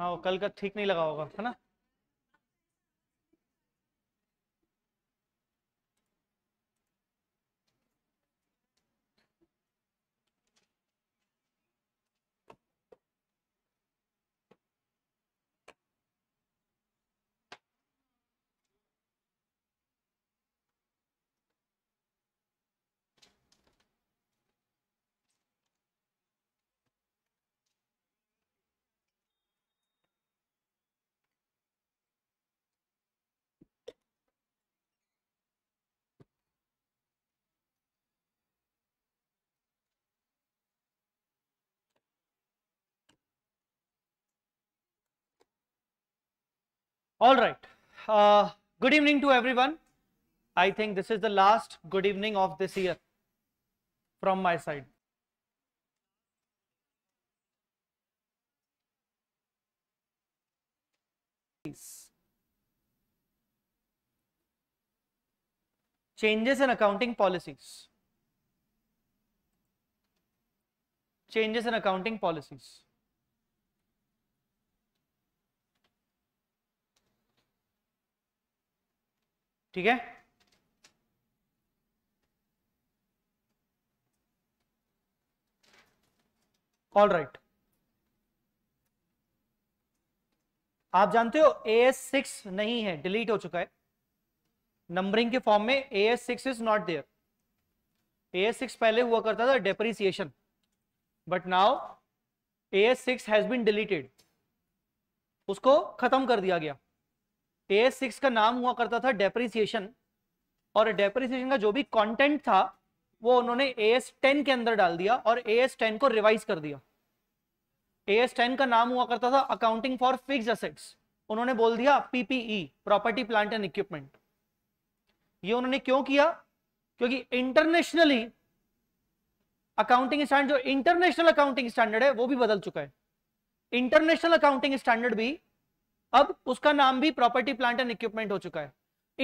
हाँ वो कल का ठीक नहीं लगा होगा है ना All right. Uh, good evening to everyone. I think this is the last good evening of this year from my side. Changes in accounting policies. Changes in accounting policies. ठीक है ऑल राइट right. आप जानते हो ए S six नहीं है delete हो चुका है नंबरिंग के फॉर्म में A S six is not there A S six पहले हुआ करता था depreciation but now A S six has been deleted उसको खत्म कर दिया गया एस सिक्स का नाम हुआ करता था डेप्रिसिएशन और डेप्रिसिएशन का जो भी कंटेंट था वो उन्होंने ए एस टेन के अंदर डाल दिया और ए एस टेन को रिवाइज कर दिया ए एस टेन का नाम हुआ करता था अकाउंटिंग फॉर फिक्स असेट्स उन्होंने बोल दिया PPE property plant and equipment ये उन्होंने क्यों किया क्योंकि इंटरनेशनली अकाउंटिंग स्टैंडर्ड जो इंटरनेशनल अकाउंटिंग स्टैंडर्ड है वो भी बदल चुका है इंटरनेशनल अकाउंटिंग स्टैंडर्ड भी अब उसका नाम भी प्रॉपर्टी प्लांट एंड इक्विपमेंट हो चुका है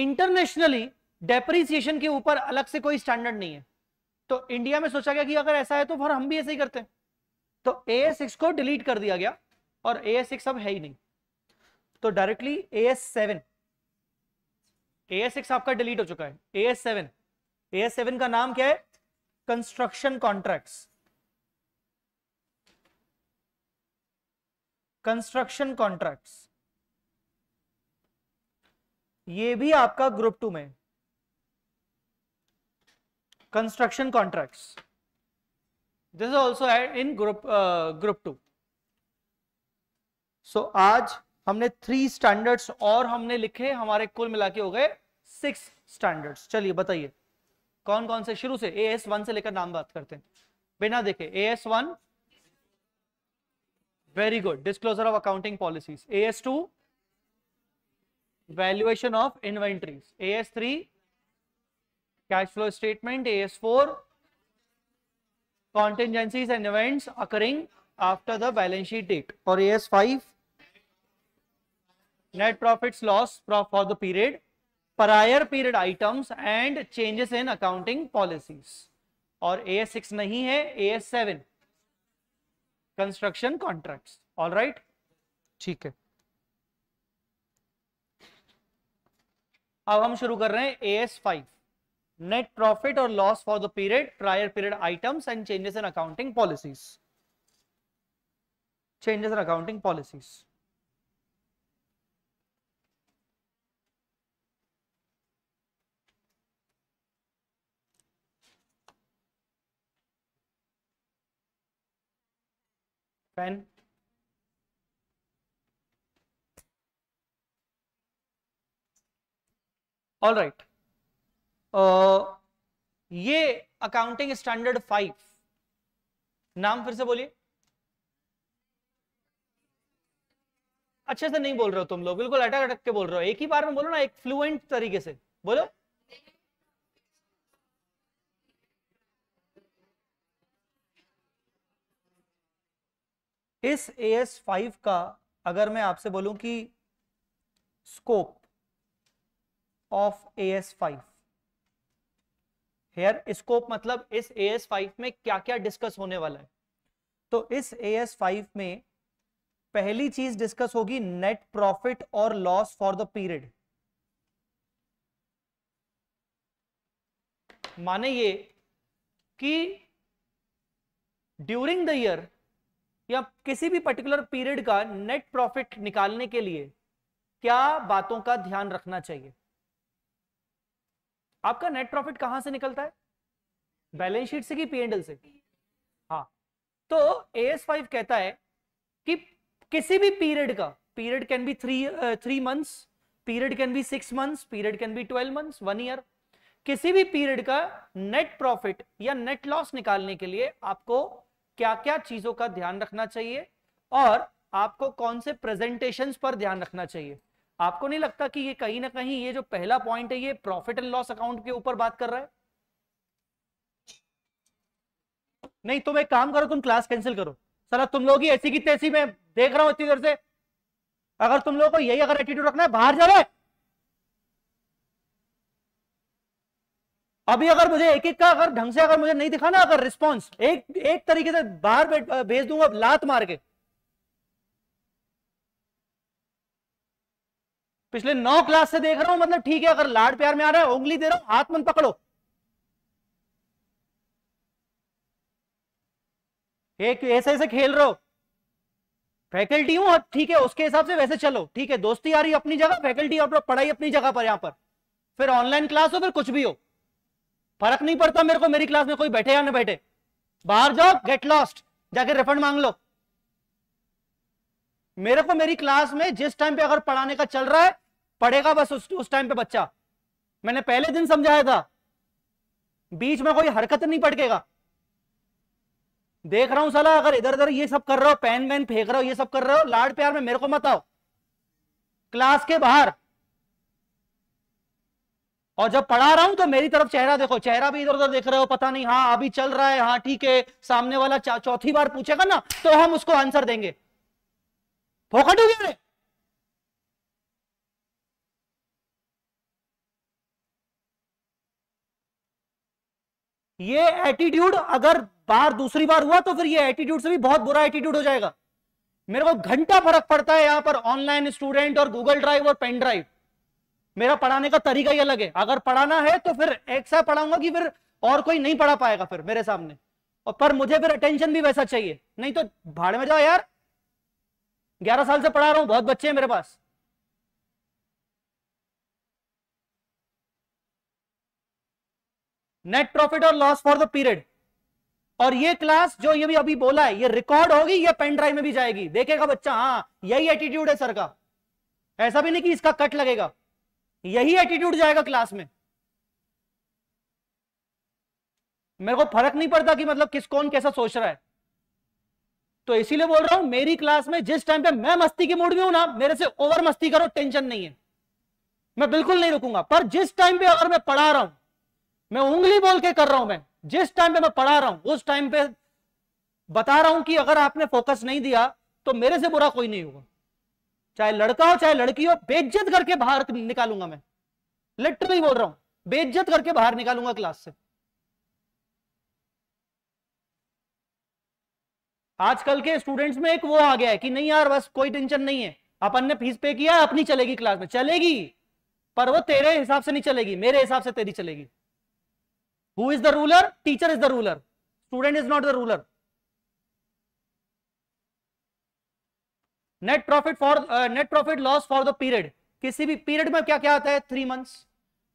इंटरनेशनली डेप्रीसिएशन के ऊपर अलग से कोई स्टैंडर्ड नहीं है तो इंडिया में सोचा गया कि अगर ऐसा है तो फिर हम भी ऐसे ही करते हैं तो ए को डिलीट कर दिया गया और ए अब है ही नहीं तो directly A S seven A S six आपका डिलीट हो चुका है A S seven A S seven का नाम क्या है कंस्ट्रक्शन कॉन्ट्रैक्ट कंस्ट्रक्शन कॉन्ट्रैक्ट्स ये भी आपका ग्रुप टू में construction contracts this also in group group two so आज हमने थ्री स्टैंडर्ड्स और हमने लिखे हमारे कुल मिला के हो गए सिक्स स्टैंडर्ड्स चलिए बताइए कौन कौन से शुरू से ए एस वन से लेकर नाम बात करते हैं बिना देखे A S one very good disclosure of accounting policies A S two valuation of inventories A S three cash flow statement A S four contingencies and events occurring after the balance sheet date और A S five net profit loss for the period prior period items and changes in accounting policy और A S six नहीं है A S seven construction contract all right ठीक है अब हम शुरू कर रहे हैं A S five net profit और loss for the period prior period items and changes in accounting policies changes in accounting policies pen all right uh, ये अकाउंटिंग स्टैंडर्ड फाइव नाम फिर से बोलिए अच्छे से नहीं बोल रहे हो तुम लोग बिल्कुल अटक अटक के बोल रहे हो एक ही बार में बोलो ना एक फ्लुएंट तरीके से बोलो इस एस फाइव का अगर मैं आपसे बोलूं कि scope of A S five here scope मतलब इस ए एस फाइव में क्या क्या डिस्कस होने वाला है तो इस ए एस फाइव में पहली चीज डिस्कस होगी नेट प्रॉफिट और लॉस फॉर द पीरियड माने ये कि ड्यूरिंग द ईयर या किसी भी पर्टिकुलर पीरियड का नेट प्रॉफिट निकालने के लिए क्या बातों का ध्यान रखना चाहिए आपका नेट प्रॉफिट कहां से निकलता है बैलेंस शीट से कि पीएनडल से हाँ तो एस फाइव कहता है कि किसी भी पीरियड का period can be three three months period can be six months period can be twelve months one year किसी भी पीरियड का नेट प्रॉफिट या नेट लॉस निकालने के लिए आपको क्या क्या चीजों का ध्यान रखना चाहिए और आपको कौन से प्रेजेंटेशंस पर ध्यान रखना चाहिए आपको नहीं लगता कि ये कहीं ना कहीं ये जो पहला पॉइंट है ये प्रॉफिट एंड लॉस अकाउंट के ऊपर बात कर रहा है नहीं तुम तो एक काम करो तुम क्लास कैंसिल करो सर तुम लोग ही ऐसी की तैसी में देख रहा हूं इतनी देर से अगर तुम लोगों को यही अगर एटीट्यूड रखना है बाहर जा रहे अभी अगर मुझे एक एक का अगर ढंग से अगर मुझे नहीं दिखाना अगर रिस्पॉन्स एक एक तरीके से बाहर भेज दूंगा लात मार के पिछले नौ क्लास से देख रहा हूं मतलब ठीक है अगर लाड़ प्यार में आ रहा है उंगली दे रहा हूं हाथ मन पकड़ो एक ऐसे ऐसे खेल रहे हो फैकल्टी हूं ठीक है उसके हिसाब से वैसे चलो ठीक है दोस्ती आ रही अपनी जगह फैकल्टी और पढ़ाई अपनी जगह पर यहां पर फिर ऑनलाइन क्लास हो फिर कुछ भी हो फर्क नहीं पड़ता मेरे को मेरी क्लास में कोई बैठे या ना बैठे बाहर जाओ गेट लॉस्ट जाके रिफंड मांग लो मेरे को मेरी क्लास में जिस टाइम पे अगर पढ़ाने का चल रहा है पढ़ेगा बस उस उस टाइम पे बच्चा मैंने पहले दिन समझाया था बीच में कोई हरकत नहीं पटकेगा देख रहा हूं साला अगर इधर उधर ये सब कर रहा हो पेन वैन फेंक रहे हो ये सब कर रहे हो लाड प्यार में मेरे को मत आओ क्लास के बाहर और जब पढ़ा रहा हूं तो मेरी तरफ चेहरा देखो चेहरा भी इधर उधर देख रहे हो पता नहीं हाँ अभी चल रहा है हाँ ठीक है सामने वाला चौथी बार पूछेगा ना तो हम उसको आंसर देंगे फोकट हो गया ये एटीट्यूड अगर बार दूसरी बार हुआ तो फिर ये एटीट्यूड से भी बहुत बुरा एटीट्यूड हो जाएगा मेरे को घंटा फर्क पड़ता है यहाँ पर ऑनलाइन स्टूडेंट और गूगल ड्राइव और पेन ड्राइव मेरा पढ़ाने का तरीका ही अलग है अगर पढ़ाना है तो फिर ऐसा पढ़ाऊंगा कि फिर और कोई नहीं पढ़ा पाएगा फिर मेरे सामने और पर मुझे फिर अटेंशन भी वैसा चाहिए नहीं तो भाड़ में जाओ यार ग्यारह साल से पढ़ा रहा हूं बहुत बच्चे हैं मेरे पास नेट प्रॉफिट और लॉस फॉर द पीरियड और ये क्लास जो ये भी अभी बोला है ये रिकॉर्ड होगी या पेन ड्राइव में भी जाएगी देखेगा बच्चा हाँ यही एटीट्यूड है सर का ऐसा भी नहीं कि इसका कट लगेगा यही एटीट्यूड जाएगा क्लास में मेरे को फर्क नहीं पड़ता कि मतलब किस कौन कैसा सोच रहा है तो इसीलिए बोल रहा हूं मेरी क्लास में जिस टाइम पे मैं मस्ती के मूड में हूं ना मेरे से ओवर मस्ती करो टेंशन नहीं है मैं बिल्कुल नहीं रुकूंगा पर जिस टाइम पे अगर मैं पढ़ा रहा हूं मैं उंगली बोल के कर रहा हूं मैं जिस टाइम पे मैं पढ़ा रहा हूं उस टाइम पे बता रहा हूं कि अगर आपने फोकस नहीं दिया तो मेरे से बुरा कोई नहीं होगा चाहे लड़का हो चाहे लड़की हो बेज्जत करके बाहर निकालूंगा मैं लिटरली बोल रहा हूं बेज्जत करके बाहर निकालूंगा क्लास से आजकल के स्टूडेंट्स में एक वो आ गया है कि नहीं यार बस कोई टेंशन नहीं है अपन ने फीस पे किया अपनी चलेगी क्लास में चलेगी पर वो तेरे हिसाब से नहीं चलेगी मेरे हिसाब से तेरी चलेगी who is the ruler teacher is the ruler student is not the ruler net profit for net profit loss for the period किसी भी पीरियड में क्या क्या आता है थ्री मंथ्स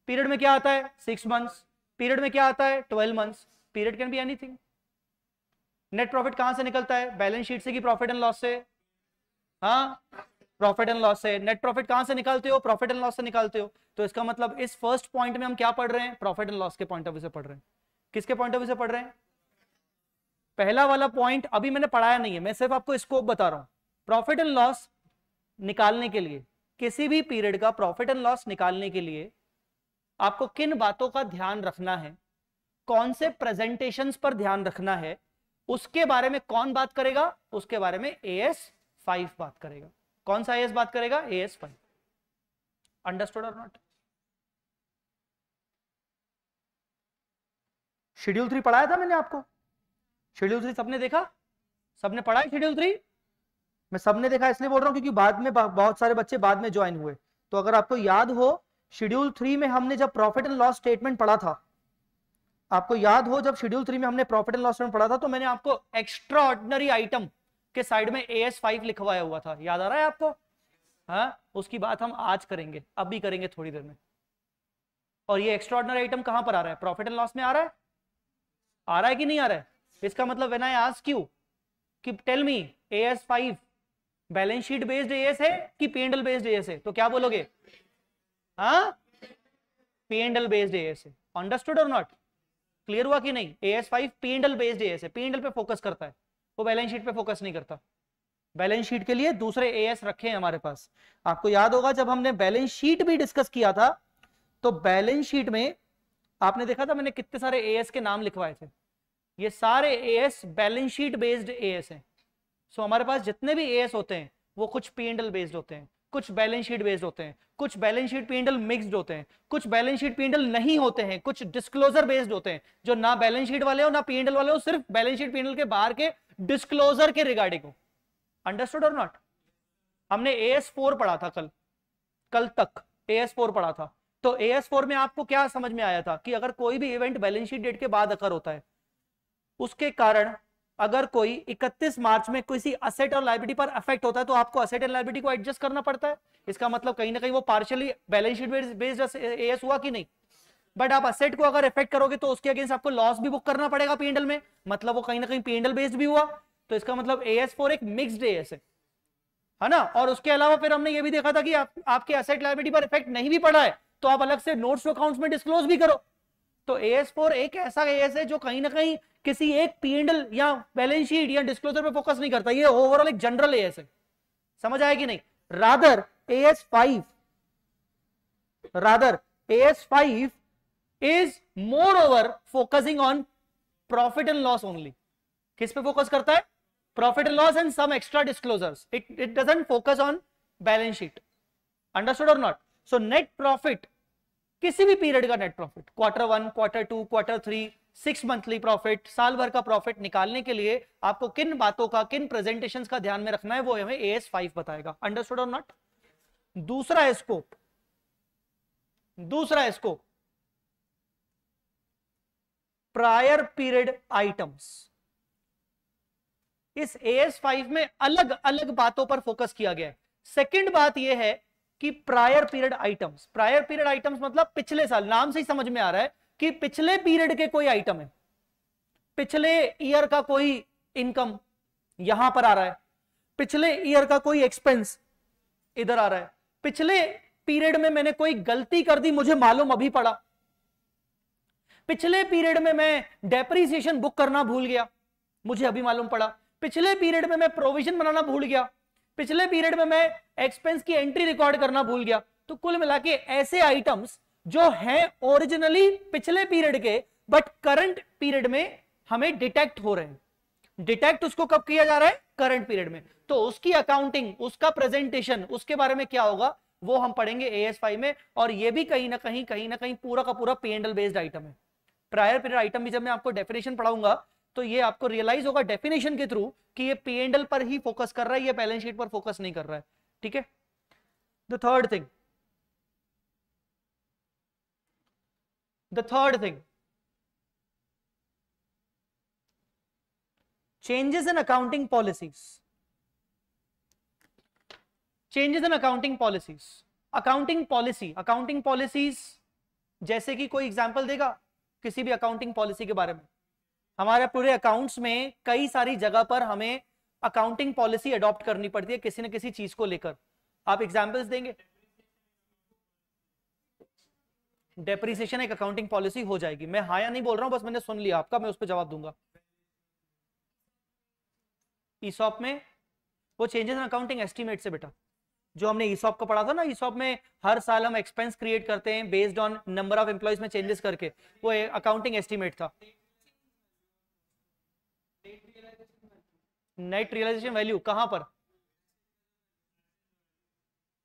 पीरियड में क्या आता है सिक्स मंथ्स पीरियड में क्या आता है twelve months period can be anything net profit कहां से निकलता है बैलेंस शीट से की प्रॉफिट एंड लॉस से हाँ प्रॉफिट एंड लॉस से नेट प्रॉफिट कहां से निकालते हो प्रॉफिट एंड लॉस से निकालते हो तो इसका मतलब इस फर्स्ट पॉइंट में हम क्या पढ़ रहे हैं प्रॉफिट एंड लॉस के पॉइंट ऑफ व्यू से पढ़ रहे हैं किसके पॉइंट ऑफ व्यू से पढ़ रहे हैं पहला वाला पॉइंट अभी मैंने पढ़ाया नहीं है मैं सिर्फ आपको स्कोप बता रहा हूं प्रॉफिट एंड लॉस निकालने के लिए किसी भी पीरियड का प्रॉफिट एंड लॉस निकालने के लिए आपको किन बातों का ध्यान रखना है कौन से प्रेजेंटेशन पर ध्यान रखना है उसके बारे में कौन बात करेगा उसके बारे में ए एस फाइव बात करेगा कौन सा आई बात करेगा ए एस फाइव अंडरस्टूड और नॉट शेड्यूल थ्री पढ़ाया था मैंने आपको शेड्यूल थ्री सबने देखा सबने पढ़ा है शेड्यूल थ्री मैं सबने देखा इसलिए बोल रहा हूँ क्योंकि बाद में बहुत सारे बच्चे बाद में ज्वाइन हुए तो अगर आपको याद हो शेड्यूल थ्री में हमने जब प्रॉफिट एंड लॉस स्टेटमेंट पढ़ा था आपको याद हो जब शेड्यूल थ्री में हमने प्रॉफिट एंड लॉस स्टेटमेंट पढ़ा था तो मैंने आपको एक्स्ट्रा ऑर्डनरी आइटम के साइड में ए एस फाइव लिखवाया हुआ था याद आ रहा है आपको हाँ उसकी बात हम आज करेंगे अब भी करेंगे थोड़ी देर में और ये एक्स्ट्रॉर्डनरी आइटम कहां पर आ रहा है प्रॉफिट एंड लॉस में आ रहा है आ रहा है कि नहीं आ रहा है इसका मतलब वेन आई आस्क यू कि tell me A S five balance sheet based S है कि पीएनडल बेस्ड एस है तो क्या बोलोगे हाँ एंडल बेस्ड एस है अंडरस्टूड और नॉट क्लियर हुआ कि नहीं A S five and L based S है पीएनडल पे फोकस करता है वो बैलेंस शीट पे फोकस नहीं करता बैलेंस शीट के लिए दूसरे एएस रखे हैं हमारे पास आपको याद होगा जब हमने बैलेंस शीट भी डिस्कस किया था तो बैलेंस शीट में आपने देखा था मैंने कितने सारे एएस के नाम लिखवाए थे ये सारे AS balance sheet based AS हैं सो हमारे पास जितने भी एएस होते हैं वो कुछ पी बेस्ड होते हैं कुछ बैलेंस शीट बेस्ड होते हैं कुछ बैलेंस शीट पीएनएल मिक्सड होते हैं कुछ बैलेंस शीट पीएनएल नहीं होते हैं कुछ डिस्क्लोजर बेस्ड होते हैं जो ना बैलेंस शीट वाले हो ना पीएनएल वाले हो सिर्फ बैलेंस शीट पीएनएल के बाहर के डिस्क्लोजर के रिगार्डिंग हो अंडरस्टूड और नॉट हमने ए एस फोर पढ़ा था कल कल तक ए एस फोर पढ़ा था तो ए एस फोर में आपको क्या समझ में आया था कि अगर कोई भी इवेंट बैलेंस शीट डेट के बाद अकर होता है उसके कारण अगर कोई 31 मार्च में किसी असेट और लाइबिलिटी पर अफेक्ट होता है तो आपको असेट एंड लाइबिलिटी को एडजस्ट करना पड़ता है इसका मतलब कहीं ना कहीं वो partially balance sheet based AS हुआ कि नहीं बट आप असेट को अगर इफेक्ट करोगे तो उसके अगेंस्ट आपको लॉस भी बुक करना पड़ेगा पीएनडल में मतलब वो कहीं ना कहीं पीएनडल बेस्ड भी हुआ तो इसका मतलब एएस फोर एक मिक्सड एएस है है ना और उसके अलावा फिर हमने ये भी देखा था कि आप, आपके असेट लाइबिलिटी पर इफेक्ट नहीं भी पड़ा है तो आप अलग से नोट्स अकाउंट्स में डिस्क्लोज भी करो तो एएस फोर एक ऐसा एएस है जो कहीं ना कहीं किसी एक पीएनएल या बैलेंस शीट या डिस्क्लोजर पे फोकस नहीं करता ये ओवरऑल एक जनरल एएस है समझ आएगी नहीं rather A five rather A five is more over focusing on profit and loss only किस पे फोकस करता है profit and loss and some extra disclosures it it doesn't focus on balance sheet understood और not so net profit किसी भी period का net profit quarter one quarter two quarter three six monthly profit साल भर का profit निकालने के लिए आपको किन बातों का किन प्रेजेंटेशन का ध्यान में रखना है वो हमें ए एस फाइव बताएगा अंडरस्टूड और नॉट दूसरा स्कोप दूसरा स्कोप प्रायर पीरियड आइटम्स इस ए एस फाइव में अलग अलग बातों पर फोकस किया गया है सेकेंड बात यह है कि prior period items prior period items मतलब पिछले साल नाम से ही समझ में आ रहा है कि पिछले पीरियड के कोई आइटम है पिछले ईयर का कोई इनकम यहां पर आ रहा है पिछले ईयर का कोई एक्सपेंस इधर आ रहा है पिछले पीरियड में मैंने कोई गलती कर दी मुझे मालूम अभी पड़ा पिछले पीरियड में मैं डेप्रीसिएशन बुक करना भूल गया मुझे अभी मालूम पड़ा पिछले पीरियड में मैं प्रोविजन बनाना भूल गया पिछले पीरियड में मैं एक्सपेंस की एंट्री रिकॉर्ड करना भूल गया तो कुल मिला के ऐसे आइटम्स जो है ओरिजिनली पिछले पीरियड के बट करंट पीरियड में हमें डिटेक्ट हो रहे हैं डिटेक्ट उसको कब किया जा रहा है करंट पीरियड में तो उसकी अकाउंटिंग उसका प्रेजेंटेशन उसके बारे में क्या होगा वो हम पढ़ेंगे एस फाइव में और ये भी कहीं ना कहीं कहीं ना कहीं पूरा का पूरा पीएनएल बेस्ड आइटम है प्रायर पीरियड आइटम भी जब मैं आपको डेफिनेशन पढ़ाऊंगा तो ये आपको रियलाइज होगा डेफिनेशन के थ्रू कि ये पीएनएल पर ही फोकस कर रहा है ये बैलेंस शीट पर फोकस नहीं कर रहा है ठीक है the third thing the third thing changes in accounting policies changes in accounting policies accounting policy accounting policies जैसे कि कोई एग्जांपल देगा किसी भी अकाउंटिंग पॉलिसी के बारे में हमारे पूरे अकाउंट्स में कई सारी जगह पर हमें अकाउंटिंग पॉलिसी अडॉप्ट करनी पड़ती है किसी न किसी चीज को लेकर आप एग्जाम्पल्स देंगे डेप्रीसिएशन एक अकाउंटिंग पॉलिसी हो जाएगी मैं हाया नहीं बोल रहा हूं बस मैंने सुन लिया आपका मैं उस पर जवाब दूंगा ईसॉप में वो चेंजेस इन अकाउंटिंग एस्टिमेट से बेटा जो हमने ईसॉप का पढ़ा था ना ईसॉप में हर साल हम एक्सपेंस क्रिएट करते हैं based on number of employees में चेंजेस करके वो अकाउंटिंग एस्टिमेट था नेट रियलाइजेशन वैल्यू कहां पर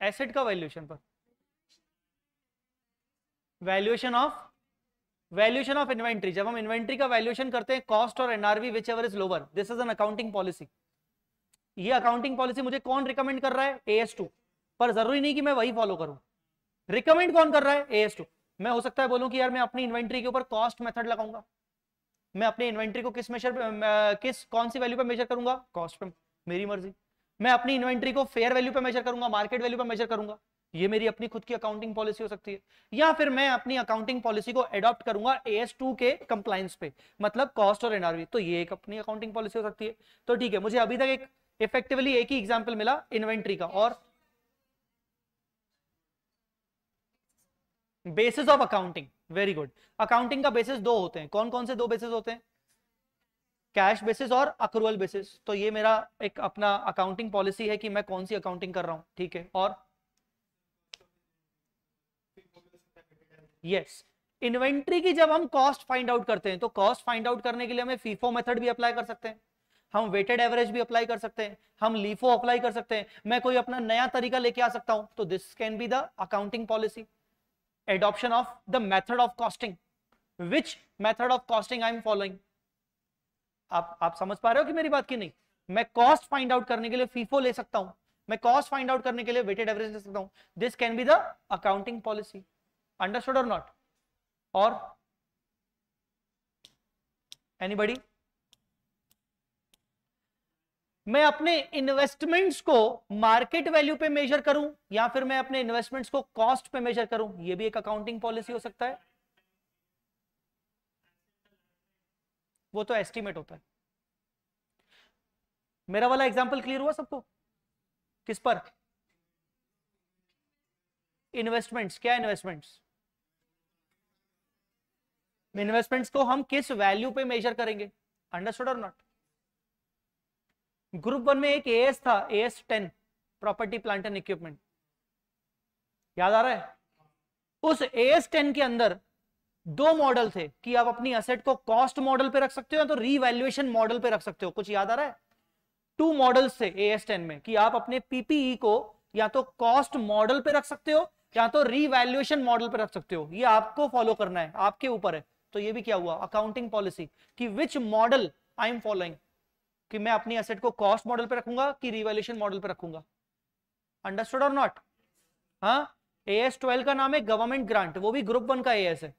एसेट का वैल्यूएशन पर valuation of valuation of inventory जब हम इन्वेंट्री का वैल्यूएशन करते हैं कॉस्ट और NRV whichever is lower this is an accounting policy ये अकाउंटिंग पॉलिसी मुझे कौन रिकमेंड कर रहा है ए पर जरूरी नहीं कि मैं वही फॉलो करूं रिकमेंड कौन कर रहा है ए मैं हो सकता है बोलूं कि यार मैं अपनी इन्वेंट्री के ऊपर कॉस्ट मेथड लगाऊंगा मैं अपनी इन्वेंट्री को किस मेजर किस कौन सी वैल्यू पे मेजर करूंगा कॉस्ट पे मेरी मर्जी मैं अपनी इन्वेंट्री को फेयर वैल्यू पे मेजर करूंगा मार्केट वैल्यू पे मेजर करूंगा ये मेरी अपनी खुद की अकाउंटिंग पॉलिसी हो सकती है या फिर मैं अपनी अकाउंटिंग पॉलिसी को एडॉप्ट करूंगा एस टू के कंप्लाइंस पे मतलब कॉस्ट और एनआरवी तो ये एक अपनी अकाउंटिंग पॉलिसी हो सकती है तो ठीक है मुझे अभी तक एक इफेक्टिवली एक ही एग्जाम्पल मिला इन्वेंट्री का और basis of accounting very good accounting का बेसिस दो होते हैं कौन कौन से दो बेसिस होते हैं कैश बेसिस और अक्रूवल बेसिस तो ये मेरा एक अपना अकाउंटिंग पॉलिसी है कि मैं कौन सी अकाउंटिंग कर रहा हूं ठीक है और यस इन्वेंट्री की जब हम कॉस्ट फाइंड आउट करते हैं तो कॉस्ट फाइंड आउट करने के लिए हमें फीफो मेथड भी अप्लाई कर सकते हैं हम वेटेड एवरेज भी अप्लाई कर सकते हैं हम लीफो अप्लाई कर सकते हैं मैं कोई अपना नया तरीका लेके आ सकता हूं तो this can be the accounting policy adoption of the method of costing which method of costing I am following आप आप समझ पा रहे हो कि मेरी बात की नहीं मैं कॉस्ट फाइंड आउट करने के लिए फीफो ले सकता हूं मैं कॉस्ट फाइंड आउट करने के लिए वेटेड एवरेज ले सकता हूं this can be the accounting policy understood और नॉट और एनीबडी मैं अपने इन्वेस्टमेंट्स को मार्केट वैल्यू पे मेजर करूं या फिर मैं अपने इन्वेस्टमेंट्स को कॉस्ट पे मेजर करूं यह भी एक अकाउंटिंग पॉलिसी हो सकता है वो तो एस्टिमेट होता है मेरा वाला एग्जांपल क्लियर हुआ सबको किस पर इन्वेस्टमेंट्स क्या इन्वेस्टमेंट्स इन्वेस्टमेंट्स को हम किस वैल्यू पे मेजर करेंगे अंडरस्टूड और नॉट ग्रुप वन में एक एएस था AS ten property plant and equipment याद आ रहा है उस एएस टेन के अंदर दो मॉडल थे कि आप अपनी असेट को कॉस्ट मॉडल पे रख सकते हो या तो रीवैल्यूएशन मॉडल पे रख सकते हो कुछ याद आ रहा है टू मॉडल्स थे एएस टेन में कि आप अपने पीपीई e को या तो कॉस्ट मॉडल पे रख सकते हो या तो रीवैल्यूएशन मॉडल पे रख सकते हो ये आपको फॉलो करना है आपके ऊपर है तो ये भी क्या हुआ अकाउंटिंग पॉलिसी कि which model I am following कि मैं अपनी एसेट को कॉस्ट मॉडल पे रखूंगा कि रिवेल्यूशन मॉडल पे रखूंगा अंडरस्टूड और नॉट हाँ ए एस ट्वेल्व का नाम है गवर्नमेंट ग्रांट वो भी ग्रुप वन का ए एस है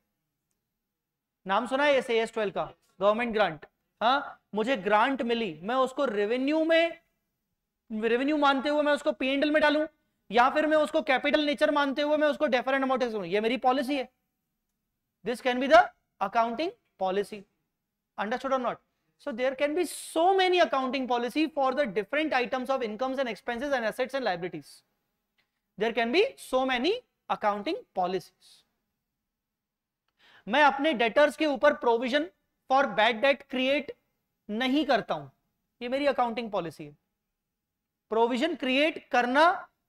नाम सुना है एस ए एस ट्वेल्व का गवर्नमेंट ग्रांट हाँ मुझे ग्रांट मिली मैं उसको रेवेन्यू में रेवेन्यू मानते हुए मैं उसको पीएनडल में डालू या फिर मैं उसको कैपिटल नेचर मानते हुए मैं उसको डेफरेंट अमाउंट ये मेरी पॉलिसी है this can be the accounting policy understood or not so there can be so many accounting policy for the different items of incomes and expenses and assets and liabilities there can be so many accounting policies मैं अपने debtors के ऊपर provision for bad debt create नहीं करता हूं ये मेरी accounting policy है प्रोविजन क्रिएट करना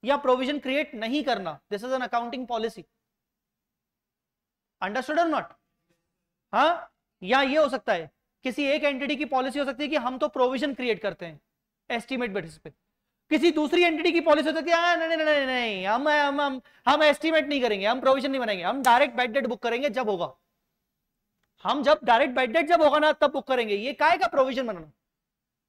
या प्रोविजन क्रिएट नहीं करना this is an accounting policy understood और नॉट हाँ या ये हो सकता है किसी एक एंटिटी की पॉलिसी हो सकती है कि हम तो प्रोविजन क्रिएट करते हैं एस्टिमेट बेसिस पे किसी दूसरी एंटिटी की पॉलिसी हो सकती है नहीं नहीं नहीं नहीं हम हम हम हम एस्टिमेट नहीं करेंगे हम प्रोविजन नहीं बनाएंगे हम डायरेक्ट बैड डेट बुक करेंगे जब होगा हम जब डायरेक्ट बैड डेट जब होगा ना तब बुक करेंगे ये काय का प्रोविजन बनाना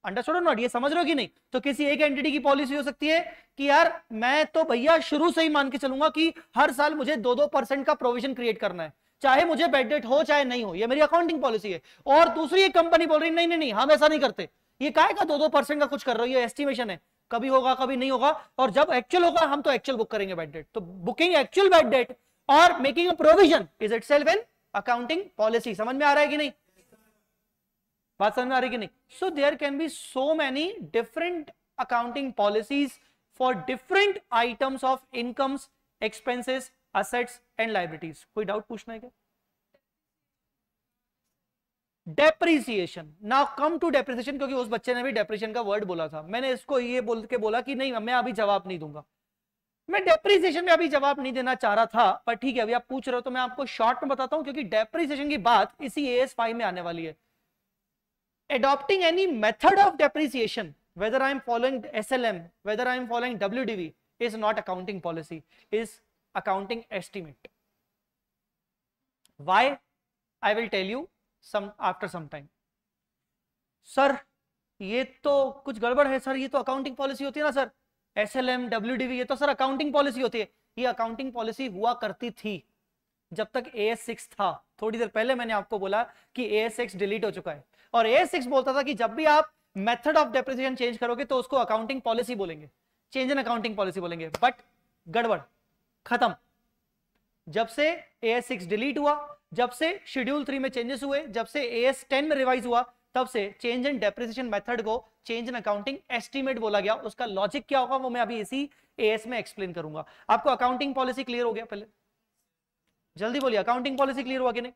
अंडरस्टूड नॉट ये समझ रहे हो कि नहीं तो किसी एक एंटिटी की पॉलिसी हो सकती है कि यार मैं तो भैया शुरू से ही मान के चलूंगा कि हर साल मुझे दो दो परसेंट का प्रोविजन क्रिएट करना है चाहे मुझे बैड डेट हो चाहे नहीं हो ये मेरी अकाउंटिंग पॉलिसी है और दूसरी एक कंपनी बोल रही नहीं नहीं नहीं हम ऐसा नहीं करते ये काय का दो दो परसेंट का कुछ कर रही है एस्टिमेशन है कभी होगा कभी नहीं होगा और जब एक्चुअल होगा हम तो एक्चुअल बुक करेंगे बैड डेट तो बुकिंग एक्चुअल बैड डेट और making a provision is itself an accounting policy समझ में आ रहा है कि नहीं बात समझ में आ रही कि नहीं so there can be so many different accounting policies for different items of incomes expenses assets and liabilities कोई डाउट पूछना है क्या depreciation now come to depreciation क्योंकि उस बच्चे ने भी डेप्रीसिएशन का वर्ड बोला था मैंने इसको ये बोल के बोला कि नहीं मैं अभी जवाब नहीं दूंगा मैं डेप्रीसिएशन में अभी जवाब नहीं देना चाह रहा था पर ठीक है अभी आप पूछ रहे हो तो मैं आपको शॉर्ट में बताता हूं क्योंकि डेप्रीसिएशन की बात इसी एएस फाइव में आने वाली है adopting any method of depreciation whether i am following slm whether i am following wdv is not accounting policy is accounting estimate why I will tell you some after sir ये तो कुछ गड़बड़ है sir ये तो accounting policy होती है ना sir S L M W D ये तो सर अकाउंटिंग पॉलिसी होती है ये अकाउंटिंग पॉलिसी हुआ करती थी जब तक ए एस सिक्स था थोड़ी देर पहले मैंने आपको बोला कि ए एस सिक्स डिलीट हो चुका है और ए एस सिक्स बोलता था कि जब भी आप मेथड ऑफ डेप्रिसिएशन चेंज करोगे तो उसको अकाउंटिंग पॉलिसी बोलेंगे चेंज इन अकाउंटिंग पॉलिसी बोलेंगे बट गड़बड़ खत्म जब से ए एस सिक्स डिलीट हुआ जब से शेड्यूल थ्री में चेंजेस हुए जब से ए एस टेन में रिवाइज हुआ तब से चेंज इन डेप्रिसिएशन मेथड को चेंज इन अकाउंटिंग एस्टीमेट बोला गया उसका लॉजिक क्या होगा वो मैं अभी इसी एएस में एक्सप्लेन करूंगा आपको अकाउंटिंग पॉलिसी क्लियर हो गया पहले जल्दी बोलिए अकाउंटिंग पॉलिसी क्लियर हुआ कि नहीं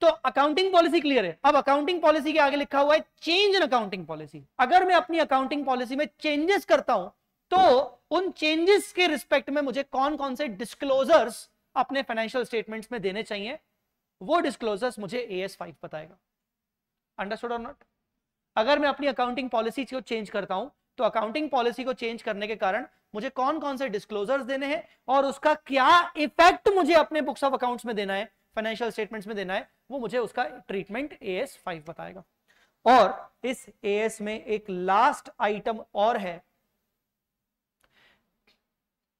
तो अकाउंटिंग पॉलिसी क्लियर है अब अकाउंटिंग पॉलिसी के आगे लिखा हुआ है चेंज इन अकाउंटिंग पॉलिसी अगर मैं अपनी अकाउंटिंग पॉलिसी में चेंजेस करता हूं तो उन चेंजेस के रिस्पेक्ट में मुझे कौन कौन से डिस्क्लोजर्स अपने फाइनेंशियल स्टेटमेंट में देने चाहिए वो डिस्क्लोजर्स मुझे ए एस फाइव बताएगा अंडरस्टूड और नॉट अगर मैं अपनी अकाउंटिंग पॉलिसी को चेंज करता हूं तो अकाउंटिंग पॉलिसी को चेंज करने के कारण मुझे कौन कौन से डिस्क्लोजर्स देने हैं और उसका क्या इफेक्ट मुझे अपने बुक्स ऑफ अकाउंट्स में देना है फाइनेंशियल स्टेटमेंट्स में देना है वो मुझे उसका ट्रीटमेंट ए एस फाइव बताएगा और इस ए एस में एक लास्ट आइटम और है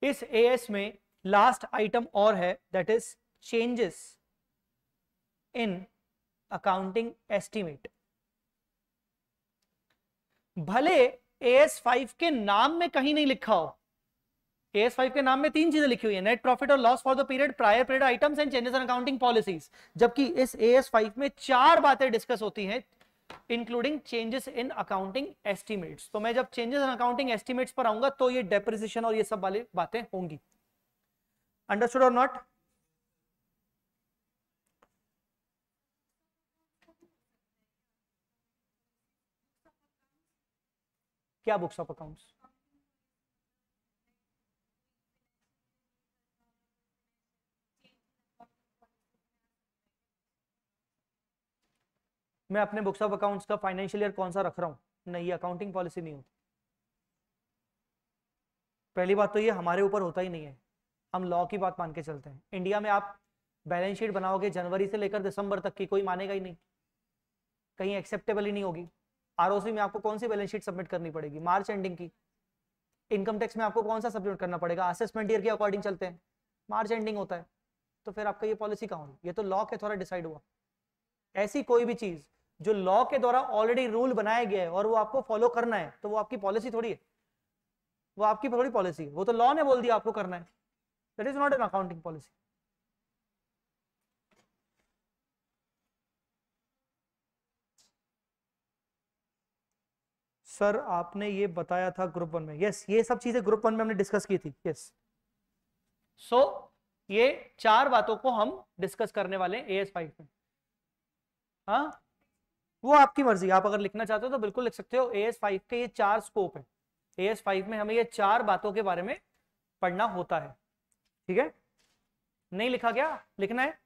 इस एएस में लास्ट आइटम और है that is changes in accounting estimate भले एएस फाइव के नाम में कहीं नहीं लिखा हो एएस फाइव के नाम में तीन चीजें लिखी हुई है नेट प्रॉफिट और loss for the period prior period items and changes in accounting policies जबकि इस एएस फाइव में चार बातें डिस्कस होती हैं including changes in accounting estimates तो मैं जब चेंजेस इन अकाउंटिंग एस्टिमेट्स पर आऊंगा तो ये डेप्रिसिएशन और ये सब वाली बातें होंगी अंडरस्टूड और नॉट क्या बुक्स ऑफ अकाउंट्स मैं अपने बुक्स ऑफ अकाउंट्स का फाइनेंशियल ईयर कौन सा रख रहा हूँ नहीं अकाउंटिंग पॉलिसी नहीं होती पहली बात तो ये हमारे ऊपर होता ही नहीं है हम लॉ की बात मान के चलते हैं इंडिया में आप बैलेंस शीट बनाओगे जनवरी से लेकर दिसंबर तक की कोई मानेगा ही नहीं कहीं एक्सेप्टेबल ही नहीं होगी आरओसी में आपको कौन सी बैलेंस शीट सबमिट करनी पड़ेगी मार्च एंडिंग की इनकम टैक्स में आपको कौन सा सबमिट करना पड़ेगा असेसमेंट ईयर के अकॉर्डिंग चलते हैं मार्च एंडिंग होता है तो फिर आपका ये पॉलिसी कहाँ होगी ये तो लॉ के थोड़ा डिसाइड हुआ ऐसी कोई भी चीज जो लॉ के द्वारा ऑलरेडी रूल बनाया गया है और वो आपको फॉलो करना है तो वो आपकी पॉलिसी थोड़ी है वो आपकी थोड़ी पॉलिसी है वो तो लॉ ने बोल दिया आपको करना है that is not an accounting policy sir आपने ये बताया था ग्रुप वन में यस yes, ये सब चीजें ग्रुप वन में हमने डिस्कस की थी यस yes. सो so, ये चार बातों को हम डिस्कस करने वाले ए एस फाइव में हाँ वो आपकी मर्जी आप अगर लिखना चाहते हो तो बिल्कुल लिख सकते हो ए एस फाइव के ये चार स्कोप है ए एस फाइव में हमें ये चार बातों के बारे में पढ़ना होता है ठीक है नहीं लिखा गया लिखना है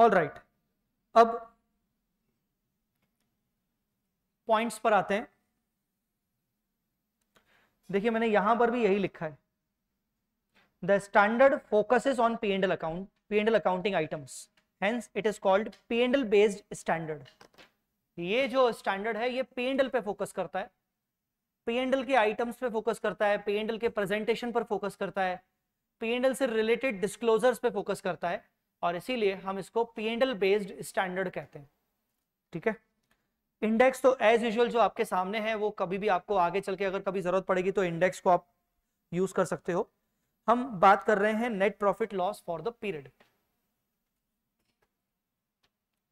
ऑल राइट right. अब पॉइंट्स पर आते हैं देखिए मैंने यहां पर भी यही लिखा है the standard focus on P and L account P and L accounting items hence it is called P and L based standard ये जो स्टैंडर्ड है ये पीएनडल पे फोकस करता है पीएनडल के आइटम्स पे फोकस करता है पीएनडल के प्रेजेंटेशन पर फोकस करता है पीएनडल से रिलेटेड डिस्क्लोजर्स पे फोकस करता है और इसीलिए हम इसको पीएनडल बेस्ड स्टैंडर्ड कहते हैं ठीक है इंडेक्स तो एज यूजल जो आपके सामने है वो कभी भी आपको आगे चल के अगर कभी जरूरत पड़ेगी तो इंडेक्स को आप यूज कर सकते हो हम बात कर रहे हैं net profit loss for the period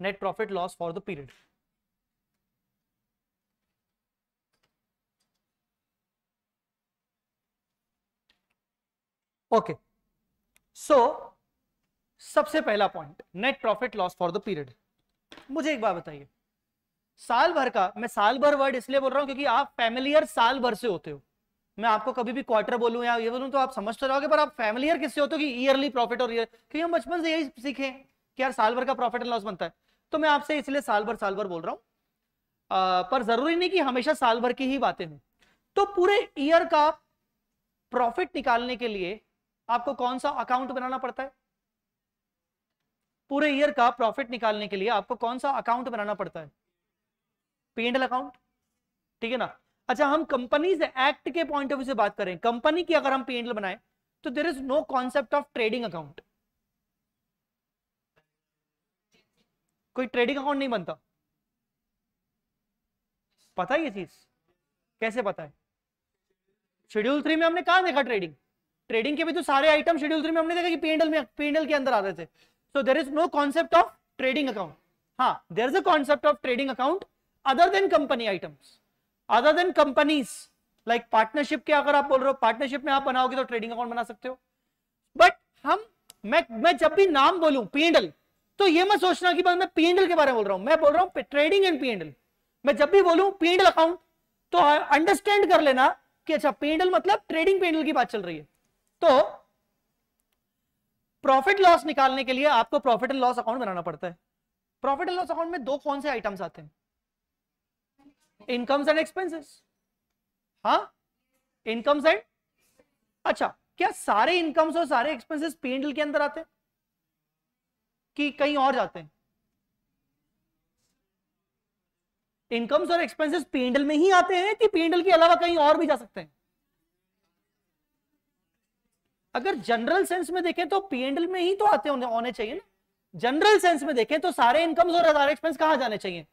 net profit loss for the period okay so सबसे पहला point net profit loss for the period मुझे एक बात बताइए साल भर का मैं साल भर वर्ड इसलिए बोल रहा हूं क्योंकि आप फैमिलियर साल भर से होते हो मैं आपको कभी भी क्वार्टर बोलूं या ये बोलूं तो आप समझ तो रहोगे पर आप फैमिलियर किससे होते हो कि ईयरली प्रॉफिट और ईयर क्योंकि हम बचपन से यही सीखे कि यार साल भर का प्रॉफिट एंड लॉस बनता है तो मैं आपसे इसलिए साल भर साल भर बोल रहा हूं पर जरूरी नहीं कि हमेशा साल भर की ही बातें हूं तो पूरे ईयर का प्रॉफिट निकालने के लिए आपको कौन सा अकाउंट बनाना पड़ता है पूरे ईयर का प्रॉफिट निकालने के लिए आपको कौन सा अकाउंट बनाना पड़ता है पीएनएल अकाउंट ठीक है ना अच्छा हम कंपनीज एक्ट के पॉइंट ऑफ व्यू से बात करें कंपनी की अगर हम पीएनएल बनाए तो there is no concept of trading account कोई ट्रेडिंग अकाउंट नहीं बनता पता है ये चीज कैसे पता है शेड्यूल थ्री में हमने कहा देखा ट्रेडिंग ट्रेडिंग के भी तो सारे आइटम शेड्यूल थ्री में हमने देखा कि पीएनएल में पीएनएल के अंदर आ रहे थे so there is no concept of trading account ha huh, there is a concept of trading account other than company items other than companies like partnership ke agar aap bol rahe ho partnership mein aap banaoge to trading account bana sakte ho but hum main main jab bhi naam bolu पीएनडल तो ये मत सोचना कि मैं पीएनडल के बारे में बोल रहा हूं मैं बोल रहा हूं ट्रेडिंग एंड पीएनडल मैं जब भी बोलूं पीएनडल अकाउंट तो अंडरस्टैंड कर लेना कि अच्छा पीएनडल मतलब ट्रेडिंग पीएनडल की बात चल रही है तो प्रॉफिट लॉस निकालने के लिए आपको प्रॉफिट एंड लॉस अकाउंट बनाना पड़ता है प्रॉफिट एंड लॉस अकाउंट में दो कौन से आइटम्स आते हैं इनकम्स एंड एक्सपेंसेस हाँ इनकम्स एंड अच्छा क्या सारे इनकम्स और सारे एक्सपेंसेस पीएनडीएल के अंदर आते हैं कि कहीं और जाते हैं इनकम्स और एक्सपेंसेस पीएनडीएल में ही आते हैं कि पीएनडीएल के अलावा कहीं और भी जा सकते हैं अगर जनरल सेंस में देखें तो पी एंडल में ही तो आते होने होने चाहिए ना जनरल सेंस में देखें तो सारे इनकम्स और सारे एक्सपेंस कहाँ जाने चाहिए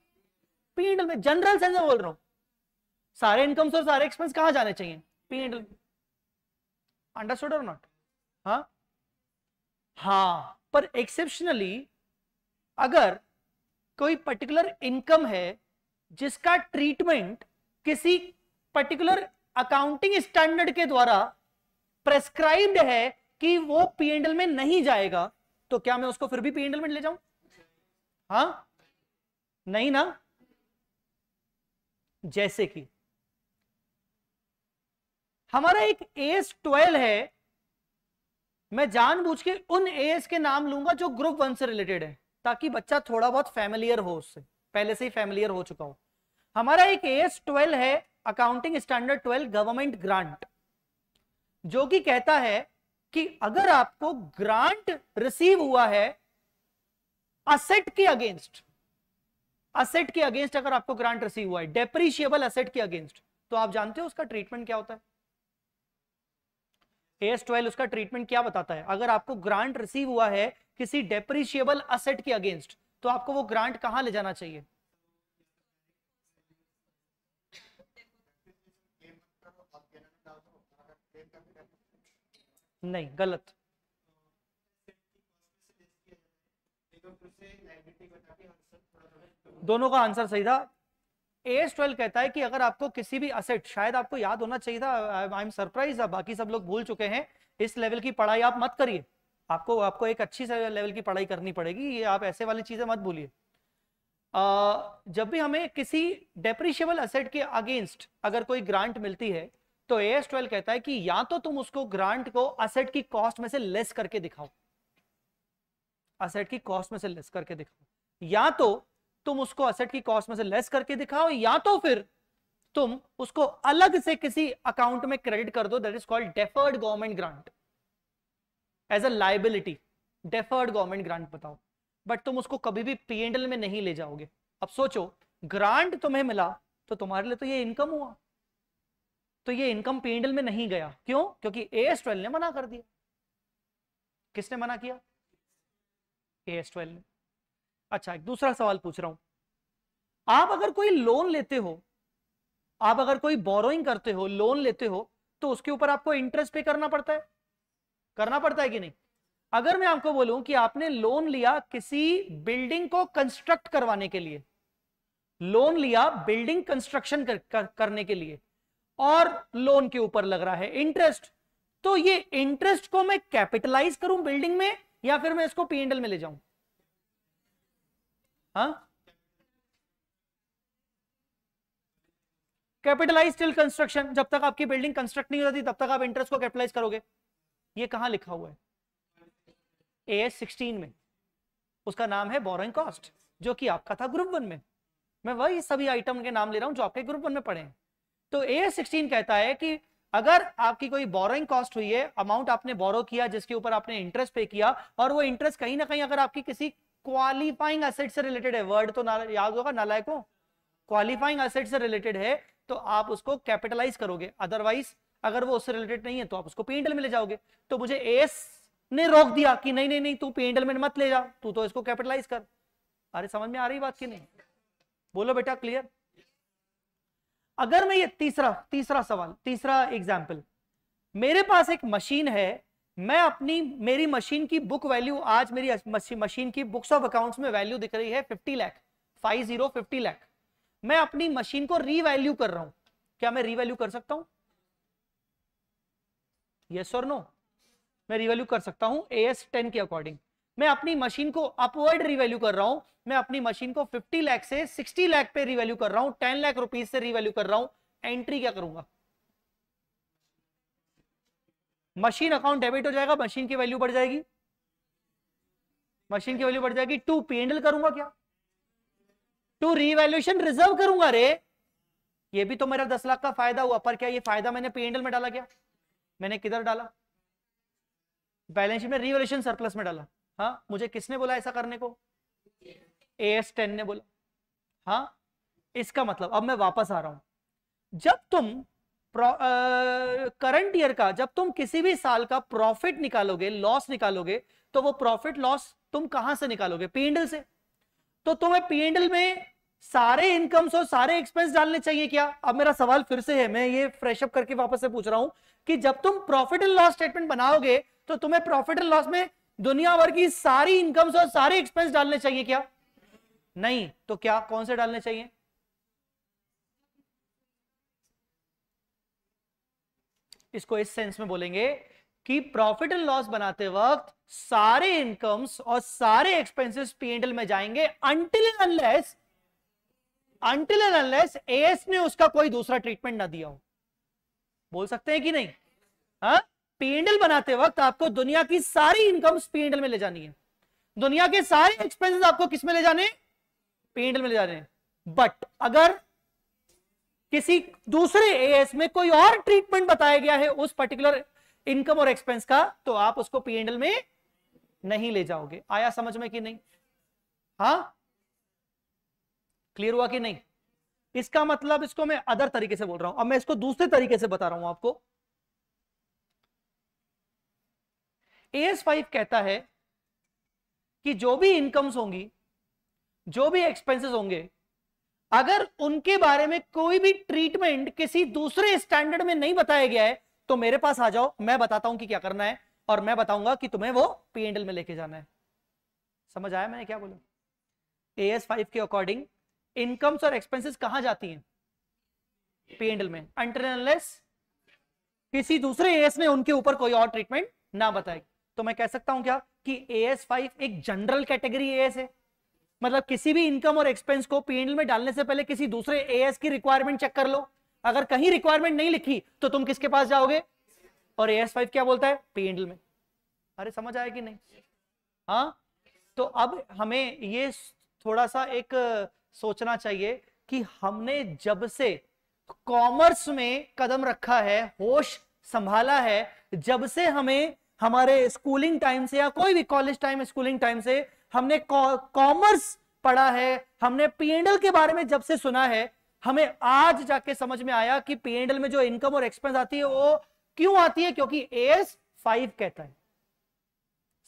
पी एंडल में जनरल सेंस में बोल रहा हूं सारे इनकम्स और सारे एक्सपेंस कहाँ जाने चाहिए पी एंडल अंडरस्टूड और नॉट हाँ हाँ पर एक्सेप्शनली अगर कोई पर्टिकुलर इनकम है जिसका ट्रीटमेंट किसी पर्टिकुलर अकाउंटिंग स्टैंडर्ड के द्वारा प्रेस्क्राइब्ड है कि वो पीएनडल में नहीं जाएगा तो क्या मैं उसको फिर भी पीएनडल में ले जाऊं हा नहीं ना जैसे कि हमारा एक एस ट्वेल्व है मैं जानबूझ के उन एस के नाम लूंगा जो ग्रुप वन से रिलेटेड है ताकि बच्चा थोड़ा बहुत फैमिलियर हो उससे पहले से ही फैमिलियर हो चुका हो हमारा एक एस ट्वेल्व है accounting standard twelve government grant जो कि कहता है कि अगर आपको ग्रांट रिसीव हुआ है असेट के अगेंस्ट असेट के अगेंस्ट अगर आपको ग्रांट रिसीव हुआ है डेप्रिशिएबल असेट के अगेंस्ट तो आप जानते हो उसका ट्रीटमेंट क्या होता है एस ट्वेल्व उसका ट्रीटमेंट क्या बताता है अगर आपको ग्रांट रिसीव हुआ है किसी डेप्रिशिएबल असेट के अगेंस्ट तो आपको वो ग्रांट कहां ले जाना चाहिए नहीं गलत दोनों का आंसर सही था एस ट्वेल्व कहता है कि अगर आपको किसी भी असेट शायद आपको याद होना चाहिए था आई एम सरप्राइज बाकी सब लोग भूल चुके हैं इस लेवल की पढ़ाई आप मत करिए आपको आपको एक अच्छी लेवल की पढ़ाई करनी पड़ेगी ये आप ऐसे वाली चीजें मत भूलिए जब भी हमें किसी डेप्रिशियबल असेट के अगेंस्ट अगर कोई ग्रांट मिलती है तो ए एस ट्वेल्व कहता है कि या तो तुम उसको ग्रांट को असेट की कॉस्ट में से लेस करके दिखाओ असेट की कॉस्ट में से लेस करके दिखाओ या तो तुम उसको असेट की कॉस्ट में से लेस करके दिखाओ या तो फिर तुम उसको अलग से किसी अकाउंट में क्रेडिट कर दो that is called deferred government grant as a liability deferred government grant बताओ बट तुम उसको कभी भी पीएनएल में नहीं ले जाओगे अब सोचो ग्रांट तुम्हें मिला तो तुम्हारे लिए तो ये इनकम हुआ तो ये इनकम पेंडल में नहीं गया क्यों क्योंकि ए एस ट्वेल्व ने मना कर दिया किसने मना किया ए एस ट्वेल्व ने अच्छा एक दूसरा सवाल पूछ रहा हूं आप अगर कोई लोन लेते हो आप अगर कोई बोरोइंग करते हो लोन लेते हो तो उसके ऊपर आपको इंटरेस्ट पे करना पड़ता है करना पड़ता है कि नहीं अगर मैं आपको बोलूं कि आपने लोन लिया किसी बिल्डिंग को कंस्ट्रक्ट करवाने के लिए लोन लिया बिल्डिंग कंस्ट्रक्शन कर, कर, करने के लिए और लोन के ऊपर लग रहा है इंटरेस्ट तो ये इंटरेस्ट को मैं कैपिटलाइज करूं बिल्डिंग में या फिर मैं इसको पीएनडल में ले जाऊं हाँ कैपिटलाइज टिल कंस्ट्रक्शन जब तक आपकी बिल्डिंग कंस्ट्रक्ट नहीं होती तब तक आप इंटरेस्ट को कैपिटलाइज करोगे ये कहां लिखा हुआ है ए एस सिक्सटीन में उसका नाम है बोरिंग कॉस्ट जो कि आपका था ग्रुप वन में मैं वही सभी आइटम के नाम ले रहा हूं जो आपके ग्रुप वन में पड़े हैं तो ए सिक्सटीन कहता है कि अगर आपकी कोई बोरोइंग कॉस्ट हुई है अमाउंट आपने बोरो किया जिसके ऊपर आपने इंटरेस्ट पे किया और वो इंटरेस्ट कहीं ना कहीं अगर आपकी किसी क्वालिफाइंग असेट से रिलेटेड है वर्ड तो ना, याद होगा नालायको क्वालिफाइंग असेट से रिलेटेड है तो आप उसको कैपिटलाइज करोगे अदरवाइज अगर वो उससे रिलेटेड नहीं है तो आप उसको पेंडल में ले जाओगे तो मुझे एस ने रोक दिया कि नहीं नहीं नहीं तू पेंडल में मत ले जा तू तो इसको कैपिटलाइज कर अरे समझ में आ रही बात की नहीं बोलो बेटा क्लियर अगर मैं ये तीसरा तीसरा सवाल तीसरा एग्जाम्पल मेरे पास एक मशीन है मैं अपनी मेरी मशीन की बुक वैल्यू आज मेरी मशीन की बुक्स ऑफ अकाउंट्स में वैल्यू दिख रही है fifty lakh five zero fifty lakh मैं अपनी मशीन को रीवैल्यू कर रहा हूं क्या मैं रीवैल्यू कर सकता हूं यस और नो मैं रीवैल्यू कर सकता हूं ए एस टेन के अकॉर्डिंग मैं अपनी मशीन को अपवर्ड रिवैल्यू कर रहा हूं मैं अपनी मशीन को 50 लाख से 60 लाख पे रिवैल्यू कर रहा हूं 10 लाख रुपीज से रिवैल्यू कर रहा हूं एंट्री क्या करूंगा मशीन अकाउंट डेबिट हो जाएगा मशीन की वैल्यू बढ़ जाएगी मशीन की वैल्यू बढ़ जाएगी टू पी एंडल करूंगा क्या टू रिवैल्यूशन रिजर्व करूंगा रे ये भी तो मेरा दस लाख का फायदा हुआ पर क्या ये फायदा मैंने पी एंडल में डाला क्या मैंने किधर डाला बैलेंस शीट में रिवेल्यूशन सरप्लस में डाला हाँ मुझे किसने बोला ऐसा करने को ए एस टेन ने बोला हाँ इसका मतलब अब मैं वापस आ रहा हूं जब तुम करंट ईयर का जब तुम किसी भी साल का प्रॉफिट निकालोगे लॉस निकालोगे तो वो प्रॉफिट लॉस तुम कहां से निकालोगे पीएनडल से तो तुम्हें पीएनडल में सारे इनकम्स और सारे एक्सपेंस डालने चाहिए क्या अब मेरा सवाल फिर से है मैं ये फ्रेशअप करके वापस से पूछ रहा हूं कि जब तुम प्रॉफिट एंड लॉस स्टेटमेंट बनाओगे तो तुम्हें प्रॉफिट एंड लॉस में दुनिया भर की सारी इनकम्स और सारे एक्सपेंस डालने चाहिए क्या नहीं तो क्या कौन से डालने चाहिए इसको इस सेंस में बोलेंगे कि प्रॉफिट एंड लॉस बनाते वक्त सारे इनकम्स और सारे एक्सपेंसेस पीएनएल में जाएंगे until and unless until and unless AS ने उसका कोई दूसरा ट्रीटमेंट ना दिया हो बोल सकते हैं कि नहीं हा? पीएनडल बनाते वक्त आपको दुनिया की सारी इनकम पीएनडल में ले जानी है दुनिया के सारे एक्सपेंसेस आपको किस में ले जाने पीएनडल में ले जाने बट अगर किसी दूसरे एएस में कोई और ट्रीटमेंट बताया गया है उस पर्टिकुलर इनकम और एक्सपेंस का तो आप उसको पीएनडल में नहीं ले जाओगे आया समझ में कि नहीं हा क्लियर हुआ कि नहीं इसका मतलब इसको मैं अदर तरीके से बोल रहा हूं अब मैं इसको दूसरे तरीके से बता रहा हूं आपको एस फाइव कहता है कि जो भी इनकम्स होंगी जो भी एक्सपेंसेस होंगे अगर उनके बारे में कोई भी ट्रीटमेंट किसी दूसरे स्टैंडर्ड में नहीं बताया गया है तो मेरे पास आ जाओ मैं बताता हूं कि क्या करना है और मैं बताऊंगा कि तुम्हें वो पीएनडल में लेके जाना है समझ आया मैंने क्या बोला ए एस फाइव के अकॉर्डिंग इनकम्स और एक्सपेंसेस कहां जाती हैं पीएनडल में अंटरलेस किसी दूसरे एस ने उनके ऊपर कोई और ट्रीटमेंट ना बताएगी तो मैं कह सकता हूं क्या कि ए एस फाइव एक जनरल कैटेगरी ए एस है मतलब किसी भी इनकम और एक्सपेंस को पीएनएल में डालने से पहले किसी दूसरे ए एस की रिक्वायरमेंट चेक कर लो अगर कहीं रिक्वायरमेंट नहीं लिखी तो तुम किसके पास जाओगे और ए एस फाइव क्या बोलता है पीएनएल में अरे समझ आया कि नहीं हाँ तो अब हमें ये थोड़ा सा एक सोचना चाहिए कि हमने जब से कॉमर्स में कदम रखा है होश संभाला है जब से हमें हमारे स्कूलिंग टाइम से या कोई भी कॉलेज टाइम स्कूलिंग टाइम से हमने कॉमर्स पढ़ा है हमने पीएनडल के बारे में जब से सुना है हमें आज जाके समझ में आया कि पीएनडल में जो इनकम और एक्सपेंस आती है वो क्यों आती है क्योंकि एस फाइव कहता है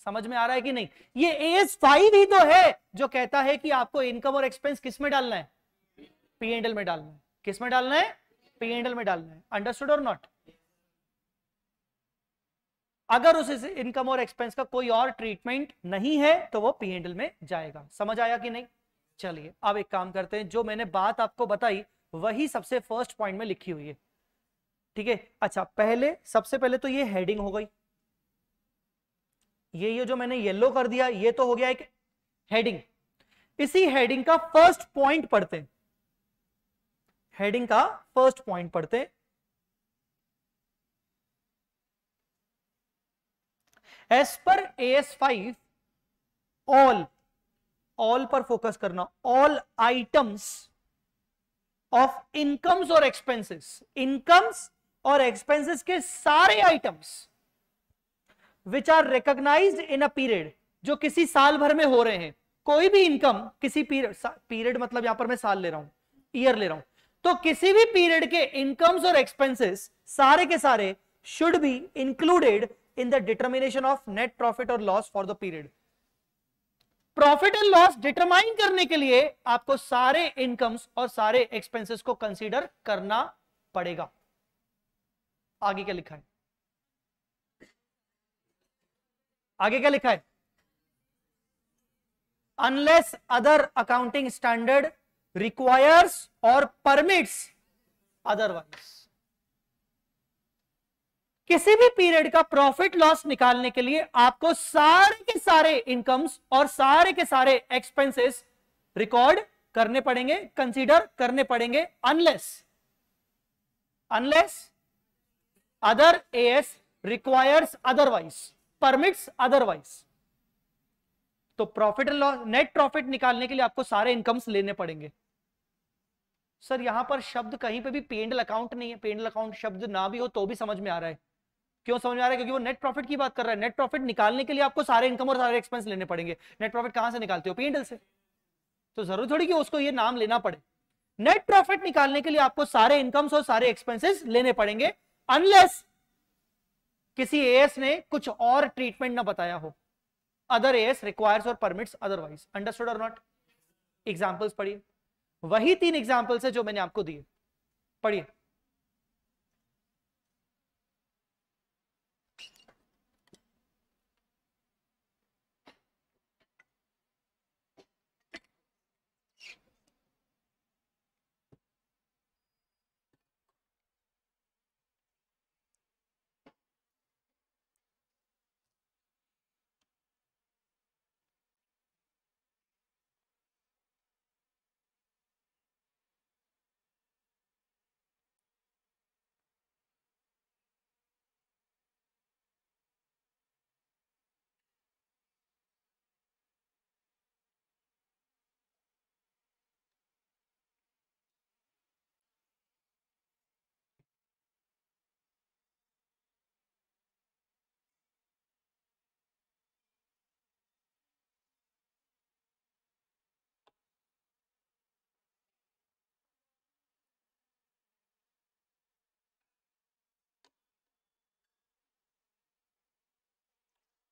समझ में आ रहा है कि नहीं ये एस फाइव ही तो है जो कहता है कि आपको इनकम और एक्सपेंस किस में डालना है पीएनएल में डालना है किस में डालना है पीएनडल में डालना है अंडरस्टूड और नॉट अगर उस इनकम और एक्सपेंस का कोई और ट्रीटमेंट नहीं है तो वो पी एंडल में जाएगा समझ आया कि नहीं चलिए अब एक काम करते हैं जो मैंने बात आपको बताई वही सबसे फर्स्ट पॉइंट में लिखी हुई है ठीक है अच्छा पहले सबसे पहले तो ये हेडिंग हो गई ये ये जो मैंने येलो कर दिया ये तो हो गया एक हेडिंग इसी हेडिंग का फर्स्ट पॉइंट पढ़ते हेडिंग का फर्स्ट पॉइंट पढ़ते हैं as per A S five all all पर फोकस करना ऑल आइटम्स ऑफ इनकम्स और एक्सपेंसेस इनकम्स और एक्सपेंसेस के सारे items which are recognise in a period जो किसी साल भर में हो रहे हैं कोई भी इनकम किसी पीरियड पीरियड मतलब यहां पर मैं साल ले रहा हूं ईयर ले रहा हूं तो किसी भी पीरियड के इनकम्स और एक्सपेंसेस सारे के सारे should be included in the determination of net profit और loss for the period profit and loss determine करने के लिए आपको सारे इनकम्स और सारे एक्सपेंसेस को कंसीडर करना पड़ेगा आगे क्या लिखा है आगे क्या लिखा है unless other accounting standard requires और परमिट्स अदरवाइज किसी भी पीरियड का प्रॉफिट लॉस निकालने के लिए आपको सारे के सारे इनकम्स और सारे के सारे एक्सपेंसेस रिकॉर्ड करने पड़ेंगे कंसीडर करने पड़ेंगे unless unless other AS requires otherwise permits otherwise तो profit and loss net profit निकालने के लिए आपको सारे इनकम्स लेने पड़ेंगे सर यहां पर शब्द कहीं पे भी पेंडल अकाउंट नहीं है पेंडल अकाउंट शब्द ना भी हो तो भी समझ में आ रहा है क्यों समझ में आ रहा है क्योंकि वो नेट प्रॉफिट की बात कर रहा है नेट प्रॉफिट निकालने के लिए आपको सारे इनकम और सारे एक्सपेंस लेने पड़ेंगे नेट प्रॉफिट कहां से निकालते हो पीएनएल से तो जरूर थोड़ी कि उसको ये नाम लेना पड़े नेट प्रॉफिट निकालने के लिए आपको सारे इनकम्स और सारे एक्सपेंसेस लेने पड़ेंगे अनलेस किसी एएस ने कुछ और ट्रीटमेंट ना बताया हो अदर एएस रिक्वायर्स और परमिट्स अदरवाइज अंडरस्टूड और नॉट एग्जांपल्स पढ़िए वही तीन एग्जांपल्स है जो मैंने आपको दिए पढ़िए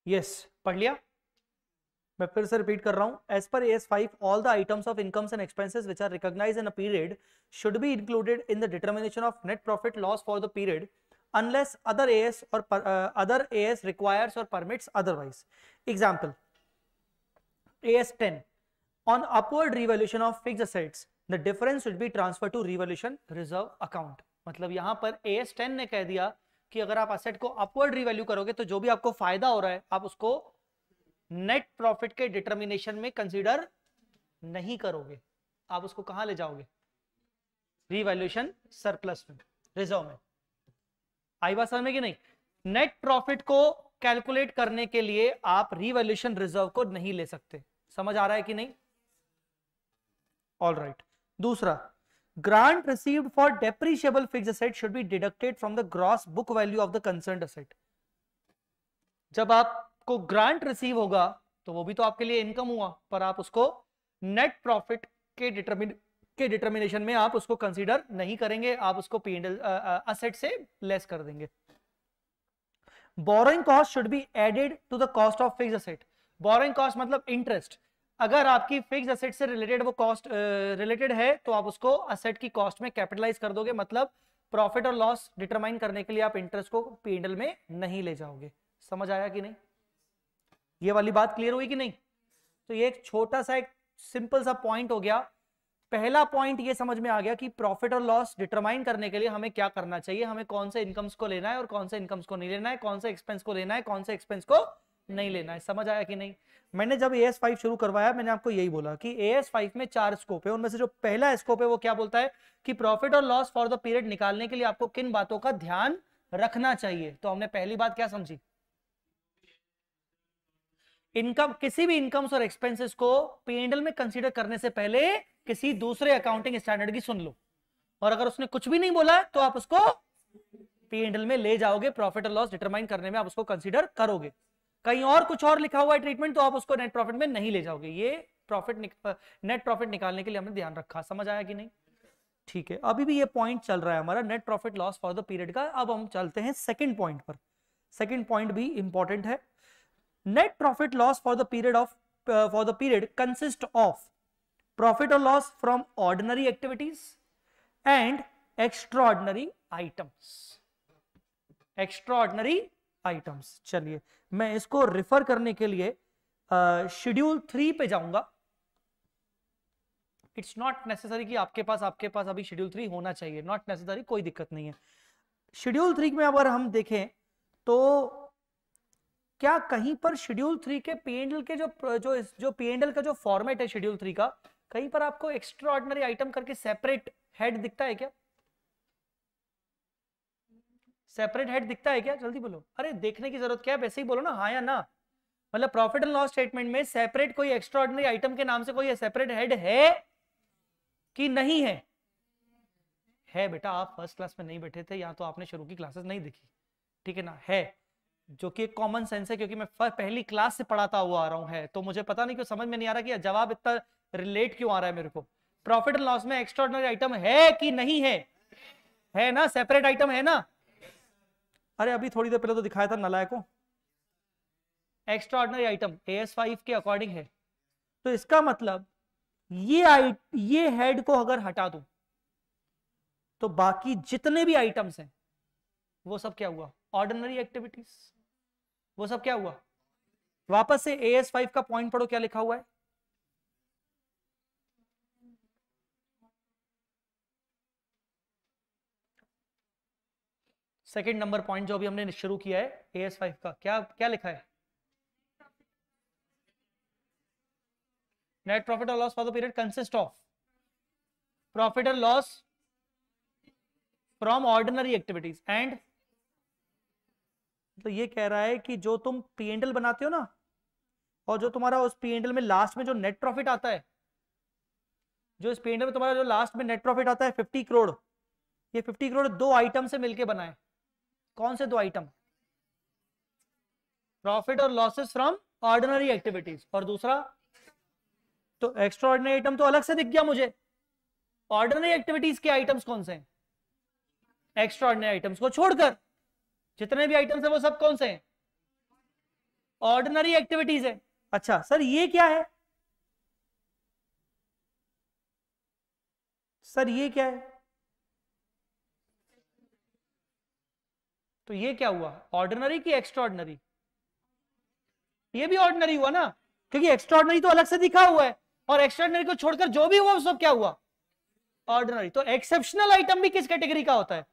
यस पढ़ लिया मैं फिर से रिपीट कर रहा हूं एज uh, मतलब per S five all the items of incomes and expenses which are recognise in period should be included in the determination of net profit loss for the period unless other S और other A S requires और permits otherwise example A S ten on upward revolution of fix assets the difference should be transfer to revolution reserve account मतलब यहां पर A S ten ने कह दिया कि अगर आप असेट को अपवर्ड रिवैल्यू करोगे तो जो भी आपको फायदा हो रहा है आप उसको नेट प्रॉफिट के डिटर्मिनेशन में कंसीडर नहीं करोगे आप उसको कहां ले जाओगे रिवैल्यूशन सरप्लस में रिजर्व में आई बात समझ में कि नहीं नेट प्रॉफिट को कैलकुलेट करने के लिए आप रिवैल्यूशन रिजर्व को नहीं ले सकते समझ आ रहा है कि नहीं ऑल राइट right. दूसरा grant receive for depreciable fix asset should be deducted from the gross book value of the concern asset जब आपको ग्रांट रिसीव होगा तो वो भी तो आपके लिए इनकम हुआ पर आप उसको नेट प्रॉफिट के डिटरमिन के डिटर्मिनेशन में आप उसको कंसीडर नहीं करेंगे आप उसको पीएनएल असेट से लेस कर देंगे borrowing cost should be added to the cost of fix asset borrowing cost मतलब इंटरेस्ट अगर आपकी फिक्स असेट से रिलेटेड वो कॉस्ट रिलेटेड है तो आप उसको असेट की कॉस्ट में कैपिटलाइज कर दोगे मतलब प्रॉफिट और लॉस डिटरमाइन करने के लिए आप इंटरेस्ट को पीएनएल में नहीं ले जाओगे समझ आया कि नहीं ये वाली बात क्लियर हुई कि नहीं तो ये एक छोटा सा एक सिंपल सा पॉइंट हो गया पहला पॉइंट ये समझ में आ गया कि प्रॉफिट और लॉस डिटरमाइन करने के लिए हमें क्या करना चाहिए हमें कौन से इनकम्स को लेना है और कौन से इनकम्स को नहीं लेना है कौन से एक्सपेंस को लेना है कौन से एक्सपेंस को नहीं लेना है समझ आया कि नहीं मैंने जब ए एस फाइव शुरू करवाया मैंने आपको यही बोला कि ए एस फाइव में चार स्कोप है उनमें से जो पहला स्कोप है वो क्या बोलता है कि प्रॉफिट और लॉस फॉर द पीरियड निकालने के लिए आपको किन बातों का ध्यान रखना चाहिए तो हमने पहली बात क्या समझी इनकम किसी भी इनकम्स और एक्सपेंसेस को पीएनएल में कंसीडर करने से पहले किसी दूसरे अकाउंटिंग स्टैंडर्ड की सुन लो और अगर उसने कुछ भी नहीं बोला तो आप उसको पीएनएल में ले जाओगे प्रॉफिट और लॉस डिटरमाइन करने में आप उसको कंसीडर करोगे कहीं और कुछ और लिखा हुआ है ट्रीटमेंट तो आप उसको नेट प्रॉफिट में नहीं ले जाओगे ये प्रॉफिट नेट प्रॉफिट निकालने के लिए हमने ध्यान रखा समझ आया कि नहीं ठीक है अभी भी ये पॉइंट चल रहा है हमारा net profit loss for the period का अब हम चलते हैं सेकेंड पॉइंट पर सेकेंड पॉइंट भी इंपॉर्टेंट है net profit loss for the period of for the period consist of loss from ordinary activities and extra and items extra extraordinary items चलिए मैं इसको रिफर करने के लिए शेड्यूल थ्री पे जाऊंगा इट्स नॉट नेसेसरी कि आपके पास आपके पास अभी शेड्यूल थ्री होना चाहिए नॉट नेसेसरी कोई दिक्कत नहीं है शेड्यूल थ्री में अगर हम देखें तो क्या कहीं पर शेड्यूल थ्री के पीएनएल के जो जो जो पीएनएल का जो फॉर्मेट है शेड्यूल थ्री का कहीं पर आपको एक्स्ट्रा ऑर्डिनरी आइटम करके सेपरेट हेड दिखता है क्या सेपरेट हेड दिखता है क्या जल्दी बोलो अरे देखने की जरूरत क्या है वैसे ही बोलो ना हाँ या ना मतलब प्रॉफिट एंड लॉस स्टेटमेंट में सेपरेट कोई एक्स्ट्रॉर्डनरी आइटम के नाम से कोई सेपरेट हेड है कि नहीं है है बेटा आप फर्स्ट क्लास में नहीं बैठे थे या तो आपने शुरू की क्लासेस नहीं देखी ठीक है ना है जो कि एक कॉमन सेंस है क्योंकि मैं पहली क्लास से पढ़ाता हुआ आ रहा हूं है तो मुझे पता नहीं क्यों समझ में नहीं आ रहा कि जवाब इतना रिलेट क्यों आ रहा है मेरे को प्रॉफिट एंड लॉस में एक्स्ट्रॉर्डनरी आइटम है कि नहीं है है ना सेपरेट आइटम है ना अरे अभी थोड़ी देर पहले तो दिखाया था नलायकों extra ordinary item A S five के अकॉर्डिंग है तो इसका मतलब ये आइट ये हेड को अगर हटा दू तो बाकी जितने भी आइटम्स हैं वो सब क्या हुआ ऑर्डनरी एक्टिविटीज वो सब क्या हुआ वापस से ए एस फाइव का पॉइंट पढ़ो क्या लिखा हुआ है सेकेंड नंबर पॉइंट जो अभी हमने शुरू किया है ए एस फाइव का क्या क्या लिखा है नेट प्रॉफिट और loss for the period consist of profit और loss from ordinary activities and तो ये कह रहा है कि जो तुम पीएनडल बनाते हो ना और जो तुम्हारा उस पीएनडल में लास्ट में जो नेट प्रॉफिट आता है जो इस पीएनडल में तुम्हारा जो लास्ट में नेट प्रॉफिट आता है फिफ्टी करोड़ ये फिफ्टी करोड़ दो आइटम से मिलकर बनाए कौन से दो आइटम प्रॉफिट और लॉसेस फ्रॉम ऑर्डिनरी एक्टिविटीज और दूसरा तो एक्स्ट्रा ऑर्डिनरी आइटम तो अलग से दिख गया मुझे ऑर्डिनरी एक्टिविटीज के आइटम्स कौन से हैं एक्स्ट्रा ऑर्डिनरी आइटम्स को छोड़कर जितने भी आइटम्स हैं वो सब कौन से हैं ऑर्डिनरी एक्टिविटीज है अच्छा सर ये क्या है सर ये क्या है तो ये क्या हुआ ऑर्डिनरी की एक्स्ट्रॉर्डनरी ये भी ऑर्डिनरी हुआ ना क्योंकि एक्स्ट्रॉर्डनरी तो अलग से दिखा हुआ है और एक्स्ट्रॉर्डनरी को छोड़कर जो भी हुआ सब क्या हुआ ऑर्डिनरी तो एक्सेप्शनल आइटम भी किस कैटेगरी का होता है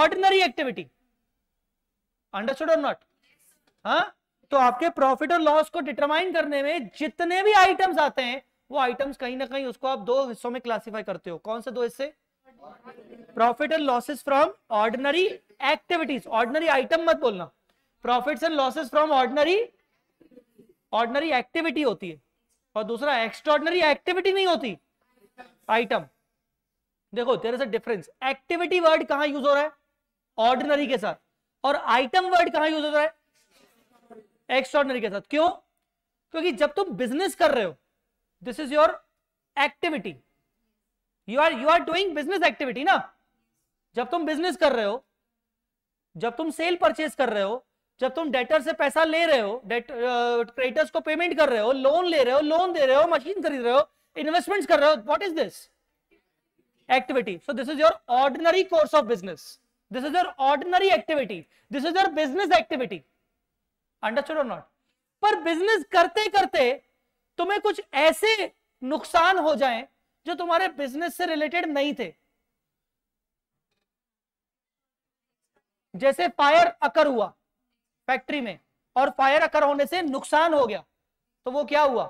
ऑर्डिनरी एक्टिविटी अंडरस्टूड और नॉट हाँ तो आपके प्रॉफिट और लॉस को डिटरमाइन करने में जितने भी आइटम्स आते हैं वो आइटम्स कहीं ना कहीं उसको आप दो हिस्सों में क्लासिफाई करते हो कौन से दो हिस्से profit and losses from ordinary activities ordinary item मत बोलना profit and losses from ordinary ordinary activity होती है और दूसरा एक्स्ट्रॉर्डनरी एक्टिविटी नहीं होती आइटम देखो तेरे से डिफरेंस एक्टिविटी वर्ड कहां यूज हो रहा है ऑर्डिनरी के साथ और आइटम वर्ड कहां यूज हो रहा है एक्स्ट्रॉर्डनरी के साथ क्यों क्योंकि जब तुम बिजनेस कर रहे हो this is your activity you are you are doing business activity ना जब तुम बिजनेस कर रहे हो जब तुम सेल परचेज कर रहे हो जब तुम डेटर से पैसा ले रहे हो क्रेडिटर्स uh, को पेमेंट कर रहे हो लोन ले रहे हो लोन दे रहे हो मशीन खरीद रहे हो इन्वेस्टमेंट कर रहे हो what is this activity so this is your ordinary course of business this is your ordinary activity this is your business activity understood और नॉट पर बिजनेस करते करते तुम्हें कुछ ऐसे नुकसान हो जाएं जो तुम्हारे बिजनेस से रिलेटेड नहीं थे जैसे फायर अकर हुआ फैक्ट्री में और फायर अकर होने से नुकसान हो गया तो वो क्या हुआ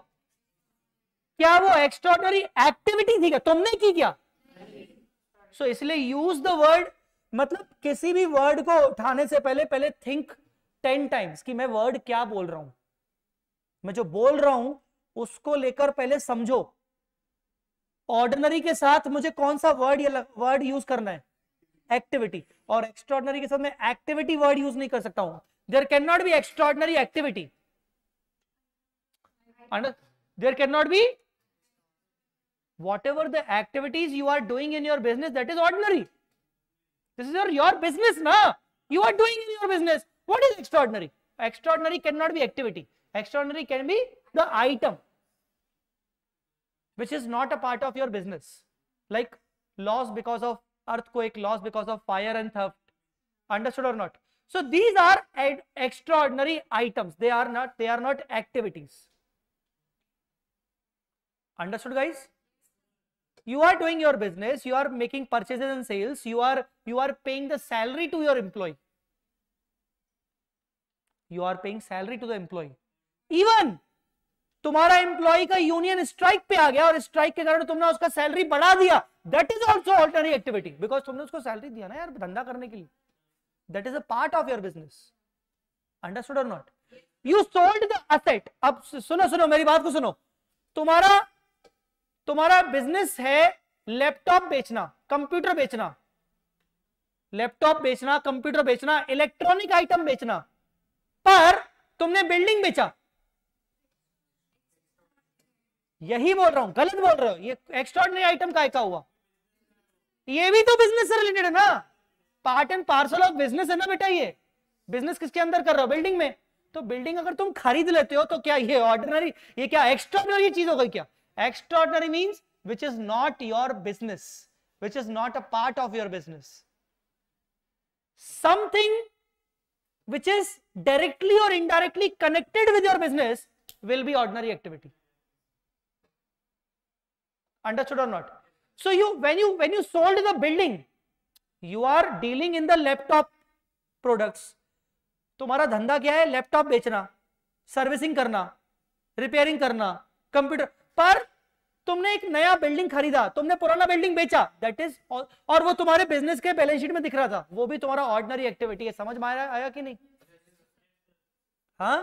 क्या वो एक्स्ट्रॉर्डनरी एक्टिविटी थी क्या तुमने की क्या सो so, इसलिए यूज द वर्ड मतलब किसी भी वर्ड को उठाने से पहले पहले थिंक टेन टाइम्स कि मैं वर्ड क्या बोल रहा हूं मैं जो बोल रहा हूं उसको लेकर पहले समझो ऑर्डिनरी के साथ मुझे कौन सा वर्ड वर्ड यूज करना है एक्टिविटी और एक्स्ट्रॉर्डनरी के साथ मैं एक्टिविटी वर्ड यूज नहीं कर सकता हूं there can not be extraordinary activity there can not be whatever the activities you are doing in your business that is ordinary this is your business ना you are doing in your business is extraordinary extraordinary can not be activity extraordinary can be the item which is not a part of your business, like loss because of earthquake, loss because of fire and theft. Understood or not? So these are extraordinary items. They are not. They are not activities. Understood, guys? You are doing your business. You are making purchases and sales. You are you are paying the salary to your employee. You are paying salary to the employee. Even तुम्हारा employee का union strike पे आ गया और strike के कारण तुमने उसका सैलरी बढ़ा दिया that is also alternate activity because तुमने उसको सैलरी दिया ना यार धंधा करने के लिए that is a part of your business understood और not you sold the asset अब सुनो सुनो मेरी बात को सुनो तुम्हारा तुम्हारा बिजनेस है लैपटॉप बेचना कंप्यूटर बेचना लैपटॉप बेचना कंप्यूटर बेचना इलेक्ट्रॉनिक आइटम बेचना पर तुमने बिल्डिंग बेचा यही बोल रहा हूं गलत बोल रहे हो ये एक्स्ट्रॉर्डनरी आइटम का का हुआ ये भी तो बिजनेस से रिलेटेड है ना part and parcel of business है ना बेटा ये बिजनेस किसके अंदर कर रहे हो बिल्डिंग में तो बिल्डिंग अगर तुम खरीद लेते हो तो क्या ये ऑर्डिनरी ये क्या एक्स्ट्रॉर्डनरी चीज हो गई क्या extraordinary means which is not your business which is not a part of your business something which is directly और indirectly connected with your business will be ordinary activity understood or not so you when you when you sold the building you are dealing in the laptop products तुम्हारा धंधा क्या है laptop बेचना servicing करना repairing करना computer पर तुमने एक नया बिल्डिंग खरीदा तुमने पुराना बिल्डिंग बेचा दैट इज और वो तुम्हारे बिजनेस के बैलेंस शीट में दिख रहा था वो भी तुम्हारा ऑर्डनरी एक्टिविटी है समझ में आया, आया कि नहीं हा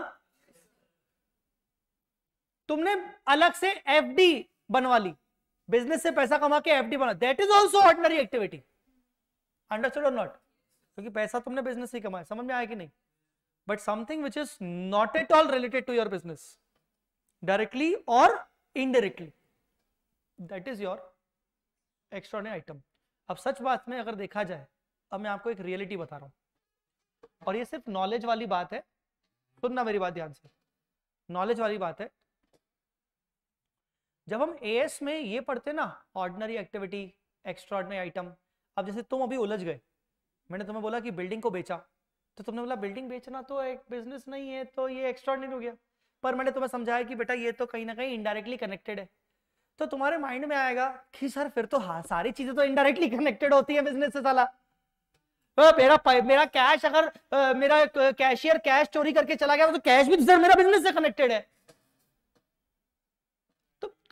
तुमने अलग से एफडी बनवा ली बिजनेस से पैसा कमा के एफडी बना that is also ordinary activity understood और नॉट क्योंकि पैसा तुमने बिजनेस से कमाया समझ में आया कि नहीं but something which is not at all related to your business directly और indirectly that is your extraordinary item अब सच बात में अगर देखा जाए अब मैं आपको एक रियलिटी बता रहा हूं और ये सिर्फ नॉलेज वाली बात है सुनना मेरी बात ध्यान से नॉलेज वाली बात है जब हम ए में ये पढ़ते ना ऑर्डनरी एक्टिविटी एक्स्ट्रॉर्डनरी आइटम अब जैसे तुम अभी उलझ गए मैंने तुम्हें बोला कि बिल्डिंग को बेचा तो तुमने बोला बिल्डिंग बेचना तो एक बिजनेस नहीं है तो ये एक्स्ट्रॉर्डनरी हो गया पर मैंने तुम्हें समझाया कि बेटा ये तो कहीं ना कहीं इनडायरेक्टली कनेक्टेड है तो तुम्हारे माइंड में आएगा कि सर फिर तो हाँ सारी चीजें तो इनडायरेक्टली कनेक्टेड होती है बिजनेस से साला मेरा मेरा कैश अगर मेरा कैशियर कैश चोरी करके चला गया तो कैश भी तो सर मेरा बिजनेस से कनेक्टेड है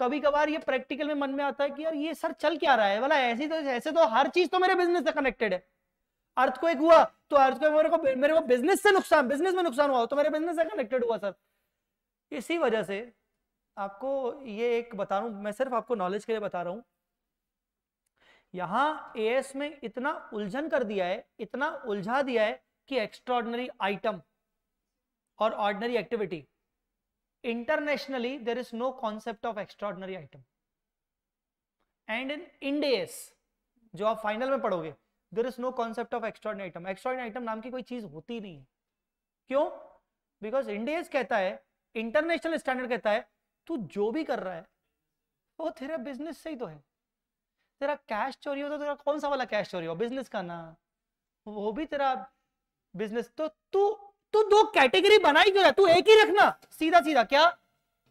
कभी कभार ये प्रैक्टिकल में मन में आता है कि यार ये सर चल क्या रहा है बोला ऐसी तो ऐसे तो हर चीज तो मेरे बिजनेस से कनेक्टेड है अर्थ को एक हुआ तो अर्थ को मेरे को मेरे को बिजनेस से नुकसान बिजनेस में नुकसान हुआ तो मेरे बिजनेस से कनेक्टेड हुआ सर इसी वजह से आपको ये एक बता रहा हूं मैं सिर्फ आपको नॉलेज के लिए बता रहा हूं यहां एस में इतना उलझन कर दिया है इतना उलझा दिया है कि एक्स्ट्रॉर्डनरी आइटम और ordinary activity internationally there is no concept of extraordinary item and in indes जो आप फाइनल में पढ़ोगे there is no concept of extraordinary item extraordinary item नाम की कोई चीज होती नहीं है क्यों बिकॉज इंडियस कहता है इंटरनेशनल स्टैंडर्ड कहता है तू जो भी कर रहा है वो तेरा बिजनेस से ही तो है तेरा कैश चोरी हो तो तेरा कौन सा वाला कैश चोरी हो बिजनेस का ना वो भी तेरा बिजनेस तो तू तो दो कैटेगरी बनाई क्यों तू एक ही रखना सीधा सीधा क्या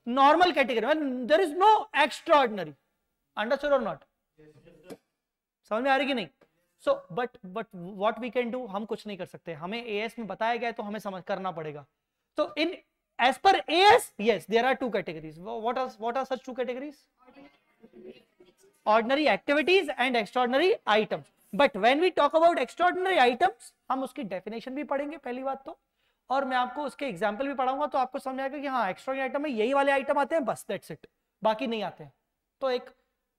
normal category there is no extra ordinary understood और नॉट समझ में आ रही कि नहीं so but but what we can do हम कुछ नहीं कर सकते हमें ए में बताया गया तो हमें समझ करना पड़ेगा तो in as per A S yes there are two categories what are what are such two categories ordinary activities and extraordinary items but when we talk about extraordinary items हम उसकी डेफिनेशन भी पढ़ेंगे पहली बात तो और मैं आपको उसके एग्जाम्पल भी पढ़ाऊंगा तो आपको समझ आएगा कि हाँ एक्स्ट्रा आइटम में यही वाले आइटम आते हैं बस दैट्स इट बाकी नहीं आते हैं तो एक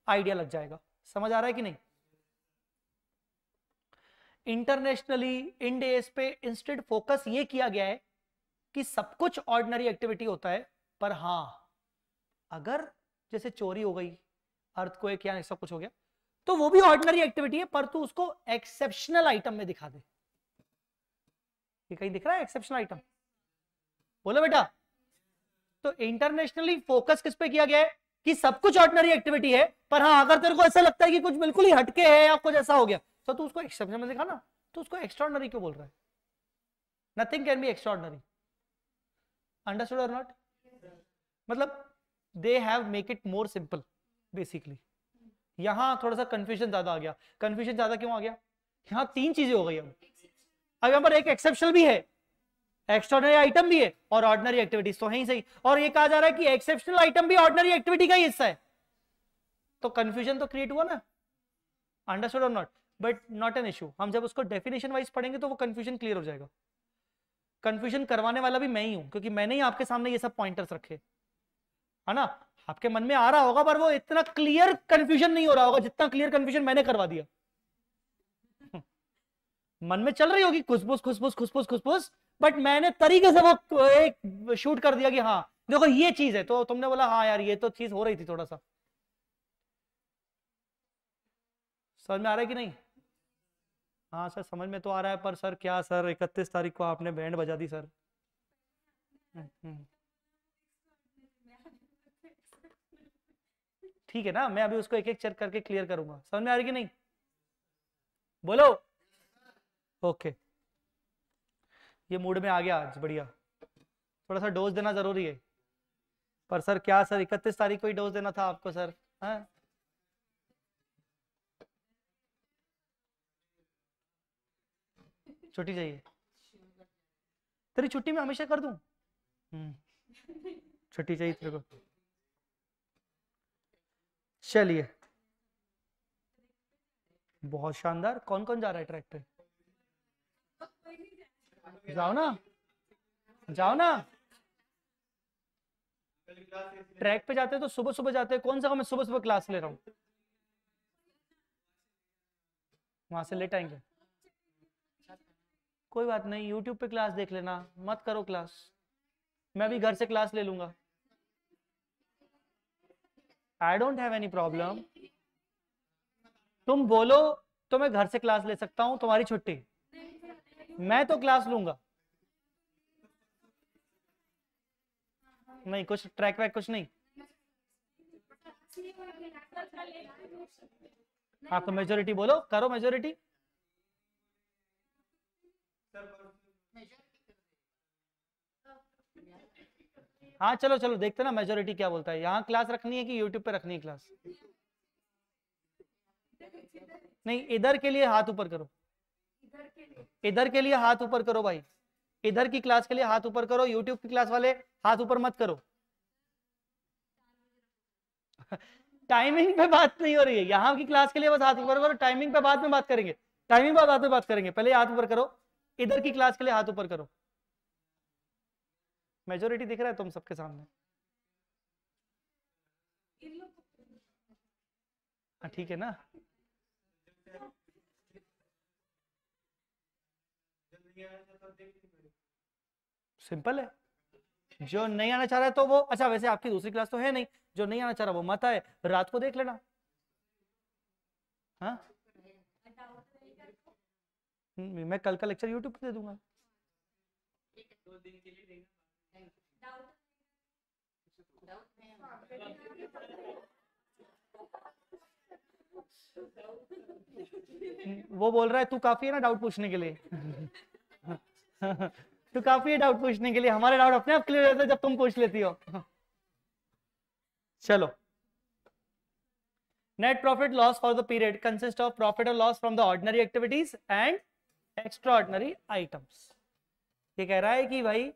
आइडिया लग जाएगा समझ आ रहा है कि नहीं इंटरनेशनली इन डेज पे इंस्टेंट फोकस ये किया गया है कि सब कुछ ऑर्डिनरी एक्टिविटी होता है पर हाँ अगर जैसे चोरी हो गई अर्थ को या सब कुछ हो गया तो वो भी ऑर्डिनरी एक्टिविटी है पर तू उसको एक्सेप्शनल आइटम में दिखा दे ये कहीं दिख रहा है एक्सेप्शनल आइटम बोलो बेटा तो इंटरनेशनली फोकस किस पे किया गया है कि सब कुछ ऑर्डनरी एक्टिविटी है पर हाँ अगर तेरे को ऐसा लगता है कि कुछ बिल्कुल ही हटके है या कुछ ऐसा हो गया तो तू उसको एक्सेप्शन में दिखा ना तो उसको एक्स्ट्रॉर्डनरी क्यों बोल रहा है nothing can be extraordinary understood और नॉट मतलब they have make it more simple basically यहां थोड़ा सा कंफ्यूजन ज्यादा आ गया कंफ्यूजन ज्यादा क्यों आ गया यहां तीन चीजें हो गई अब अब यहां पर एक एक्सेप्शन भी है एक्स्ट्रॉर्डनरी आइटम भी है और ऑर्डनरी एक्टिविटीज तो है ही सही और ये कहा जा रहा है कि एक्सेप्शनल आइटम भी ऑर्डनरी एक्टिविटी का ही हिस्सा है तो कंफ्यूजन तो क्रिएट हुआ ना अंडरस्टूड और not but not an issue हम जब उसको डेफिनेशन वाइज पढ़ेंगे तो वो कंफ्यूजन क्लियर हो जाएगा कंफ्यूजन करवाने वाला भी मैं ही हूं क्योंकि मैंने ही आपके सामने ये सब पॉइंटर्स रखे है ना आपके मन में आ रहा होगा पर वो इतना क्लियर कंफ्यूजन नहीं हो रहा होगा जितना क्लियर कंफ्यूजन मैंने करवा दिया मन में चल रही होगी खुशबूस खुशबूस खुशबूस खुशबूस बट मैंने तरीके से वो एक शूट कर दिया कि हाँ देखो ये चीज है तो तुमने बोला हाँ यार ये तो चीज हो रही थी थोड़ा सा समझ में आ रहा है कि नहीं हाँ सर समझ में तो आ रहा है पर सर क्या सर इकतीस तारीख को आपने बैंड बजा दी सर हम्म। ठीक है ना मैं अभी उसको एक एक चेक करके क्लियर करूंगा समझ में आ रही कि नहीं बोलो ओके ये मूड में आ गया आज बढ़िया थोड़ा सा डोज देना जरूरी है पर सर क्या सर इकतीस तारीख को ही डोज देना था आपको सर है हाँ? छुट्टी चाहिए तेरी छुट्टी में हमेशा कर दू हम्म। छुट्टी चाहिए तेरे को चलिए बहुत शानदार कौन कौन जा रहा है ट्रैक्टर जाओ ना जाओ ना ट्रैक पे जाते हैं तो सुबह सुबह जाते हैं कौन सा मैं सुबह सुबह क्लास ले रहा हूँ वहां से लेट आएंगे कोई बात नहीं यूट्यूब पे क्लास देख लेना मत करो क्लास मैं भी घर से क्लास ले लूंगा I don't have any problem तुम बोलो तो मैं घर से क्लास ले सकता हूँ तुम्हारी छुट्टी मैं तो क्लास लूंगा नहीं कुछ ट्रैक वैक कुछ नहीं आप हाँ, तो मेजोरिटी बोलो करो मेजोरिटी हाँ चलो चलो देखते ना मेजोरिटी क्या बोलता है यहाँ क्लास रखनी है कि यूट्यूब पे रखनी है क्लास नहीं इधर के लिए हाथ ऊपर करो इधर के लिए हाथ ऊपर करो भाई इधर की क्लास के लिए हाथ ऊपर करो यूट्यूब की क्लास वाले हाथ ऊपर मत करो टाइमिंग पे बात नहीं हो रही है यहाँ की क्लास के लिए बस हाथ ऊपर करो टाइमिंग पे बाद में बात करेंगे टाइमिंग पे बाद में बात करेंगे पहले हाथ ऊपर करो इधर की क्लास के लिए हाथ ऊपर करो मेजोरिटी दिख रहा है तुम सबके सामने हाँ, ठीक है ना सिंपल है जो नहीं आना चाह रहा है तो वो अच्छा वैसे आपकी दूसरी क्लास तो है नहीं जो नहीं आना चाह रहा वो मत आए रात को देख लेना हाँ हम्म, मैं कल का लेक्चर यूट्यूब पे दे दूंगा वो बोल रहा है तू काफी है ना डाउट पूछने के लिए तो काफी डाउट पूछने के लिए हमारे डाउट अपने आप क्लियर होते जब तुम पूछ लेती हो चलो net profit loss for the period consist of profit और loss from the the activities and extra extraordinary items ये कह रहा है कि भाई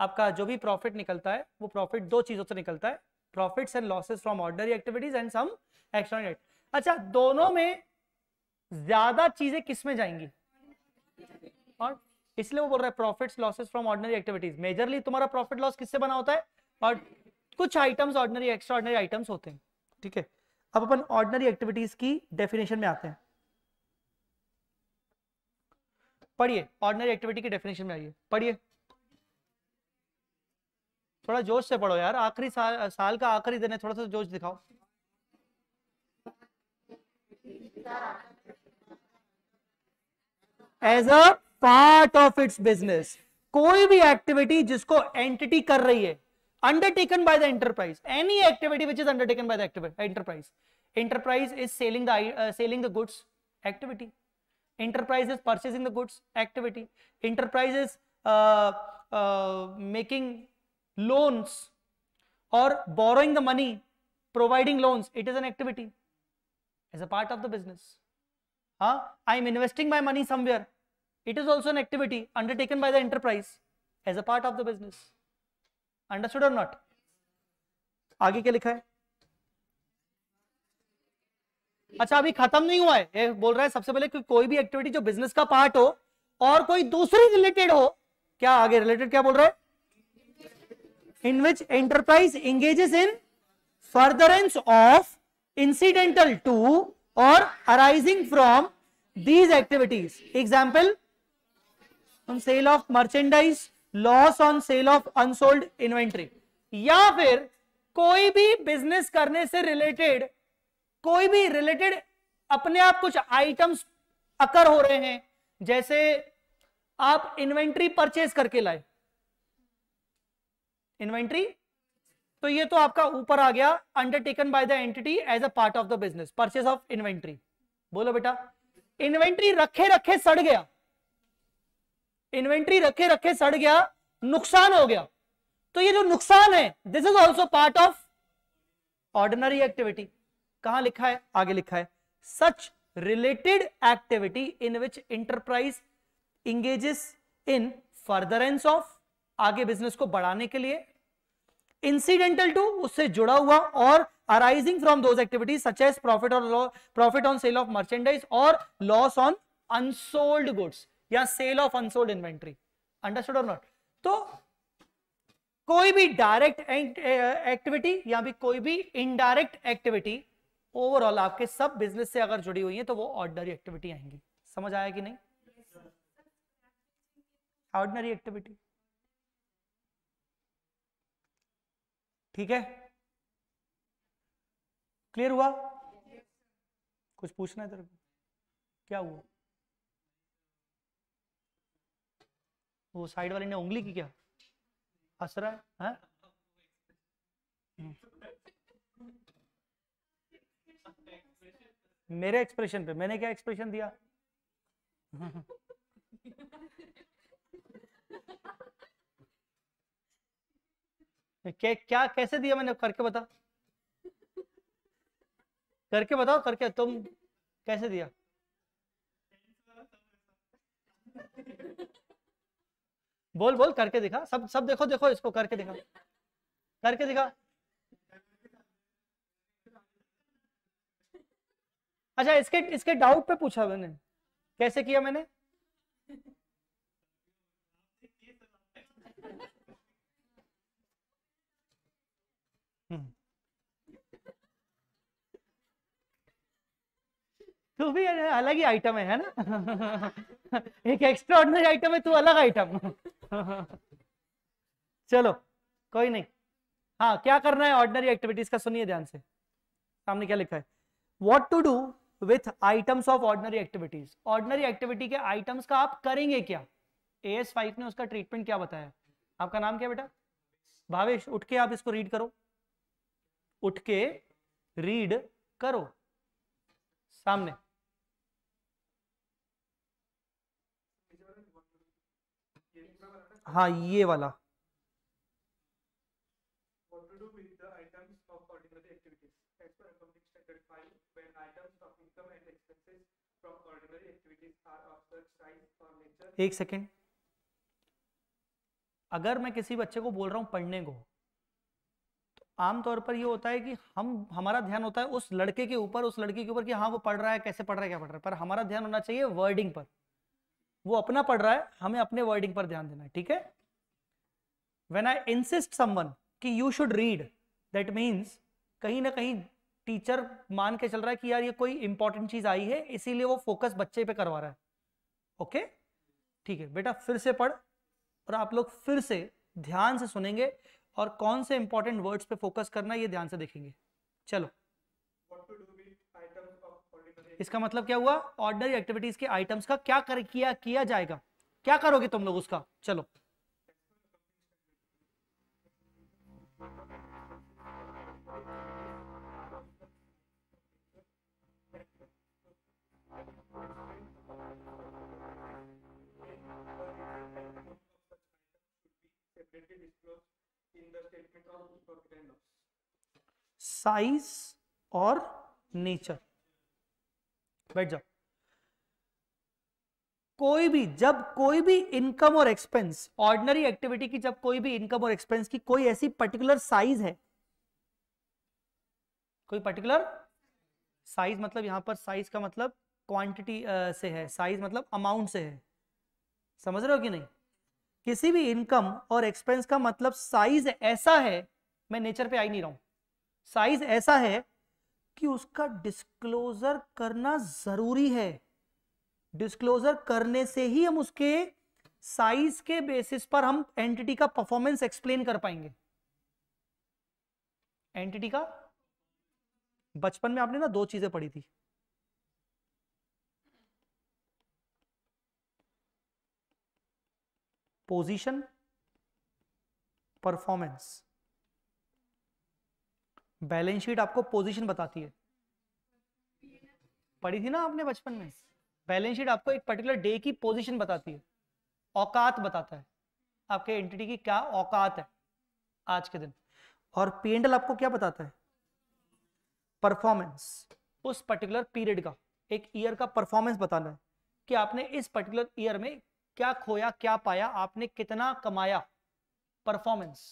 आपका जो भी प्रॉफिट निकलता है वो प्रॉफिट दो चीजों से निकलता है profits and losses from ordinary activities and some extra अच्छा दोनों में ज्यादा चीजें किस में जाएंगी और इसलिए वो बोल रहा है profit losses from ordinary activities majorly तुम्हारा प्रॉफिट लॉस किससे बना होता है और कुछ items ordinary extraordinary items होते हैं ठीक है अब अपन ऑर्डनरी एक्टिविटीज की डेफिनेशन में आते हैं पढ़िए ऑर्डनरी एक्टिविटी की डेफिनेशन में आइए पढ़िए थोड़ा जोश से पढ़ो यार आखिरी साल साल का आखिरी दिन है थोड़ा सा जोश दिखाओ as a Part of its business. कोई भी एक्टिविटी जिसको entity undertaken by the enterprise any activity which is undertaken by the enterprise enterprise is uh, selling the goods activity enterprise is purchasing the goods activity enterprise is uh, uh, making loans or borrowing the money providing loans it is an activity as a part of the business i am investing my money somewhere It is also an activity undertaken by the enterprise as a part of the business. Understood or not? आगे क्या लिखा है अच्छा अभी खत्म नहीं हुआ है ये बोल रहा है सबसे पहले कि कोई भी एक्टिविटी जो बिजनेस का पार्ट हो और कोई दूसरी रिलेटेड हो क्या आगे रिलेटेड क्या बोल रहा है in which enterprise engages in furtherance of incidental to और arising from these activities example on sale of merchandise loss on sale of unsold inventory या फिर कोई भी बिजनेस करने से रिलेटेड कोई भी रिलेटेड अपने आप कुछ आइटम्स अकर हो रहे हैं जैसे आप इन्वेंट्री परचेज करके लाए इन्वेंट्री तो ये तो आपका ऊपर आ गया undertaken by the entity as a part of the business purchase of inventory बोलो बेटा इन्वेंट्री रखे रखे सड़ गया इन्वेंट्री रखे रखे सड़ गया नुकसान हो गया तो ये जो नुकसान है this is also part of ordinary activity कहा लिखा है आगे लिखा है such related activity in which enterprise engages in furtherance of आगे बिजनेस को बढ़ाने के लिए इंसिडेंटल टू उससे जुड़ा हुआ और arising from those activities such as profit और profit on sale of merchandise और लॉस ऑन अनसोल्ड गुड्स या sale of unsold inventory understood और नॉट तो कोई भी डायरेक्ट एक्टिविटी eh, या भी कोई भी इनडायरेक्ट एक्टिविटी ओवरऑल आपके सब बिजनेस से अगर जुड़ी हुई है तो वो ऑर्डनरी एक्टिविटी आएंगी समझ आया कि नहीं ऑर्डनरी एक्टिविटी ठीक है क्लियर हुआ कुछ पूछना है तेरे को क्या हुआ वो साइड वाले ने उंगली की क्या हंस रहा है, है? मेरे एक्सप्रेशन पे मैंने क्या एक्सप्रेशन दिया क्या क्या कैसे दिया मैंने करके बता करके बताओ करके तुम कैसे दिया बोल बोल करके दिखा सब सब देखो देखो इसको करके दिखा करके दिखा अच्छा इसके इसके डाउट पे पूछा मैंने कैसे किया मैंने तो भी अलग ही आइटम है है ना एक एक्स्ट्रा ऑर्डनरी आइटम है तू अलग आइटम चलो कोई नहीं हाँ क्या करना है ऑर्डनरी एक्टिविटीज का सुनिए ध्यान से सामने क्या लिखा है what to do with items of ordinary activities ordinary activity के आइटम्स का आप करेंगे क्या ए एस फाइव ने उसका ट्रीटमेंट क्या बताया आपका नाम क्या बेटा भावेश उठ के आप इसको रीड करो उठ के रीड करो सामने हाँ ये वाला एक सेकेंड अगर मैं किसी बच्चे को बोल रहा हूं पढ़ने को तो आमतौर पर यह होता है कि हम हमारा ध्यान होता है उस लड़के के ऊपर उस लड़की के ऊपर कि हाँ वो पढ़ रहा है कैसे पढ़ रहा है क्या पढ़ रहा है पर हमारा ध्यान होना चाहिए वर्डिंग पर वो अपना पढ़ रहा है हमें अपने वर्डिंग पर ध्यान देना है ठीक है वेन आई इंसिस्ट समवन कि you should read that means कहीं ना कहीं टीचर मान के चल रहा है कि यार ये कोई इंपॉर्टेंट चीज आई है इसीलिए वो फोकस बच्चे पे करवा रहा है ओके ठीक है बेटा फिर से पढ़ और आप लोग फिर से ध्यान से सुनेंगे और कौन से इंपॉर्टेंट वर्ड्स पे फोकस करना ये ध्यान से देखेंगे चलो इसका मतलब क्या हुआ ऑर्डनरी एक्टिविटीज के आइटम्स का क्या कर किया किया जाएगा क्या करोगे तुम लोग उसका चलो साइज और नेचर बैठ जाओ कोई भी जब कोई भी इनकम और एक्सपेंस ऑर्डिनरी एक्टिविटी की जब कोई भी इनकम और एक्सपेंस की कोई ऐसी पर्टिकुलर साइज है कोई पर्टिकुलर साइज मतलब यहां पर साइज का मतलब क्वांटिटी से है साइज मतलब अमाउंट से है समझ रहे हो कि नहीं किसी भी इनकम और एक्सपेंस का मतलब साइज ऐसा है मैं नेचर पे आई नहीं रहा हूं साइज ऐसा है कि उसका डिस्क्लोजर करना जरूरी है डिस्क्लोजर करने से ही हम उसके साइज के बेसिस पर हम एंटिटी का परफॉर्मेंस एक्सप्लेन कर पाएंगे एंटिटी का बचपन में आपने ना दो चीजें पढ़ी थी पोजीशन परफॉर्मेंस बैलेंस शीट आपको पोजीशन बताती है पढ़ी थी ना आपने बचपन में बैलेंस शीट आपको एक पर्टिकुलर डे की पोजीशन बताती है औकात बताता है आपके एंटिटी की क्या औकात है आज के दिन और पीएनडल आपको क्या बताता है परफॉर्मेंस उस पर्टिकुलर पीरियड का एक ईयर का परफॉर्मेंस बताना है कि आपने इस पर्टिकुलर ईयर में क्या खोया क्या पाया आपने कितना कमाया परफॉर्मेंस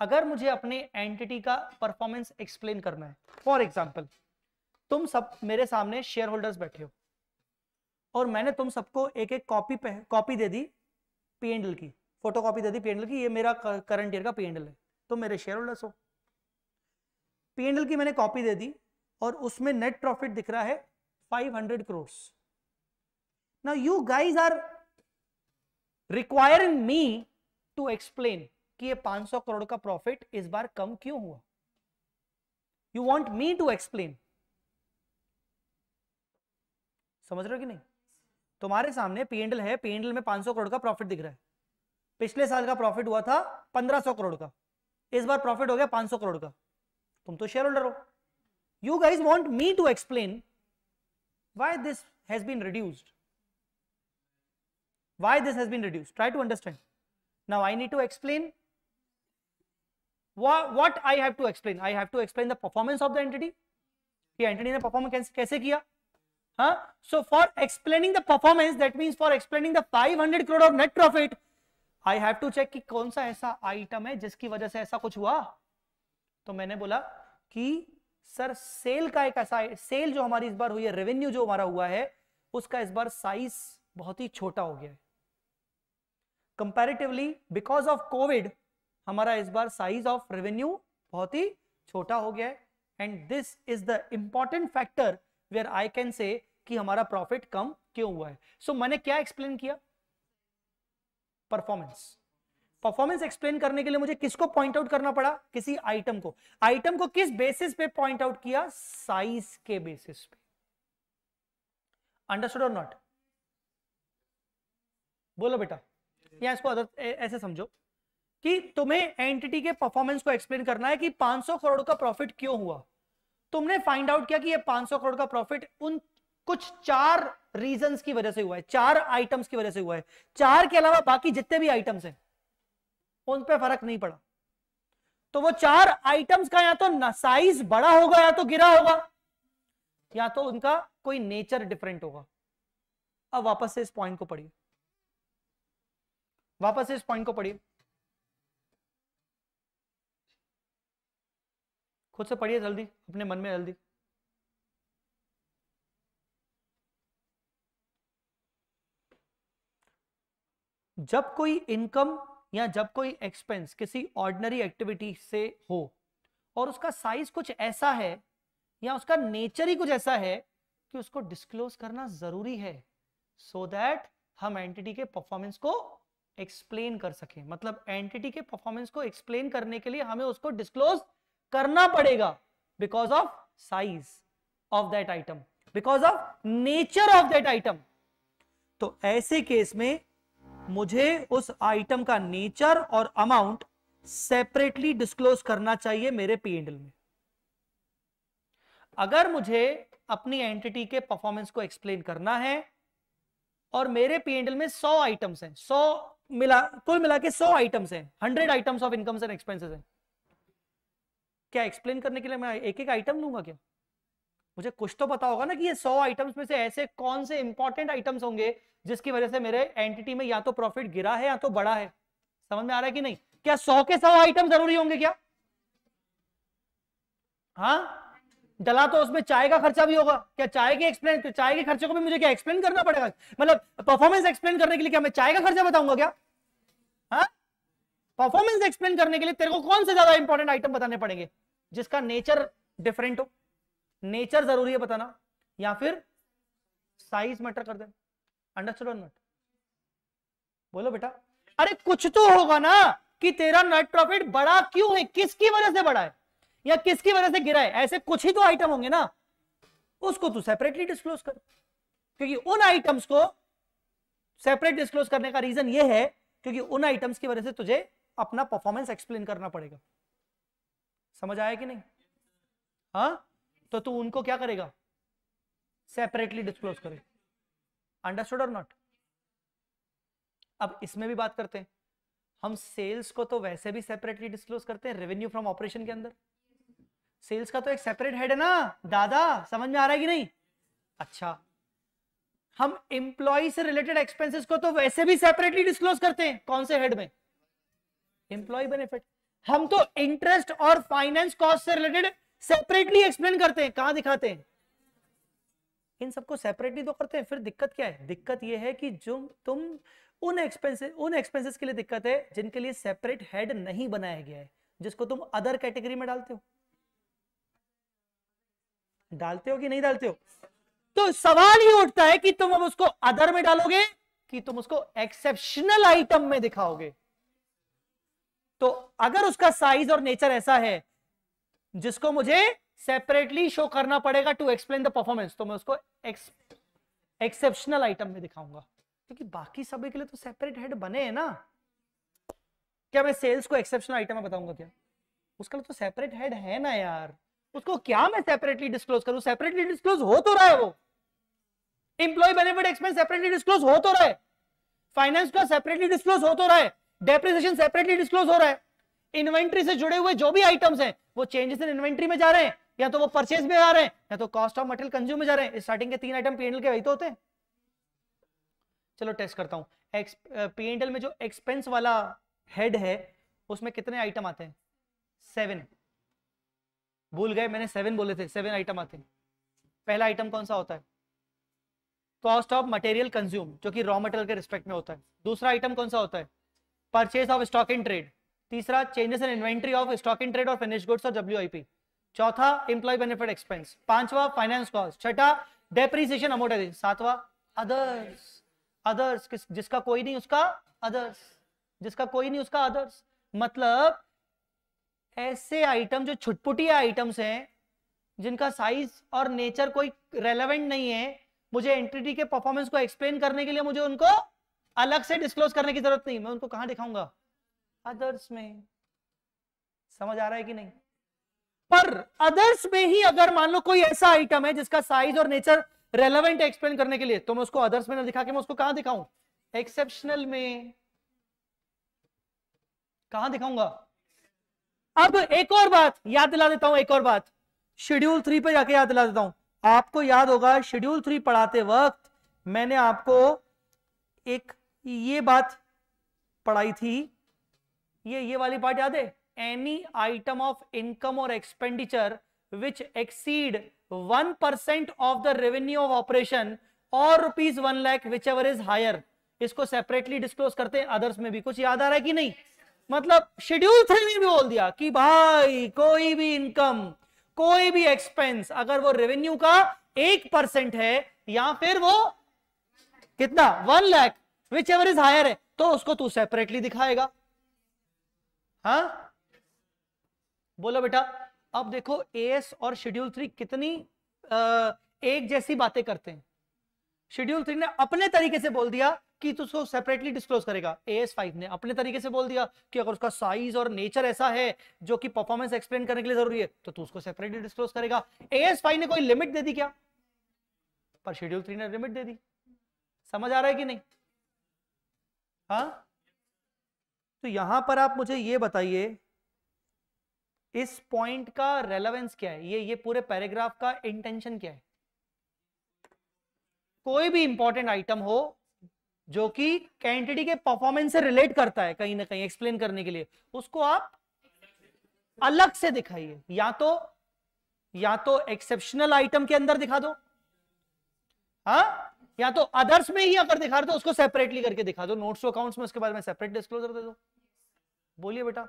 अगर मुझे अपने एंटिटी का परफॉर्मेंस एक्सप्लेन करना है फॉर एग्जाम्पल तुम सब मेरे सामने शेयर होल्डर्स बैठे हो और मैंने तुम सबको एक एक कॉपी कॉपी दे दी पी एंडल की फोटो कॉपी दे दी पी एंडल की ये मेरा करंट ईयर का पी एंडल है तुम तो मेरे शेयर होल्डर्स हो पी एंडल की मैंने कॉपी दे दी और उसमें नेट प्रॉफिट दिख रहा है 500 crore now you guys are requiring me to explain कि ये 500 करोड़ का प्रॉफिट इस बार कम क्यों हुआ you want me to explain समझ रहे हो कि नहीं तुम्हारे सामने पीएनडल है पीएनडल में 500 करोड़ का प्रॉफिट दिख रहा है पिछले साल का प्रॉफिट हुआ था 1500 करोड़ का इस बार प्रॉफिट हो गया 500 करोड़ का तुम तो शेयर होल्डर हो you guys want me to explain why this has been reduced why this has been reduced try to understand now I need to explain what, what I have to explain? I have to explain the performance of the entity. कि entity ने perform कैसे किया हाँ so for explaining the performance that means for explaining the 500 crore of net profit I have to check कि कौन सा ऐसा item है जिसकी वजह से ऐसा कुछ हुआ तो मैंने बोला कि सर सेल का एक ऐसा सेल जो हमारी इस बार हुई है रेवेन्यू जो हमारा हुआ है उसका इस बार साइज बहुत ही छोटा हो गया है कंपेरेटिवली बिकॉज ऑफ कोविड हमारा इस बार साइज ऑफ रेवेन्यू बहुत ही छोटा हो गया है and this is the important factor where I can say कि हमारा प्रॉफिट कम क्यों हुआ है सो so, मैंने क्या एक्सप्लेन किया परफॉर्मेंस परफॉर्मेंस एक्सप्लेन करने के लिए मुझे किसको पॉइंट आउट करना पड़ा किसी आइटम को आइटम को किस बेसिस पे पॉइंट आउट किया साइज के बेसिस पे अंडरस्टूड और नॉट बोलो बेटा या इसको अदर ऐसे समझो कि तुम्हें एंटिटी के परफॉर्मेंस को एक्सप्लेन करना है कि 500 करोड़ का प्रॉफिट क्यों हुआ तुमने फाइंड आउट किया कि ये 500 करोड़ का प्रॉफिट उन कुछ चार रीजन की वजह से हुआ है चार आइटम्स की वजह से हुआ है चार के अलावा बाकी जितने भी आइटम्स हैं उन पर फर्क नहीं पड़ा तो वो चार आइटम्स का या तो साइज बड़ा होगा या तो गिरा होगा या तो उनका कोई नेचर डिफरेंट होगा अब वापस से इस पॉइंट को पढ़िए वापस से इस पॉइंट को पढ़िए खुद से पढ़िए जल्दी अपने मन में जल्दी जब कोई इनकम या जब कोई एक्सपेंस किसी ऑर्डिनरी एक्टिविटी से हो और उसका साइज कुछ ऐसा है या उसका नेचर ही कुछ ऐसा है कि उसको डिस्क्लोज करना जरूरी है सो so दैट हम एंटिटी के परफॉर्मेंस को एक्सप्लेन कर सकें मतलब एंटिटी के परफॉर्मेंस को एक्सप्लेन करने के लिए हमें उसको डिस्क्लोज करना पड़ेगा because of size of that item because of nature of that item तो ऐसे केस में मुझे उस आइटम का नेचर और अमाउंट सेपरेटली डिस्क्लोज करना चाहिए मेरे पीएंडल में अगर मुझे अपनी एंटिटी के परफॉर्मेंस को एक्सप्लेन करना है और मेरे पीएंडल में 100 आइटम्स हैं 100 मिला कुल मिला के सौ आइटम्स हैं 100 items of incomes and expenses हैं क्या एक्सप्लेन करने के लिए मैं एक एक आइटम लूंगा क्या मुझे कुछ तो पता होगा ना कि ये सौ आइटम्स में से ऐसे कौन से इंपॉर्टेंट आइटम्स होंगे जिसकी वजह से मेरे एंटिटी में या तो प्रॉफिट गिरा है या तो बड़ा है समझ में आ रहा है कि नहीं क्या सौ के सौ आइटम जरूरी होंगे क्या हाँ डला तो उसमें चाय का खर्चा भी होगा क्या चाय के एक्सप्लेन चाय के खर्चे को भी मुझे क्या एक्सप्लेन करना पड़ेगा मतलब परफॉर्मेंस एक्सप्लेन करने के लिए क्या मैं चाय का खर्चा बताऊंगा क्या हाँ परफॉर्मेंस एक्सप्लेन करने के लिए तेरे को कौन से ज्यादा इंपॉर्टेंट आइटम बताने पड़ेंगे जिसका नेचर डिफरेंट हो नेचर जरूरी है बताना या फिर साइज मैटर कर देना अंडरस्टूड नॉट बोलो बेटा अरे कुछ तो होगा ना कि तेरा नेट प्रॉफिट बड़ा क्यों है किसकी वजह से बड़ा है या किसकी वजह से गिरा है ऐसे कुछ ही तो आइटम होंगे ना उसको तू सेपरेटली डिस्क्लोज कर क्योंकि उन आइटम्स को सेपरेट डिस्क्लोज करने का रीजन यह है क्योंकि उन आइटम्स की वजह से तुझे अपना परफॉर्मेंस एक्सप्लेन करना पड़ेगा समझ आया कि नहीं हाँ तो तू उनको क्या करेगा सेपरेटली डिस्क्लोज करेगा अंडरस्टूड और नॉट अब इसमें भी बात करते हैं हम सेल्स को तो वैसे भी सेपरेटली डिस्क्लोज करते हैं रेवेन्यू फ्रॉम ऑपरेशन के अंदर सेल्स का तो एक सेपरेट हेड है ना दादा समझ में आ रहा है कि नहीं अच्छा हम एम्प्लॉय से रिलेटेड एक्सपेंसेस को तो वैसे भी सेपरेटली डिस्क्लोज करते हैं कौन से हेड में एम्प्लॉय बेनिफिट हम तो इंटरेस्ट और फाइनेंस कॉस्ट से रिलेटेड सेपरेटली एक्सप्लेन करते हैं कहा दिखाते हैं इन सबको सेपरेटली तो करते हैं फिर दिक्कत क्या है दिक्कत यह है कि जो तुम उन एक्सपेंसेस उन एक्सपेंसेस के लिए दिक्कत है जिनके लिए सेपरेट हेड नहीं बनाया गया है जिसको तुम अदर कैटेगरी में डालते हो डालते हो कि नहीं डालते हो तो सवाल ये उठता है कि तुम अब उसको अदर में डालोगे कि तुम उसको एक्सेप्शनल आइटम में दिखाओगे तो अगर उसका साइज और नेचर ऐसा है जिसको मुझे सेपरेटली शो करना पड़ेगा टू एक्सप्लेन द परफॉर्मेंस तो मैं उसको एक्सेप्शनल आइटम में दिखाऊंगा क्योंकि तो बाकी सभी के लिए तो सेपरेट हेड बने हैं ना क्या मैं सेल्स को एक्सेप्शनल आइटम में बताऊंगा क्या उसका तो सेपरेट हेड है ना यार उसको क्या मैं सेपरेटली डिस्क्लोज करूं सेपरेटली डिस्क्लोज हो तो रहा है वो employee benefit expense separately disclose हो तो रहा है फाइनेंस का सेपरेटली डिस्क्लोज हो तो रहा है डेप्रिसिएशन सेपरेटली डिस्क्लोज हो रहा है इन्वेंट्री से जुड़े हुए जो भी आइटम्स हैं वो चेंजेस इन इन्वेंट्री में जा रहे हैं या तो वो परचेज तो में जा रहे हैं या तो कॉस्ट ऑफ मटेरियल कंज्यूम में जा रहे हैं स्टार्टिंग के तीन आइटम पीएनएल के वही तो होते हैं चलो टेस्ट करता हूँ पीएनएल में जो एक्सपेंस वाला हेड है उसमें कितने आइटम आते हैं सेवन भूल गए मैंने सेवन बोले थे सेवन आइटम आते हैं पहला आइटम कौन सा होता है कॉस्ट ऑफ मटेरियल कंज्यूम जो कि रॉ मटेरियल के रिस्पेक्ट में होता है दूसरा आइटम कौन सा होता है purchase of stock in trade तीसरा changes in inventory of stock in trade और फिनिश गुड्स और डब्ल्यू चौथा एम्प्लॉय बेनिफिट एक्सपेंस पांचवा फाइनेंस कॉस्ट छठा डेप्रीसिएशन अमोटाइजेशन सातवा अदर्स अदर्स जिसका कोई नहीं उसका अदर्स जिसका कोई नहीं उसका अदर्स मतलब ऐसे आइटम जो छुटपुटी आइटम्स हैं जिनका साइज और नेचर कोई रेलेवेंट नहीं है मुझे एंटिटी के परफॉर्मेंस को एक्सप्लेन करने के लिए मुझे उनको अलग से डिस्क्लोज करने की जरूरत नहीं मैं उनको कहां दिखाऊंगा अदर्स में समझ आ रहा है कि नहीं पर अदर्स में ही अगर मान लो कोई ऐसा आइटम है जिसका साइज और नेचर रेलेवेंट है एक्सप्लेन करने के लिए तो मैं उसको अदर्स में ना दिखा के मैं उसको कहां दिखाऊं एक्सेप्शनल में कहां दिखाऊंगा अब एक और बात याद दिला देता हूं एक और बात शेड्यूल थ्री पे जाके याद दिला देता हूं आपको याद होगा शेड्यूल थ्री पढ़ाते वक्त मैंने आपको एक ये बात पढ़ाई थी ये ये वाली पार्ट याद है एनी आइटम ऑफ इनकम और expenditure which exceed one percent of the revenue of operation और rupees one lakh whichever is higher इसको सेपरेटली डिस्क्लोज करते हैं अदर्स में भी कुछ याद आ रहा है कि नहीं मतलब शेड्यूल थ्री में भी बोल दिया कि भाई कोई भी इनकम कोई भी एक्सपेंस अगर वो रेवेन्यू का एक परसेंट है या फिर वो कितना one lakh whichever is higher है तो उसको तू सेपरेटली दिखाएगा हा बोलो बेटा अब देखो एस और शेड्यूल थ्री कितनी आ, एक जैसी बातें करते हैं शेड्यूल थ्री ने अपने तरीके से बोल दिया कि तू उसको सेपरेटली डिस्क्लोज करेगा ए एस फाइव ने अपने तरीके से बोल दिया कि अगर उसका साइज और नेचर ऐसा है जो कि परफॉर्मेंस एक्सप्लेन करने के लिए जरूरी है तो तू उसको सेपरेटली डिस्क्लोज करेगा ए एस फाइव ने कोई लिमिट दे दी क्या पर शेड्यूल थ्री ने लिमिट दे दी समझ आ रहा है कि नहीं हा तो यहां पर आप मुझे ये बताइए इस पॉइंट का रेलेवेंस क्या है ये ये पूरे पैराग्राफ का इंटेंशन क्या है कोई भी इंपॉर्टेंट आइटम हो जो कि कैंटिटी के परफॉर्मेंस से रिलेट करता है कहीं ना कहीं एक्सप्लेन करने के लिए उसको आप अलग से दिखाइए या तो या तो एक्सेप्शनल आइटम के अंदर दिखा दो हाँ या तो अदर्स में ही अगर दिखा रहे तो उसको सेपरेटली करके दिखा दो नोट्स अकाउंट्स में उसके बारे में सेपरेट डिस्क्लोजर दे दो बोलिए बेटा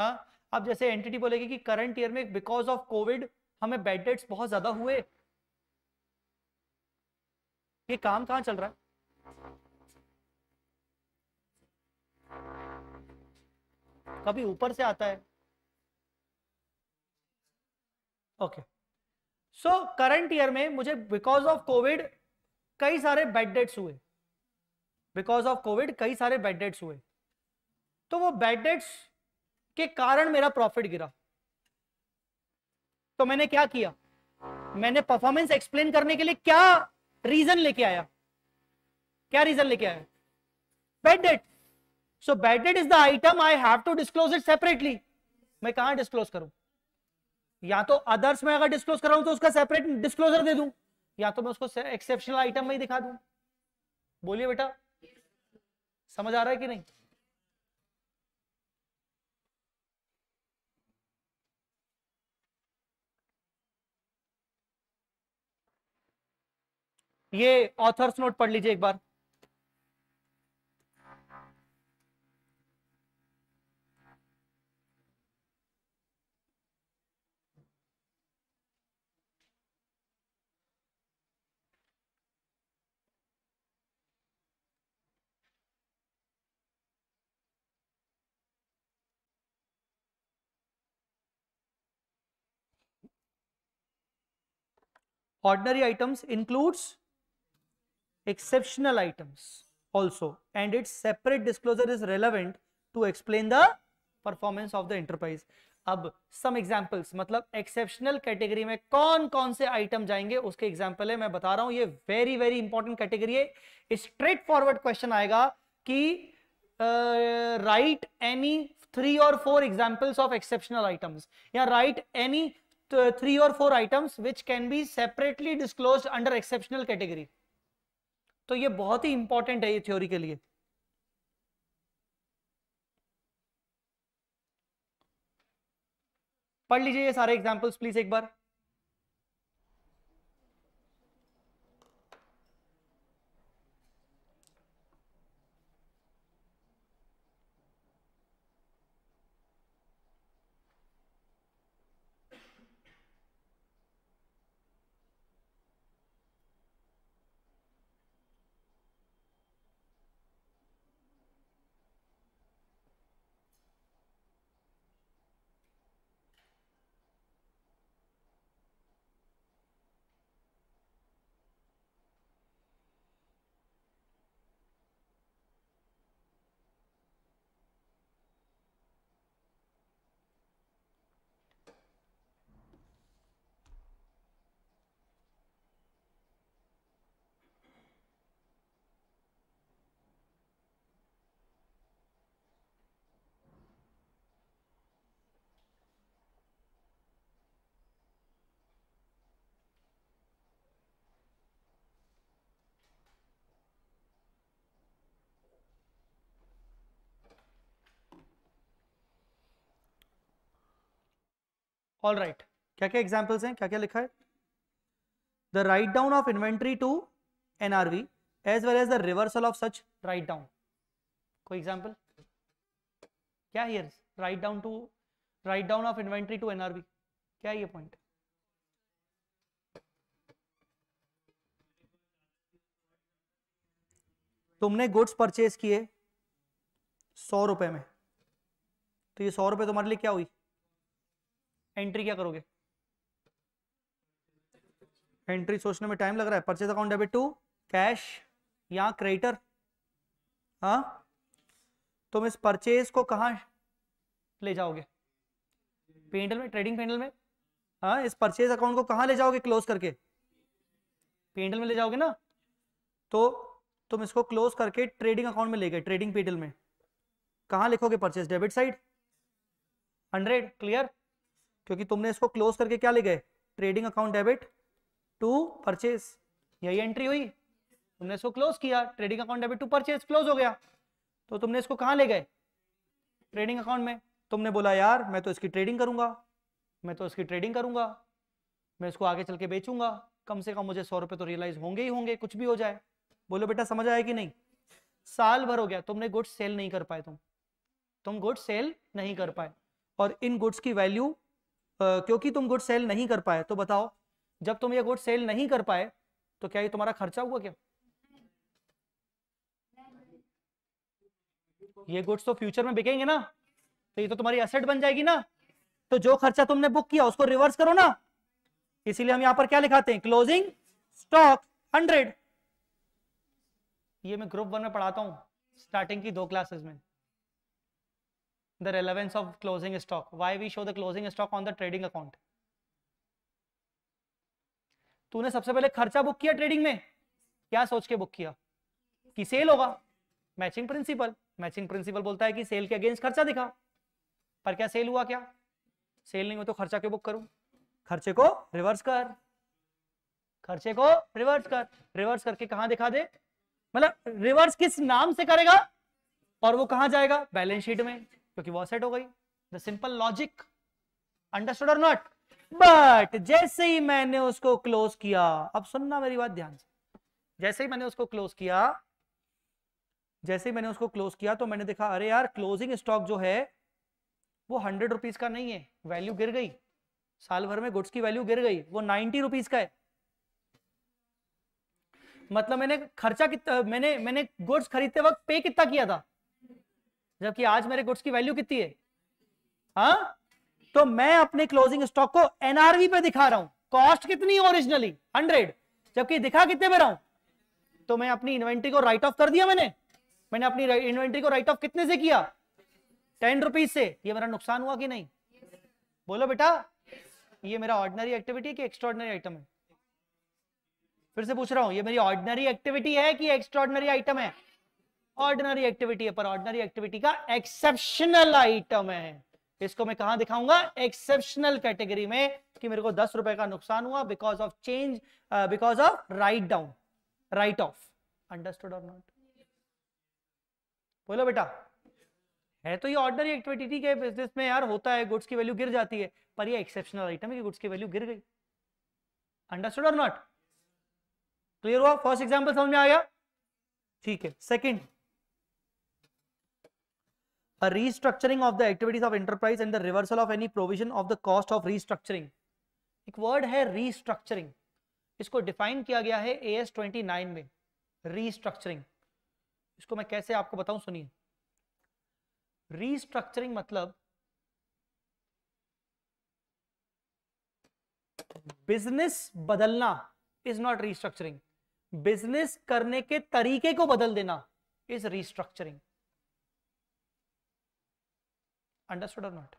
हाँ अब जैसे एंटिटी बोलेगी कि करंट ईयर में बिकॉज ऑफ कोविड हमें बेड डेट्स बहुत ज्यादा हुए ये काम कहां चल रहा है कभी ऊपर से आता है okay okay. So current year में मुझे बिकॉज ऑफ कोविड कई सारे बेड डेट्स हुए बिकॉज ऑफ कोविड कई सारे बेड डेट्स हुए तो वो बेड डेट्स के कारण मेरा प्रॉफिट गिरा तो मैंने क्या किया मैंने परफॉर्मेंस एक्सप्लेन करने के लिए क्या रीजन लेके आया क्या रीजन लेके आया bad debt so bad debt is the item I have to disclose it separately मैं कहां डिस्क्लोज करूं या तो अदर्स में अगर डिस्क्लोज कर रहा हूं तो उसका सेपरेट डिस्क्लोजर दे दूं या तो मैं उसको एक्सेप्शनल आइटम में ही दिखा दू बोलिए बेटा समझ आ रहा है कि नहीं ये ऑथर्स नोट पढ़ लीजिए एक बार ordinary items includes exceptional items also and its separate disclosure is relevant to explain the performance of the enterprise अब सम एग्जाम्पल्स मतलब एक्सेप्शनल कैटेगरी में कौन कौन से आइटम जाएंगे उसके एग्जाम्पल है मैं बता रहा हूं ये वेरी वेरी इंपॉर्टेंट कैटेगरी है स्ट्रेट फॉरवर्ड क्वेश्चन आएगा कि राइट एनी थ्री और four examples of exceptional items या राइट एनी थ्री और four items which can be separately disclose under exceptional category तो ये बहुत ही इंपॉर्टेंट है ये थ्योरी के लिए पढ़ लीजिए ये सारे एग्जांपल्स प्लीज एक बार ऑल राइट क्या क्या एग्जाम्पल्स हैं क्या क्या लिखा है the write down of inventory to NRV as well as the reversal of such write down कोई एग्जाम्पल क्या here write down to write down of inventory to NRV क्या है ये पॉइंट तुमने गुड्स परचेज किए सौ रुपए में तो ये सौ रुपए तुम्हारे लिए क्या हुई एंट्री क्या करोगे एंट्री सोचने में टाइम लग रहा है purchase account debit to cash या क्रेडिटर हाँ तुम इस परचेज को कहाँ ले जाओगे पेंडल में ट्रेडिंग पेंडल में हाँ इस परचेज अकाउंट को कहाँ ले जाओगे क्लोज करके पेंडल में ले जाओगे ना तो तुम इसको क्लोज करके ट्रेडिंग अकाउंट में ले गए ट्रेडिंग पेंडल में कहाँ लिखोगे purchase debit side hundred clear क्योंकि तुमने इसको क्लोज करके क्या ले गए trading account debit to purchase यही एंट्री हुई तुमने इसको क्लोज किया trading account debit to purchase close हो गया तो तुमने इसको कहाँ ले गए ट्रेडिंग अकाउंट में तुमने बोला यार मैं तो इसकी ट्रेडिंग करूंगा मैं तो इसकी ट्रेडिंग करूंगा मैं इसको आगे चल के बेचूंगा कम से कम मुझे सौ रुपए तो रियलाइज होंगे ही होंगे कुछ भी हो जाए बोलो बेटा समझ आया कि नहीं साल भर हो गया तुमने गुड्स सेल नहीं कर पाए तुम तुम गुड्स सेल नहीं कर पाए और इन गुड्स की वैल्यू क्योंकि तुम गुड सेल नहीं कर पाए तो बताओ जब तुम ये गुड सेल नहीं कर पाए तो क्या ये तुम्हारा खर्चा हुआ क्या ये गुड्स तो फ्यूचर में बिकेंगे ना तो ये तो तुम्हारी एसेट बन जाएगी ना तो जो खर्चा तुमने बुक किया उसको रिवर्स करो ना इसीलिए हम यहां पर क्या लिखाते हैं क्लोजिंग स्टॉक हंड्रेड ये मैं ग्रुप वन में पढ़ाता हूं स्टार्टिंग की दो क्लासेस में the relevance of closing stock why we show the closing stock on the trading account तूने सबसे पहले खर्चा बुक किया ट्रेडिंग में क्या सोच के बुक किया कि सेल होगा मैचिंग प्रिंसिपल मैचिंग प्रिंसिपल बोलता है कि सेल के अगेंस्ट खर्चा दिखा पर क्या सेल हुआ क्या सेल नहीं हो तो खर्चा क्यों बुक करूं खर्चे को रिवर्स कर खर्चे को रिवर्स कर रिवर्स करके कहा दिखा दे मतलब रिवर्स किस नाम से करेगा और वो कहा जाएगा बैलेंस शीट में क्योंकि वो सेट हो गई द सिंपल लॉजिक अंडरस्टूड और नॉट बट जैसे ही मैंने उसको क्लोज किया अब सुनना मेरी बात ध्यान से जैसे ही मैंने उसको क्लोज किया जैसे ही मैंने उसको क्लोज किया तो मैंने देखा अरे यार क्लोजिंग स्टॉक जो है वो हंड्रेड रुपीज का नहीं है वैल्यू गिर गई साल भर में गुड्स की वैल्यू गिर गई वो नाइनटी रुपीज का है मतलब मैंने खर्चा कितना मैंने मैंने गुड्स खरीदते वक्त पे कितना किया था जबकि आज मेरे गुड्स की वैल्यू कितनी है हा? तो मैं अपने क्लोजिंग स्टॉक को एनआरवी पे दिखा रहा हूं कॉस्ट कितनी ओरिजिनली हंड्रेड जबकि दिखा कितने पे रहा हूं तो मैं अपनी इन्वेंट्री को राइट ऑफ कर दिया मैंने मैंने अपनी इन्वेंट्री को राइट ऑफ कितने से किया टेन रुपीज से ये मेरा नुकसान हुआ कि नहीं बोलो बेटा ये मेरा ऑर्डिनरी एक्टिविटी है कि एक्स्ट्रॉर्डनरी आइटम है फिर से पूछ रहा हूं ये मेरी ऑर्डिनरी एक्टिविटी है कि एक्स्ट्रॉर्डनरी आइटम है ऑर्डिनरी एक्टिविटी है पर ऑर्डिनरी एक्टिविटी का एक्सेप्शनल आइटम है इसको मैं कहा दिखाऊंगा एक्सेप्शनल कैटेगरी में कि मेरे को दस रुपए का नुकसान हुआ because of change because of write down write off understood और नॉट बोलो बेटा है तो ये ऑर्डनरी एक्टिविटी थी है बिजनेस में यार होता है गुड्स की वैल्यू गिर जाती है पर ये एक्सेप्शनल आइटम है कि गुड्स की वैल्यू गिर गई अंडरस्टूड और नॉट क्लियर हुआ फर्स्ट एग्जांपल समझ में आया ठीक है second a restructuring of the activities of enterprise and the reversal of any provision of the cost of restructuring एक वर्ड है restructuring इसको डिफाइन किया गया है ए एस ट्वेंटी नाइन में रीस्ट्रक्चरिंग इसको मैं कैसे आपको बताऊं सुनिए रीस्ट्रक्चरिंग मतलब बिजनेस बदलना इज नॉट रीस्ट्रक्चरिंग बिजनेस करने के तरीके को बदल देना इज रीस्ट्रक्चरिंग अंडरस्टूड और नॉट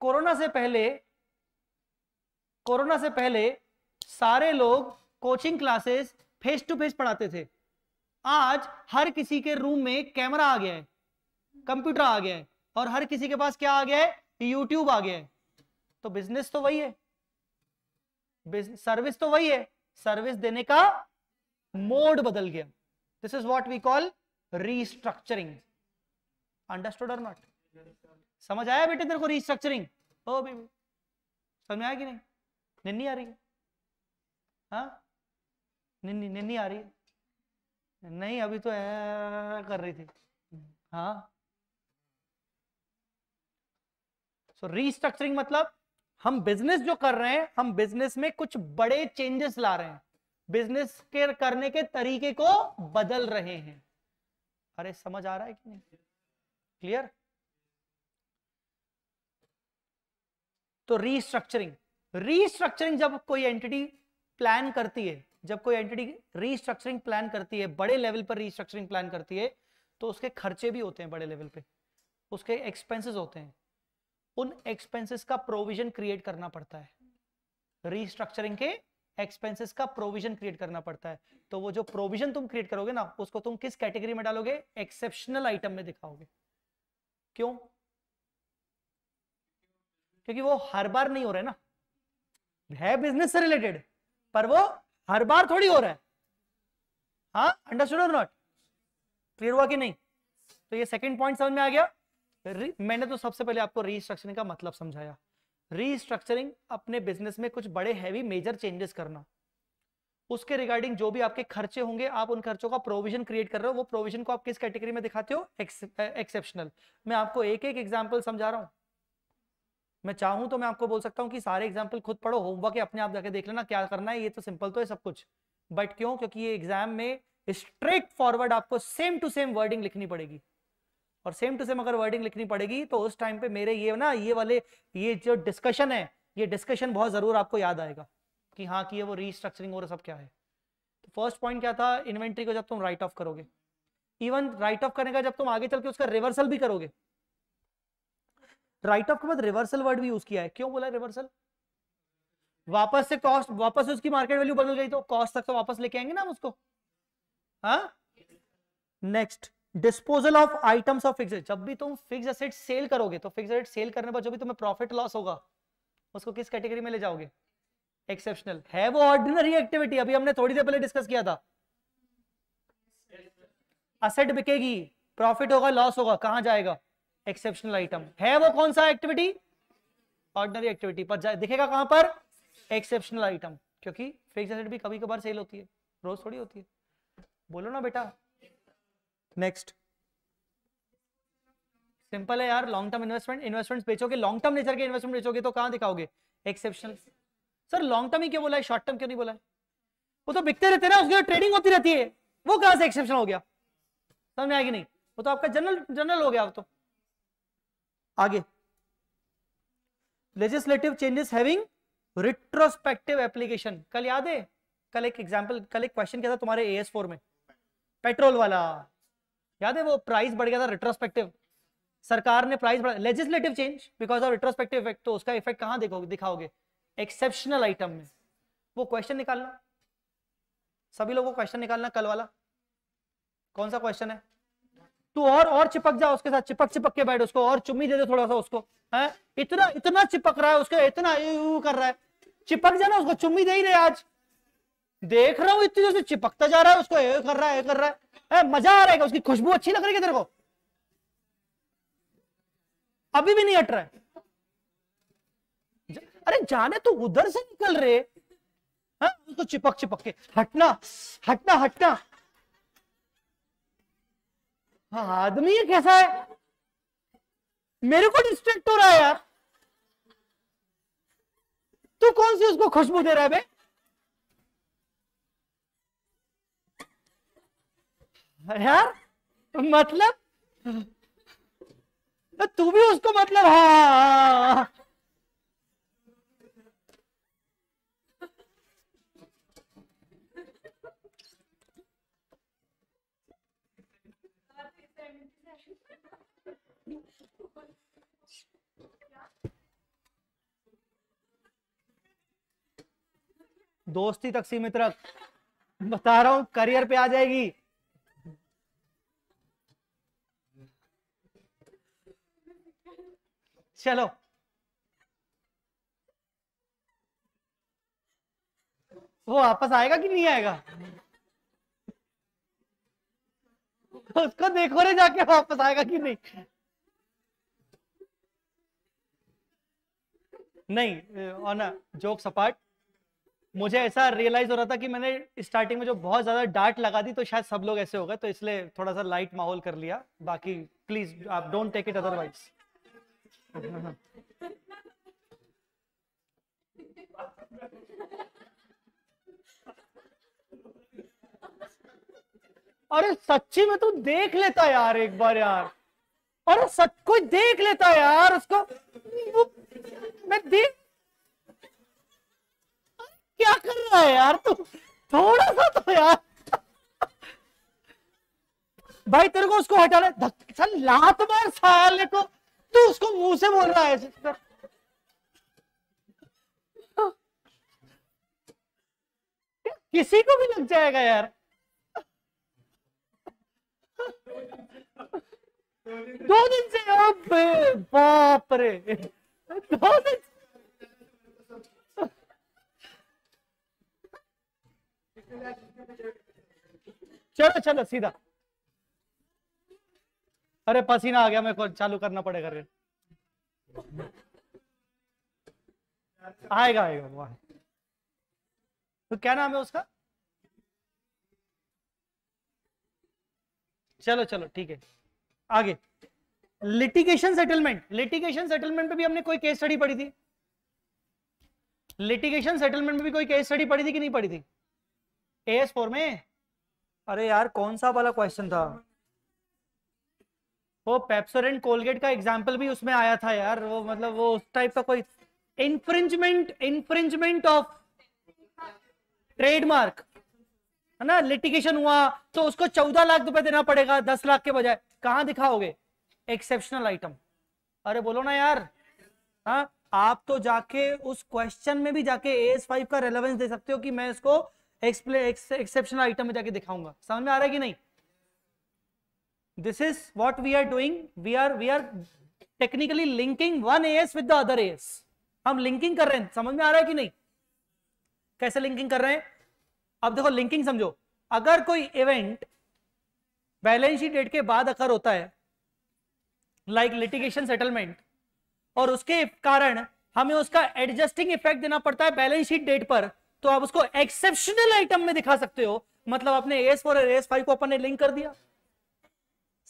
कोरोना से पहले कोरोना से पहले सारे लोग coaching classes face to face पढ़ाते थे आज हर किसी के रूम में कैमरा आ गया है कंप्यूटर आ गया है और हर किसी के पास क्या आ गया है यूट्यूब आ गया है तो बिजनेस तो वही है सर्विस तो वही है सर्विस देने का मोड बदल गया this is what we call restructuring understood और नॉट समझ आया बेटे तेरे को रिस्ट्रक्चरिंग ओ बेबी समझ आया कि नहीं निन्नी आ रही है हाँ? निन्नी निन्नी आ रही है नहीं अभी तो ऐ कर रही थी हाँ सो so, रीस्ट्रक्चरिंग मतलब हम बिजनेस जो कर रहे हैं हम बिजनेस में कुछ बड़े चेंजेस ला रहे हैं बिजनेस के करने के तरीके को बदल रहे हैं अरे समझ आ रहा है कि नहीं क्लियर तो रीस्ट्रक्चरिंग रीस्ट्रक्चरिंग जब कोई एंटिटी प्लान करती है जब कोई एंटिटी रीस्ट्रक्चरिंग प्लान करती है बड़े लेवल पर रीस्ट्रक्चरिंग प्लान करती है तो उसके खर्चे भी होते हैं बड़े लेवल पे उसके एक्सपेंसेस होते हैं उन एक्सपेंसेस का प्रोविजन क्रिएट करना पड़ता है रीस्ट्रक्चरिंग के एक्सपेंसेस का प्रोविजन क्रिएट करना पड़ता है तो वो जो प्रोविजन तुम क्रिएट करोगे ना उसको तुम किस कैटेगरी में डालोगे एक्सेप्शनल आइटम में दिखाओगे क्यों क्योंकि वो हर बार नहीं हो रहा है ना है बिजनेस से रिलेटेड पर वो हर बार थोड़ी हो रहा है हाँ अंडरस्टूड और नॉट क्लियर हुआ कि नहीं तो ये सेकंड पॉइंट समझ में आ गया मैंने तो सबसे पहले आपको रीस्ट्रक्चरिंग का मतलब समझाया रीस्ट्रक्चरिंग अपने बिजनेस में कुछ बड़े हैवी मेजर चेंजेस करना उसके रिगार्डिंग जो भी आपके खर्चे होंगे आप उन खर्चों का प्रोविजन क्रिएट कर रहे हो वो प्रोविजन को आप किस कैटेगरी में दिखाते हो एक्सेप्शनल मैं आपको एक एक एग्जाम्पल समझा रहा हूँ मैं चाहूं तो मैं आपको बोल सकता हूँ कि सारे एग्जाम्पल खुद पढ़ो होमवर्क अपने आप जाके देख लेना क्या करना है ये तो सिंपल तो है सब कुछ बट क्यों क्योंकि ये एग्जाम में स्ट्रेट फॉरवर्ड आपको सेम टू सेम वर्डिंग लिखनी पड़ेगी और सेम टू सेम अगर वर्डिंग लिखनी पड़ेगी तो उस टाइम पे मेरे ये ना ये वाले ये जो डिस्कशन है ये डिस्कशन बहुत जरूर आपको याद आएगा कि हाँ की है वो रीस्ट्रक्चरिंग और सब क्या है तो फर्स्ट पॉइंट क्या था इन्वेंट्री को जब तुम राइट ऑफ करोगे इवन राइट ऑफ करने का जब तुम आगे चल के उसका रिवर्सल भी करोगे राइट ऑफ के बाद रिवर्सल वर्ड भी यूज किया है क्यों बोला रिवर्सल वापस से कॉस्ट वापस उसकी मार्केट वैल्यू बदल गई तो कॉस्ट तक तो वापस लेके आएंगे ना उसको हाँ next disposal of items of fix जब भी तुम फिक्स एसेट सेल करोगे तो फिक्स एसेट सेल करने पर जो भी तुम्हें प्रॉफिट लॉस होगा उसको किस कैटेगरी में ले जाओगे एक्सेप्शनल है वो ऑर्डिनरी एक्टिविटी अभी हमने थोड़ी देर पहले डिस्कस किया था असेट बिकेगी प्रॉफिट होगा लॉस होगा कहां जाएगा एक्सेप्शनल आइटम है वो कौन सा एक्टिविटी ऑर्डिनरी एक्टिविटी पर जाए दिखेगा कहां पर एक्सेप्शनल आइटम क्योंकि फिक्स एसेट भी कभी कभार सेल होती है रोज थोड़ी होती है बोलो ना बेटा नेक्स्ट सिंपल है यार लॉन्ग टर्म इन्वेस्टमेंट इन्वेस्टमेंट्स बेचोगे लॉन्ग टर्म नेचर के इन्वेस्टमेंट बेचोगे तो कहां दिखाओगे एक्सेप्शनल सर लॉन्ग टर्म ही क्यों बोला है शॉर्ट टर्म क्यों नहीं बोला है वो तो बिकते रहते ना उसकी ट्रेडिंग होती रहती है वो कहां से एक्सेप्शन हो गया समझ में आएगी नहीं वो तो आपका जनरल जनरल हो गया तो आगे legislative changes having retrospective application कल याद है कल एक एग्जाम्पल कल एक क्वेश्चन क्या था तुम्हारे ए एस फोर में पेट्रोल वाला याद है वो प्राइस बढ़ गया था रिट्रोस्पेक्टिव सरकार ने प्राइस बढ़ा legislative change because of retrospective effect तो उसका इफेक्ट कहां देखोगे दिखाओगे एक्सेप्शनल आइटम में वो क्वेश्चन निकालना सभी लोगों को क्वेश्चन निकालना कल वाला कौन सा क्वेश्चन है तू और और चिपक जा उसके साथ चिपक चिपक के बैठ उसको और चुम्मी दे दे थोड़ा सा उसको है इतना इतना चिपक रहा है उसके इतना कर रहा है चिपक जाना उसको चुम्मी दे ही रहे आज देख रहा हूं इतनी देर से चिपकता जा रहा है उसको कर रहा है कर रहा है मजा आ रहा है उसकी खुशबू अच्छी लग रही है तेरे को अभी भी नहीं हट रहा है अरे जाने तो उधर से निकल रहे हाँ तो चिपक चिपक के हटना हटना हटना हाँ आदमी कैसा है मेरे को डिस्ट्रैक्ट हो रहा है यार तू कौन सी उसको खुशबू दे रहा है बे यार मतलब तो तू भी उसको मतलब हाँ, हाँ, हाँ, हाँ। दोस्ती तक सीमित रख बता रहा हूं करियर पे आ जाएगी चलो वो वापस आएगा कि नहीं आएगा उसको देखो रे जाके वापस आएगा कि नहीं नहीं ऑन जोक सपाट मुझे ऐसा रियलाइज हो रहा था कि मैंने स्टार्टिंग में जो बहुत ज्यादा डांट लगा दी तो शायद सब लोग ऐसे हो गए तो इसलिए थोड़ा सा लाइट माहौल कर लिया बाकी प्लीज आप डोंट टेक इट अदरवाइज अरे सच्ची में तू देख लेता यार एक बार यार अरे सच कोई देख लेता यार उसको मैं देख क्या कर रहा है यार तू थोड़ा सा तो यार भाई तेरे को उसको हटा ले लात मार साले को तू उसको मुंह से बोल रहा है किसी को भी लग जाएगा यार दो दिन से बाप रे दो दिन चलो चलो सीधा अरे पसीना आ गया मेरे को चालू करना पड़ेगा रे आएगा आएगा वहां तो क्या नाम है उसका चलो चलो ठीक है आगे लिटिगेशन सेटलमेंट लिटिगेशन सेटलमेंट पे भी हमने कोई केस स्टडी पढ़ी थी लिटिगेशन सेटलमेंट में भी कोई केस स्टडी पढ़ी थी कि नहीं पढ़ी थी एस फोर में अरे यार कौन सा वाला क्वेश्चन था वो पेप्सोरेंट कोलगेट का एग्जाम्पल भी उसमें आया था यार वो मतलब वो उस टाइप का कोई इन्फ्रिंजमेंट इन्फ्रिंजमेंट ऑफ ट्रेडमार्क है ना लिटिगेशन हुआ तो उसको चौदह लाख रुपए देना पड़ेगा दस लाख के बजाय कहा दिखाओगे एक्सेप्शनल आइटम अरे बोलो ना यार हा? आप तो जाके उस क्वेश्चन में भी जाके एस फाइव का रेलेवेंस दे सकते हो कि मैं इसको एक्सेप्शनल आइटम में जाके दिखाऊंगा समझ में आ रहा है कि नहीं this is what we are doing we are we are technically linking one S with the other S हम लिंकिंग कर रहे हैं समझ में आ रहा है कि नहीं कैसे लिंकिंग कर रहे हैं अब देखो लिंकिंग समझो अगर कोई इवेंट बैलेंस शीट डेट के बाद अकर होता है लाइक लिटिगेशन सेटलमेंट और उसके कारण हमें उसका एडजस्टिंग इफेक्ट देना पड़ता है बैलेंस शीट डेट पर तो आप उसको एक्सेप्शनल आइटम में दिखा सकते हो मतलब आपने एस फोर और एस फाइव को अपन ने लिंक कर दिया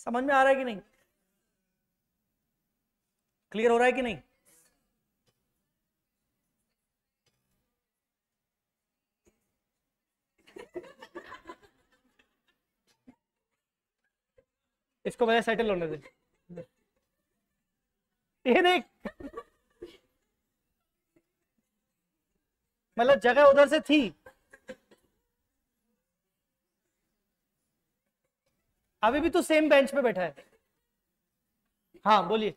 समझ में आ रहा है कि नहीं क्लियर हो रहा है कि नहीं इसको बजाय सेटल होने दे ये देख मतलब जगह उधर से थी अभी भी तू सेम बेंच पे बैठा है हाँ बोलिए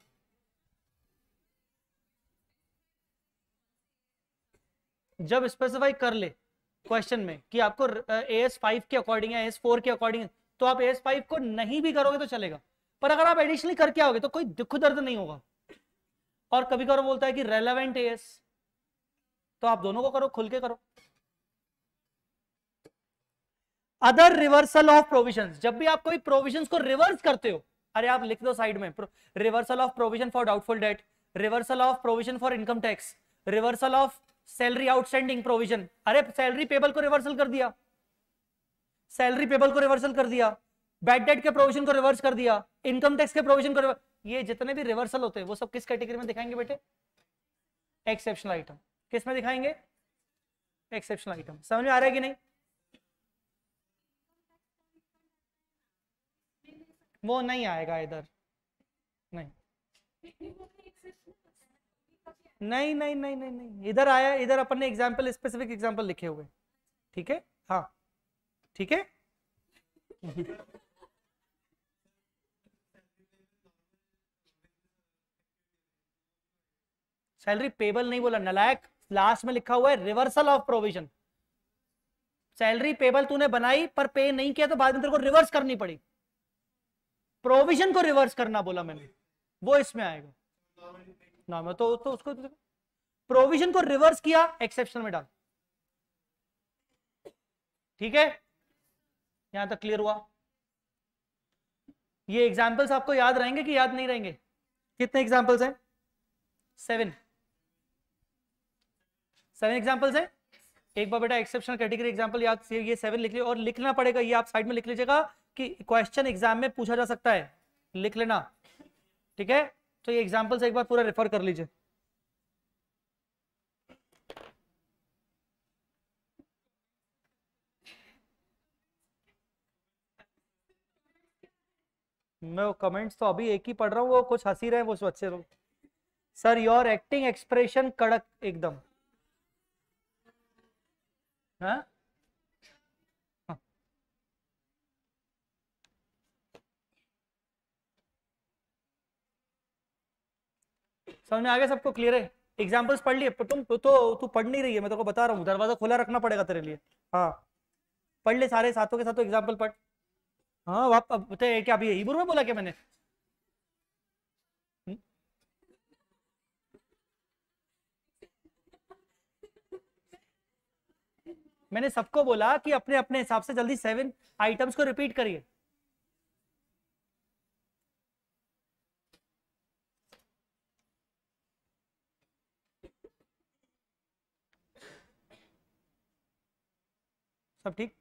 जब स्पेसिफाई कर ले क्वेश्चन में कि आपको ए एस फाइव के अकॉर्डिंग है एस फोर के अकॉर्डिंग तो आप एस फाइव को नहीं भी करोगे तो चलेगा पर अगर आप एडिशनली करके आओगे तो कोई दुख दर्द नहीं होगा और कभी कभी बोलता है कि रेलेवेंट एस तो आप दोनों को करो खुल के करो अदर रिवर्सल ऑफ प्रोविजन जब भी आप कोई प्रोविजन को रिवर्स करते हो अरे आप लिख दो साइड में reversal of provision for doubtful debt reversal of provision for income tax reversal of salary outstanding provision अरे सैलरी पेबल को रिवर्सल कर दिया सैलरी पेबल को रिवर्सल कर दिया बैड डेट के प्रोविजन को रिवर्स कर दिया इनकम टैक्स के प्रोविजन को ये जितने भी रिवर्सल होते हैं वो सब किस कैटेगरी में दिखाएंगे बेटे एक्सेप्शनल आइटम किस में दिखाएंगे एक्सेप्शनल आइटम समझ में आ रहा है कि नहीं वो नहीं आएगा इधर नहीं नहीं नहीं नहीं नहीं नहीं नहीं इधर आया इधर अपन ने एग्जाम्पल स्पेसिफिक एग्जाम्पल लिखे हुए ठीक है हाँ ठीक है सैलरी पेबल नहीं बोला नलायक लास्ट में लिखा हुआ है reversal of provision salary payable तूने बनाई पर पे नहीं किया तो बाद में तेरे को रिवर्स करनी पड़ी प्रोविजन को रिवर्स करना बोला मैंने वो इसमें आएगा मैं तो, तो उसको प्रोविजन तो को रिवर्स किया एक्सेप्शन में डाल ठीक है यहां तक क्लियर हुआ ये एग्जाम्पल्स आपको याद रहेंगे कि याद नहीं रहेंगे कितने एग्जाम्पल्स हैं सेवन सेवन एग्जाम्पल्स है एक बार बेटा एक्सेप्शन कैटेगरी एग्जाम्पल याद ये सेवन लिख लिया और लिखना पड़ेगा ये आप साइड में लिख लीजिएगा कि क्वेश्चन एग्जाम में पूछा जा सकता है लिख लेना ठीक है तो ये एग्जाम्पल्स एक बार पूरा रेफर कर लीजिए मैं कमेंट्स तो अभी एक ही पढ़ रहा हूँ वो कुछ हंसी रहे हैं वो बच्चे लोग सर योर एक्टिंग एक्सप्रेशन कड़क एकदम हाँ? समझ में आ गया सबको क्लियर है एग्जाम्पल्स पढ़ लिए तो तुम तो तो तू पढ़ नहीं रही है मैं तेरे को बता रहा हूँ दरवाजा खुला रखना पड़ेगा तेरे लिए हाँ पढ़ ले सारे साथों के साथ एग्जाम्पल पढ़ हाँ आप क्या अभी ईबुर में बोला क्या मैंने मैंने सबको बोला कि अपने अपने हिसाब से जल्दी सेवन आइटम्स को रिपीट करिए सब ठीक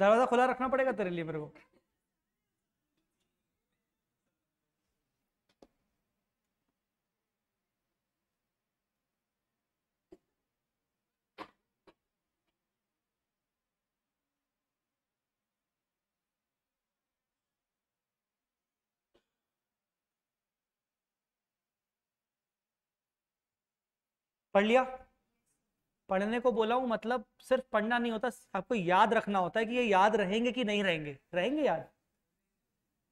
दरवाजा खुला रखना पड़ेगा तेरे लिए मेरे को पढ़ लिया पढ़ने को बोला हूं मतलब सिर्फ पढ़ना नहीं होता आपको याद रखना होता है कि ये याद रहेंगे कि नहीं रहेंगे रहेंगे याद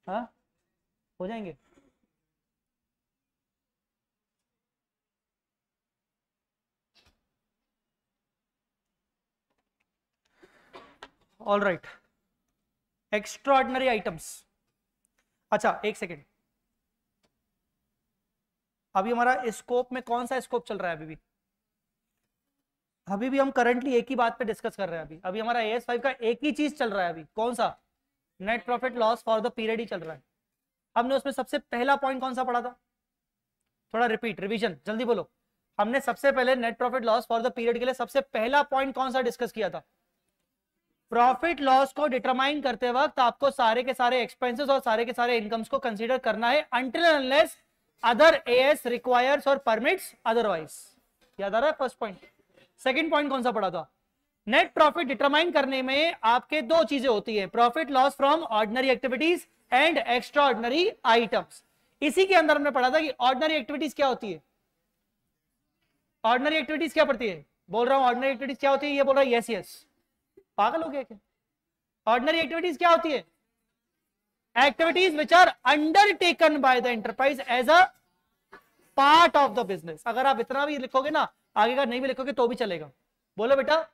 हाँ हो जाएंगे ऑल राइट एक्स्ट्रॉर्डनरी आइटम्स अच्छा एक सेकेंड अभी हमारा स्कोप में कौन सा स्कोप चल रहा है अभी भी अभी भी हम करंटली एक ही बात पे डिस्कस कर रहे हैं अभी अभी हमारा एस फाइव का एक ही चीज चल रहा है अभी कौन सा net profit loss for the period ही चल रहा है हमने उसमें सबसे पहला पॉइंट कौन सा पढ़ा था थोड़ा रिपीट रिविजन जल्दी बोलो हमने सबसे पहले net profit loss for the period के लिए सबसे पहला पॉइंट कौन सा डिस्कस किया था प्रॉफिट लॉस को डिटरमाइन करते वक्त आपको सारे के सारे एक्सपेंसेस और सारे के सारे इनकम्स को कंसीडर करना है until unless other AS requires और परमिट्स अदरवाइज याद आ रहा है फर्स्ट पॉइंट सेकेंड पॉइंट कौन सा पढ़ा था नेट प्रॉफिट डिटरमाइन करने में आपके दो चीजें होती है profit loss from ordinary activities and extraordinary items इसी के अंदर हमने पढ़ा था कि ऑर्डिनरी एक्टिविटीज क्या होती है ऑर्डिनरी एक्टिविटीज क्या पड़ती है बोल रहा हूं ऑर्डिनरी एक्टिविटीज क्या होती है ये बोल रहा है यस यस पागल हो गया क्या ऑर्डिनरी एक्टिविटीज क्या होती है activities which are undertaken by the enterprise as a part of the business अगर आप इतना भी लिखोगे ना आगे का नहीं भी लिखोगे तो भी चलेगा बोलो बेटा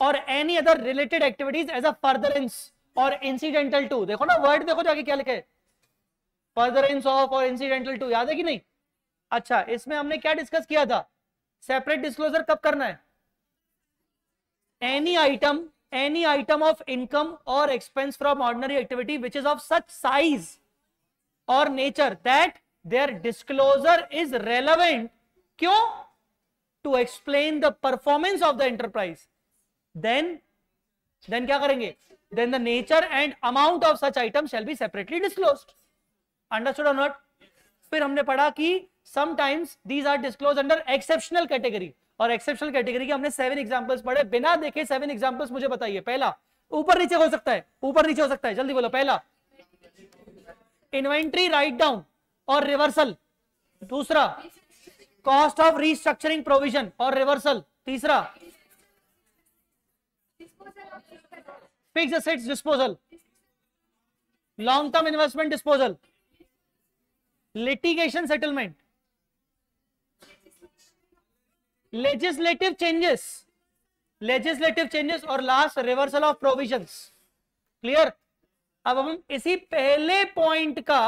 और any other related activities as a furtherance or incidental to देखो ना वर्ड देखो जाके क्या लिखे furtherance of or incidental to याद है कि नहीं अच्छा इसमें हमने क्या डिस्कस किया था सेपरेट डिस्क्लोजर कब करना है any item any item of income और expense from ordinary activity which is of such size और nature that there disclosure is relevant क्यों to explain the performance of the enterprise then then kya karenge then the nature and amount of such item shall be separately disclosed understood or not fir humne padha ki sometimes these are disclosed under exceptional category और exceptional category के हमने seven examples पढ़े बिना देखे seven examples मुझे बताइए पहला ऊपर नीचे हो सकता है ऊपर नीचे हो सकता है जल्दी बोलो पहला इन्वेंट्री राइट डाउन और रिवर्सल दूसरा कॉस्ट ऑफ रिस्ट्रक्चरिंग प्रोविजन और रिवर्सल तीसरा fixed assets disposal long term investment disposal litigation settlement legislative changes legislative changes और last reversal of provisions clear अब हम इसी पहले पॉइंट का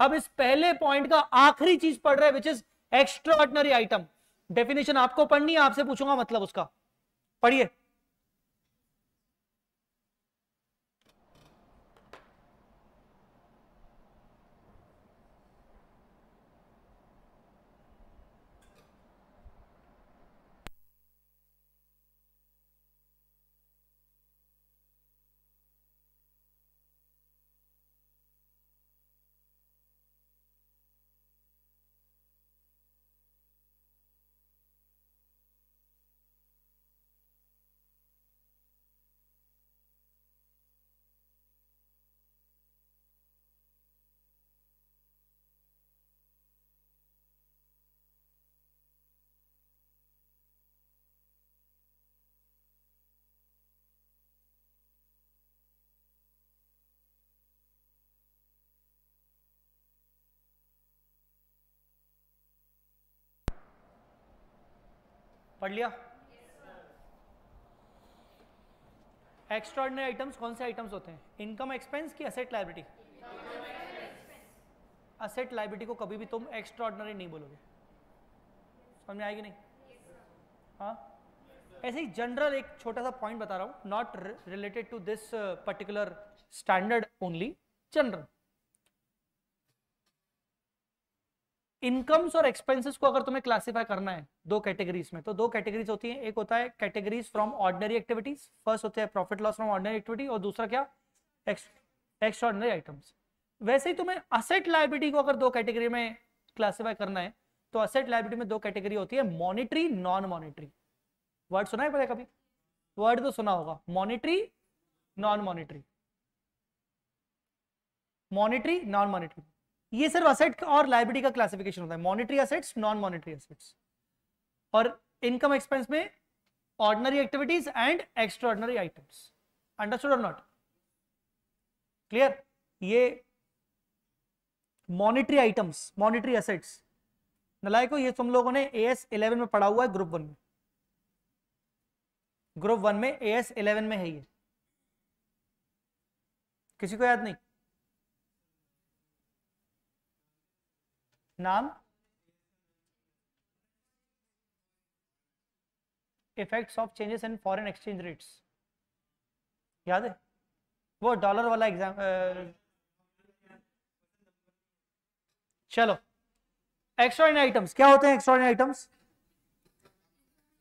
अब इस पहले पॉइंट का आखिरी चीज पढ़ रहे हैं which is extra ordinary item definition आपको पढ़नी है आपसे पूछूंगा मतलब उसका पढ़िए पढ़ लिया एक्स्ट्रॉर्डनरी आइटम्स कौन से आइटम्स होते हैं इनकम एक्सपेंस की असेट लाइबिलिटी असेट लाइबिलिटी को कभी भी तुम एक्स्ट्रॉर्डनरी नहीं बोलोगे समझ में आएगी नहीं हाँ ऐसे ही जनरल एक छोटा सा पॉइंट बता रहा हूँ not related to this particular standard only general incomes और एक्सपेंसेस को अगर तुम्हें क्लासिफाई करना है दो कैटेगरीज में तो दो कैटेगरीज होती है एक होता है categories from ordinary activities first होते हैं profit loss from ordinary activity और दूसरा क्या एक्स्ट्रॉर्डनरी आइटम्स वैसे ही तुम्हें असेट लाइबिलिटी को अगर दो कैटेगरी में क्लासीफाई करना है तो असेट लाइबिलिटी में दो कैटेगरी होती है मॉनिटरी नॉन मॉनिटरी वर्ड सुना है पहले कभी वर्ड तो सुना होगा monetary non monetary monetary non monetary ये सिर्फ असेट और लाइब्रेटी का क्लासिफिकेशन होता है monetary assets non monetary assets और इनकम एक्सपेंस में ordinary activities and extraordinary items understood और नॉट क्लियर ये मॉनिटरी आइटम्स मॉनिटरी असेट्स नलायको ये तुम लोगों ने ए एस इलेवन में पढ़ा हुआ है ग्रुप वन में ग्रुप वन में ए एस इलेवन में है ये किसी को याद नहीं नाम effects of changes in foreign exchange rates याद है वो डॉलर वाला एग्जाम चलो एक्स्ट्रॉइन आइटम्स क्या होते हैं एक्स्ट्रा आइटम्स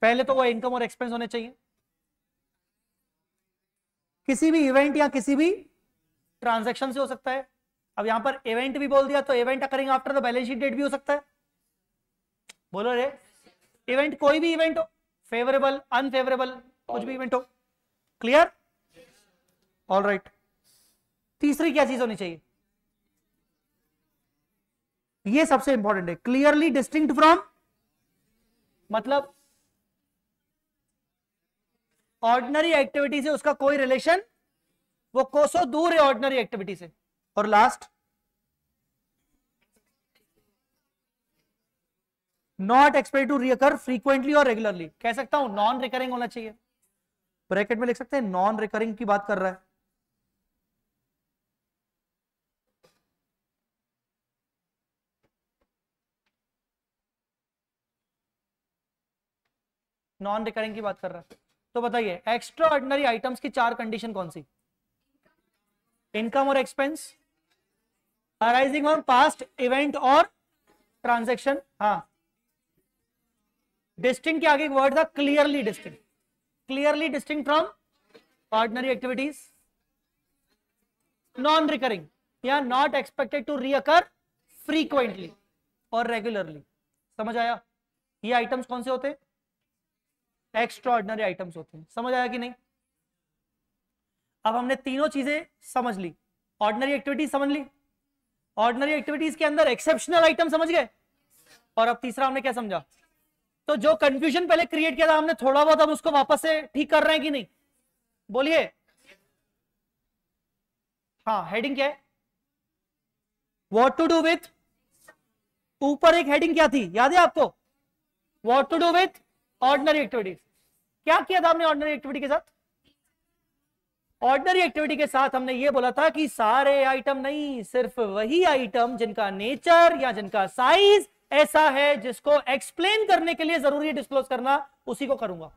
पहले तो वो इनकम और एक्सपेंस होने चाहिए किसी भी इवेंट या किसी भी ट्रांजैक्शन से हो सकता है अब यहां पर इवेंट भी बोल दिया तो event occurring after the balance sheet date भी हो सकता है बोलो रे इवेंट कोई भी इवेंट हो फेवरेबल अनफेवरेबल कुछ भी इवेंट हो क्लियर ऑल राइट तीसरी क्या चीज होनी चाहिए ये सबसे इंपॉर्टेंट है क्लियरली डिस्टिंक्ट फ्रॉम मतलब ऑर्डिनरी एक्टिविटी से उसका कोई रिलेशन वो कोसो दूर है ऑर्डिनरी एक्टिविटी से और last not expect to recur frequently or regularly कह सकता हूं नॉन रिकरिंग होना चाहिए ब्रैकेट में लिख सकते हैं नॉन रिकरिंग की बात कर रहा है नॉन रिकरिंग की बात कर रहा है तो बताइए एक्स्ट्रा ऑर्डिनरी आइटम्स की चार कंडीशन कौन सी इनकम और expense arising on past event or transaction हाँ डिस्टिंग के आगे एक वर्ड था clearly distinct clearly distinct from ordinary activities non recurring या not expected to reoccur frequently or regularly समझ आया ये आइटम्स कौन से होते हैं एक्स्ट्रा ऑर्डनरी आइटम्स होते हैं समझ आया कि नहीं अब हमने तीनों चीजें समझ ली ऑर्डनरी एक्टिविटीज समझ ली ऑर्डनरी एक्टिविटीज के अंदर एक्सेप्शनल आइटम समझ गए और अब तीसरा हमने क्या समझा तो जो कंफ्यूजन पहले क्रिएट किया था हमने थोड़ा बहुत अब उसको वापस से ठीक कर रहे हैं कि नहीं बोलिए हाँ हेडिंग क्या है वॉट टू डू विथ ऊपर एक हेडिंग क्या थी याद है आपको what to do with ordinary activities क्या किया था हमने ऑर्डनरी एक्टिविटी के साथ ऑर्डनरी एक्टिविटी के साथ हमने ये बोला था कि सारे आइटम नहीं सिर्फ वही आइटम जिनका नेचर या जिनका साइज ऐसा है जिसको एक्सप्लेन करने के लिए जरूरी है डिस्क्लोज करना उसी को करूंगा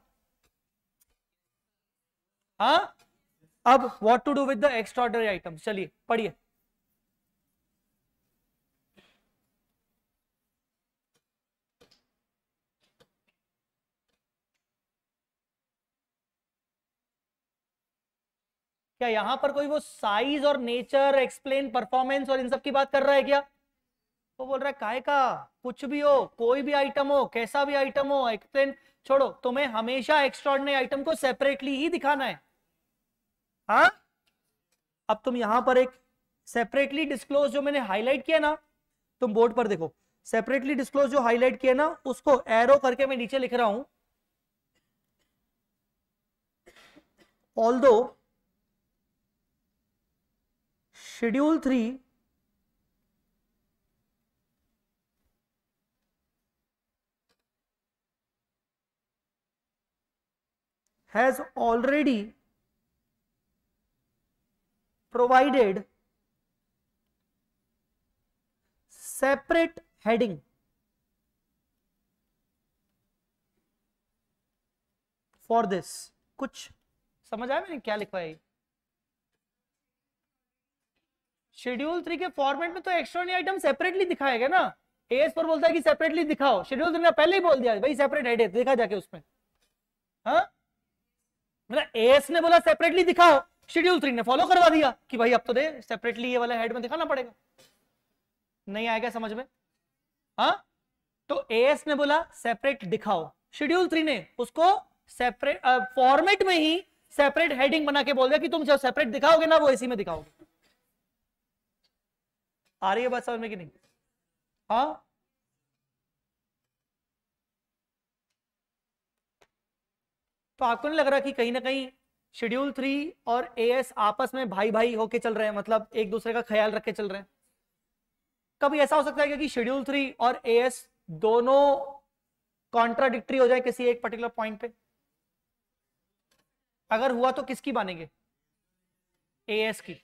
हाँ अब what to do with the extra ordinary item चलिए पढ़िए क्या यहां पर कोई वो साइज और नेचर एक्सप्लेन परफॉर्मेंस और इन सब की बात कर रहा है क्या वो बोल रहा है काय का कुछ भी हो कोई भी आइटम हो कैसा भी आइटम हो एक्सप्लेन छोड़ो तुम्हें हमेशा एक्स्ट्रॉर्डनरी आइटम को सेपरेटली ही दिखाना है हा? अब तुम यहां पर एक सेपरेटली डिस्क्लोज जो मैंने हाईलाइट किया ना तुम बोर्ड पर देखो सेपरेटली डिस्क्लोज जो हाईलाइट किया ना उसको एरो करके मैं नीचे लिख रहा हूं although schedule three has already provided separate heading for this कुछ समझ आया मैंने क्या लिखवाई शेड्यूल थ्री के फॉर्मेट में तो एक्स्ट्रा आइटम सेपरेटली दिखाएगा ना एस पर बोलता है कि सेपरेटली दिखाओ शेड्यूल थ्री ने पहले ही बोल दिया भाई सेपरेट हेड देखा जाके उसमें मतलब हाँ? एस ने बोला सेपरेटली दिखाओ शेड्यूल थ्री ने फॉलो करवा दिया कि भाई अब तो दे सेपरेटली ये वाला हेड में दिखाना पड़ेगा नहीं आएगा समझ में हा? तो एस ने बोला सेपरेट दिखाओ शेड्यूल थ्री ने उसको सेपरेट फॉर्मेट में ही सेपरेट हेडिंग बना के बोल दिया कि तुम जब सेपरेट दिखाओगे ना वो इसी में दिखाओगे आ रही है बात समझ में कि नहीं हाँ तो आपको नहीं लग रहा कि कहीं ना कहीं शेड्यूल थ्री और एएस आपस में भाई भाई होके चल रहे हैं मतलब एक दूसरे का ख्याल रख के चल रहे हैं कभी ऐसा हो सकता है क्योंकि शेड्यूल थ्री और एएस दोनों कॉन्ट्राडिक्टरी हो जाए किसी एक पर्टिकुलर पॉइंट पे अगर हुआ तो किसकी मानेंगे एएस की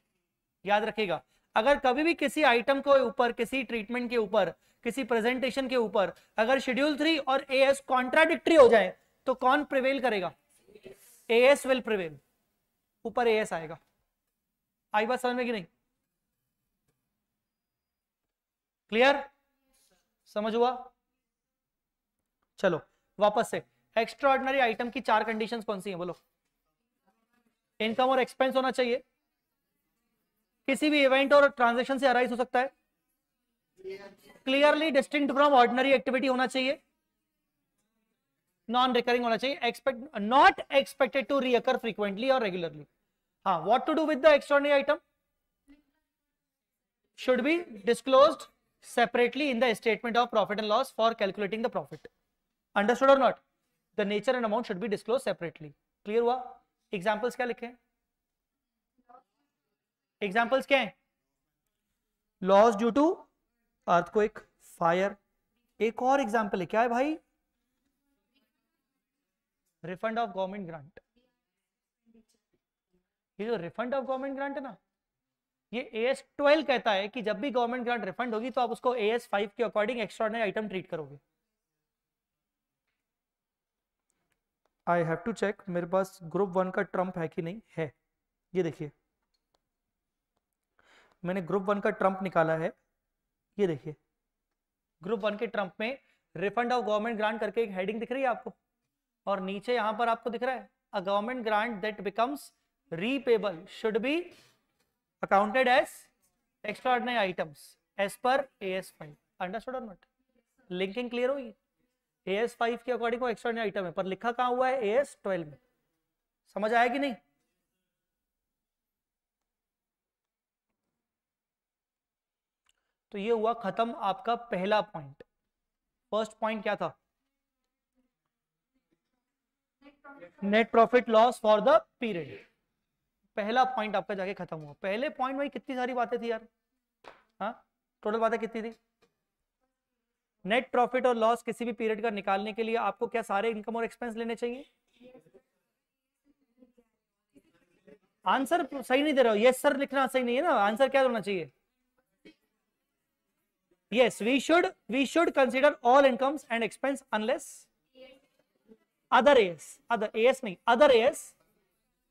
याद रखेगा अगर कभी भी किसी आइटम के ऊपर किसी ट्रीटमेंट के ऊपर किसी प्रेजेंटेशन के ऊपर अगर शेड्यूल थ्री और ए एस कॉन्ट्राडिक्ट्री हो जाए तो कौन प्रिवेल करेगा ए एस विल प्रिवेल ऊपर ए एस आएगा आई बात समझ में कि नहीं क्लियर समझ हुआ चलो वापस से एक्स्ट्रा आइटम की चार कंडीशंस कौन सी हैं बोलो इनकम और एक्सपेंस होना चाहिए किसी भी इवेंट और ट्रांजेक्शन से अराइज हो सकता है clearly distinct from ordinary activity होना चाहिए नॉन रिकरिंग होना चाहिए expect not expected to reoccur frequently or regularly हाँ what to do with the extraordinary item should be disclosed separately in the statement of profit and loss for calculating the profit. Understood or not? The nature and amount should be disclosed separately. Clear हुआ? Examples क्या लिखे हैं? Examples क्या है loss due to earthquake fire एक और example है क्या है भाई रिफंड ऑफ गवर्नमेंट ग्रांट ये जो रिफंड ऑफ गवर्नमेंट ग्रांट है ना ये ए एस ट्वेल्व कहता है कि जब भी गवर्नमेंट ग्रांट रिफंड होगी तो आप उसको ए एस फाइव के अकॉर्डिंग एक्स्ट्रॉर्डनरी आइटम ट्रीट करोगे आई हैव टू चेक मेरे पास ग्रुप वन का ट्रम्प है कि नहीं है ये देखिए मैंने ग्रुप वन का ट्रम्प निकाला है ये देखिए ग्रुप वन के ट्रम्प में रिफंड ऑफ गवर्नमेंट ग्रांट करके एक हेडिंग दिख रही है आपको और नीचे यहां पर आपको दिख रहा है a government grant that becomes repayable should be accounted as extraordinary items as per A S five understood और नॉट लिंकिंग क्लियर होगी ए एस फाइव के अकॉर्डिंग वो एक्स्ट्रॉर्डनरी आइटम है पर लिखा कहाँ हुआ है ए एस ट्वेल्व में समझ आया कि नहीं तो ये हुआ खत्म आपका पहला पॉइंट फर्स्ट पॉइंट क्या था net profit loss for the period पहला पॉइंट आपका जाके खत्म हुआ पहले पॉइंट में कितनी सारी बातें थी यार टोटल हाँ? बातें कितनी थी नेट प्रॉफिट और लॉस किसी भी पीरियड का निकालने के लिए आपको क्या सारे इनकम और एक्सपेंस लेने चाहिए आंसर सही नहीं दे रहा हो यस सर लिखना सही नहीं है ना आंसर क्या होना चाहिए yes we should we should consider all incomes and expense unless other as other as nahi other as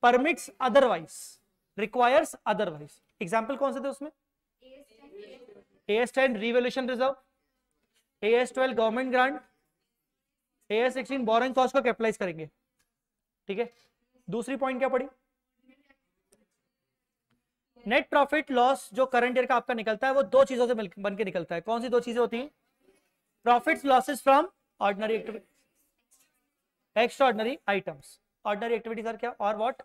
permits otherwise requires otherwise example kaun se the usme as 10 revaluation reserve as 12 government grant as 16 borrowing cost ko capitalize karenge theek hai दूसरी point क्या पड़ी net profit loss जो current year का आपका निकलता है वो दो चीजों से बन के निकलता है कौन सी दो चीजें होती हैं profit losses from ordinary activity extraordinary items ordinary activity sir क्या और what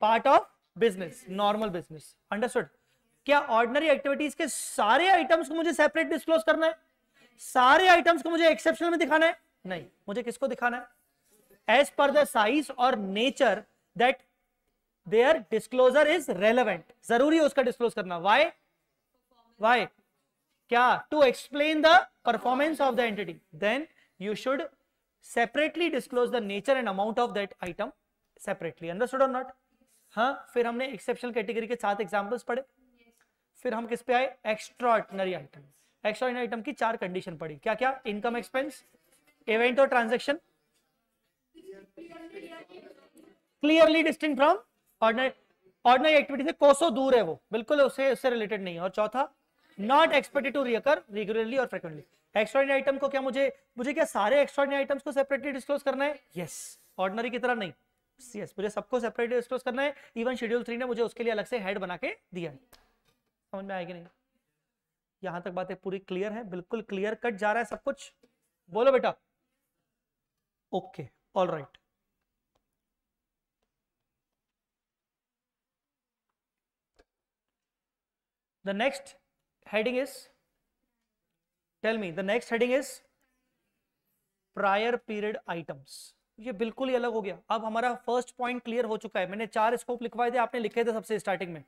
part of business normal business understood क्या ऑर्डनरी एक्टिविटीज के सारे आइटम्स को मुझे सेपरेट डिस्क्लोज करना है सारे आइटम्स को मुझे एक्सेप्शन में दिखाना है नहीं मुझे किसको दिखाना है एज पर द साइज और nature that there disclosure is relevant जरूरी है उसका डिस्क्लोज करना वाई वाई क्या to explain the performance of the entity then you should separately disclose the nature and amount of that item separately understood और not हाँ फिर हमने exceptional category के सात एग्जाम्पल्स पढ़े फिर हम किस पे आए एक्स्ट्रॉर्डनरी आइटम एक्स्ट्रॉर्डनरी आइटम की चार कंडीशन पड़ी क्या क्या income expense event or transaction clearly distinct from ordinary activity से कोसो दूर है वो बिल्कुल उसे उससे रिलेटेड नहीं है और चौथा not expected to reoccur regularly or frequently extraordinary item को क्या मुझे मुझे क्या सारे एक्स्ट्रॉर्डनरी आइटम्स को सेपरेटली डिस्क्लोज करना है यस ऑर्डनरी की तरह नहीं यस yes, मुझे सबको सेपरेटली डिस्क्लोज करना है इवन शेड्यूल थ्री ने मुझे उसके लिए अलग से हेड बना के दिया है समझ में आएगी नहीं यहां तक बातें पूरी क्लियर है बिल्कुल क्लियर कट जा रहा है सब कुछ बोलो बेटा okay all right the next heading is tell me the next heading is prior period items ये बिल्कुल ही अलग हो गया अब हमारा फर्स्ट पॉइंट क्लियर हो चुका है मैंने चार स्कोप लिखवाए थे आपने लिखे थे सबसे स्टार्टिंग में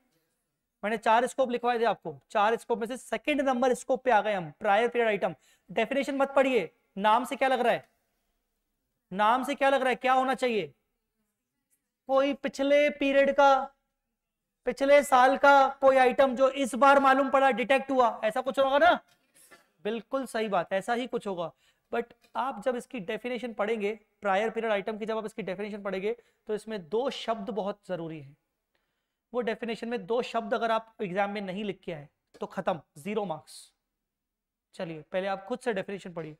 मैंने चार स्कोप लिखवाए थे आपको चार स्कोप में से सेकंड नंबर स्कोप पे आ गए हम प्रायर पीरियड आइटम डेफिनेशन मत पढ़िए नाम से क्या लग रहा है नाम से क्या लग रहा है क्या होना चाहिए कोई पिछले पीरियड का पिछले साल का कोई आइटम जो इस बार मालूम पड़ा डिटेक्ट हुआ ऐसा कुछ होगा ना बिल्कुल सही बात ऐसा ही कुछ होगा बट आप जब इसकी डेफिनेशन पढ़ेंगे प्रायर पीरियड आइटम की जब आप इसकी डेफिनेशन पढ़ेंगे तो इसमें दो शब्द बहुत जरूरी है वो डेफिनेशन में दो शब्द अगर आप एग्जाम में नहीं लिख के आए तो खत्म जीरो मार्क्स चलिए पहले आप खुद से डेफिनेशन पढ़िए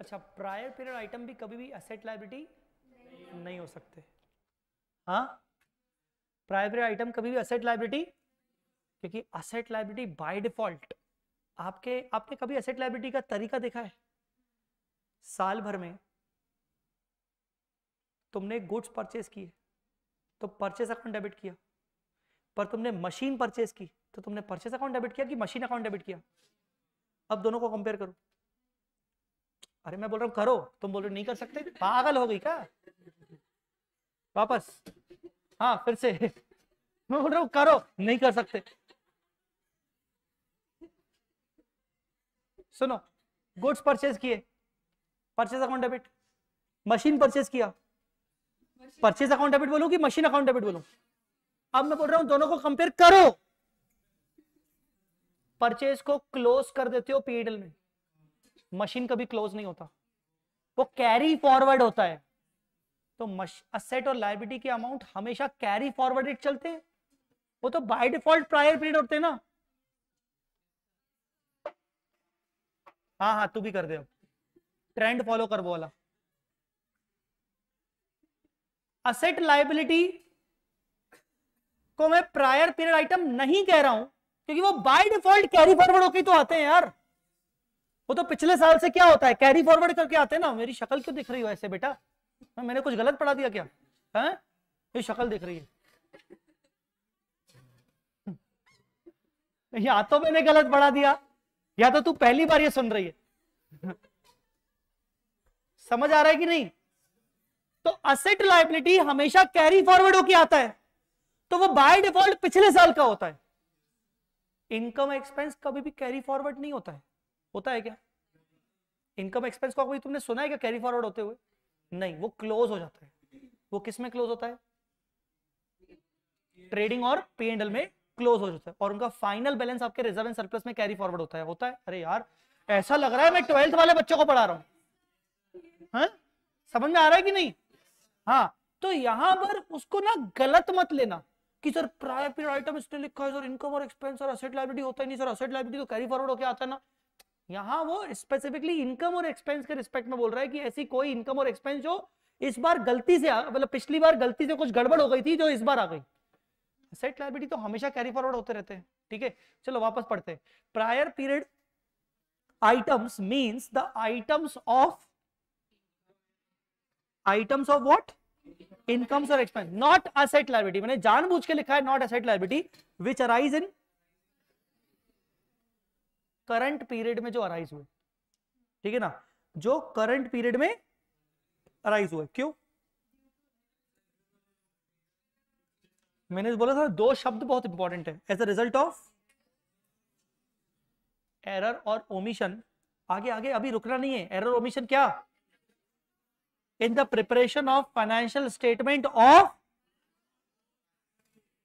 अच्छा प्रायर पीरियड आइटम भी कभी भी असेट लाइबिलिटी नहीं, नहीं हो सकते हाँ प्रायर पीरियड आइटम कभी भी असेट लाइबिलिटी क्योंकि असेट लाइबिलिटी बाय डिफॉल्ट आपके आपने कभी असेट लाइबिलिटी का तरीका देखा है साल भर में तुमने गुड्स परचेस किए तो परचेस अकाउंट डेबिट किया पर तुमने मशीन परचेस की तो तुमने परचेस अकाउंट डेबिट किया कि मशीन अकाउंट डेबिट किया अब दोनों को कंपेयर करो अरे मैं बोल रहा हूँ करो तुम बोल रहे नहीं कर सकते पागल हो गई क्या वापस हाँ फिर से मैं बोल रहा हूँ करो नहीं कर सकते सुनो गुड्स परचेज किए purchase account debit machine purchase किया परचेज अकाउंट डेबिट बोलू कि मशीन अकाउंट डेबिट बोलू अब मैं बोल रहा हूं दोनों को कंपेयर करो परचेज को क्लोज कर देते हो पीडल e में मशीन कभी क्लोज नहीं होता वो कैरी फॉरवर्ड होता है तो असेट और लाइबिलिटी के अमाउंट हमेशा कैरी फॉरवर्डेड चलते वो तो बाय डिफॉल्ट प्रायर पीरियड होते ना हाँ हाँ तू भी कर दे ट्रेंड फॉलो कर बोला असेट लाइबिलिटी को मैं प्रायर पीरियड आइटम नहीं कह रहा हूं क्योंकि वो बाय डिफॉल्ट कैरी फॉरवर्ड होके तो आते हैं यार वो तो पिछले साल से क्या होता है कैरी फॉरवर्ड करके आते हैं ना मेरी शक्ल क्यों दिख रही हो ऐसे बेटा हाँ, मैंने कुछ गलत पढ़ा दिया क्या है हाँ? ये शक्ल दिख रही है या तो मैंने गलत पढ़ा दिया या तो तू पहली बार ये सुन रही है समझ आ रहा है कि नहीं तो असेट लाइबिलिटी हमेशा कैरी फॉरवर्ड होकर आता है तो वो बाय डिफॉल्ट पिछले साल का होता है इनकम एक्सपेंस कभी भी कैरी फॉरवर्ड नहीं होता है होता है क्या इनकम एक्सपेंस को तुमने सुना है क्या कैरी फॉरवर्ड होते हुए नहीं वो क्लोज हो जाता है वो किस में क्लोज होता है ट्रेडिंग और पीएनएल में क्लोज हो जाता है और उनका फाइनल बैलेंस आपके रिजर्व एंड सरप्लस में कैरी फॉरवर्ड होता है होता है अरे यार ऐसा लग रहा है मैं ट्वेल्थ वाले बच्चों को पढ़ा रहा हूँ समझ में आ रहा है कि नहीं हाँ तो यहां पर उसको ना गलत मत लेना कि सर प्रायर पीरियड आइटम इसने लिखा है सर इनकम और एक्सपेंस और असेट लाइबिलिटी होता ही नहीं सर असेट लाइबिलिटी तो कैरी फॉरवर्ड होकर आता है ना यहां वो स्पेसिफिकली इनकम और एक्सपेंस के रिस्पेक्ट में बोल रहा है कि ऐसी कोई इनकम और एक्सपेंस जो इस बार गलती से मतलब पिछली बार गलती से कुछ गड़बड़ हो गई थी जो इस बार आ गई सेट लाइबिलिटी तो हमेशा कैरी फॉरवर्ड होते रहते हैं ठीक है चलो वापस पढ़ते हैं prior period items means the items of items of what incomes or expense not asset liability मैंने जानबूझ के लिखा है not asset liability which arise in current period में जो अराइज हुए ठीक है ना जो करंट पीरियड में अराइज हुए क्यों मैंने बोला था दो शब्द बहुत इंपॉर्टेंट है as a result of error or omission आगे आगे अभी रुकना नहीं है एरर ओमिशन क्या in the preparation of financial statement of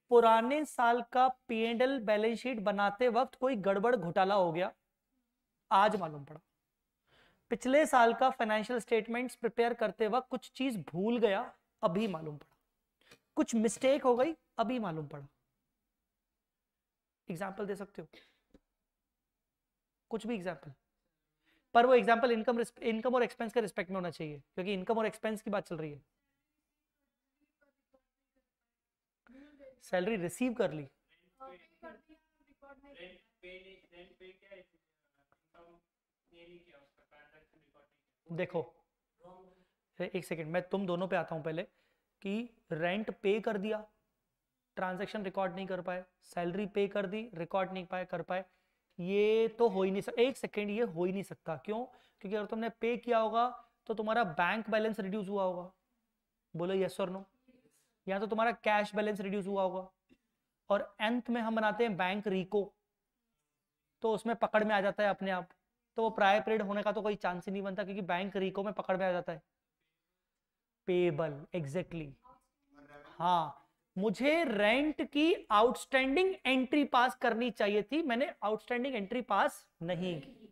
पुराने साल का P and L balance sheet बनाते वक्त कोई गड़बड़ घोटाला हो गया आज मालूम पड़ा पिछले साल का फाइनेंशियल स्टेटमेंट्स प्रिपेयर करते वक्त कुछ चीज भूल गया अभी मालूम पड़ा कुछ मिस्टेक हो गई अभी मालूम पड़ा एग्जाम्पल दे सकते हो कुछ भी एग्जाम्पल पर वो एग्जाम्पल इनकम इनकम और एक्सपेंस के रिस्पेक्ट में होना चाहिए क्योंकि इनकम और एक्सपेंस की बात चल रही है सैलरी रिसीव कर ली देखो एक सेकेंड मैं तुम दोनों पे आता हूं पहले कि रेंट पे कर दिया ट्रांजैक्शन रिकॉर्ड नहीं कर पाए सैलरी पे कर दी रिकॉर्ड नहीं पाए कर पाए ये तो हो ही नहीं सकता एक सेकेंड ये हो ही नहीं सकता क्यों क्योंकि अगर तुमने पे किया होगा तो तुम्हारा बैंक बैलेंस रिड्यूस हुआ होगा बोलो यस और नो या तो तुम्हारा कैश बैलेंस रिड्यूस हुआ होगा और एंथ में हम बनाते हैं बैंक रिको तो उसमें पकड़ में आ जाता है अपने आप तो वो प्राय पीरियड होने का तो कोई चांस ही नहीं बनता क्योंकि बैंक रिको में पकड़ में आ जाता है पेबल एग्जैक्टली exactly. हाँ मुझे रेंट की आउटस्टैंडिंग एंट्री पास करनी चाहिए थी मैंने आउटस्टैंडिंग एंट्री पास नहीं की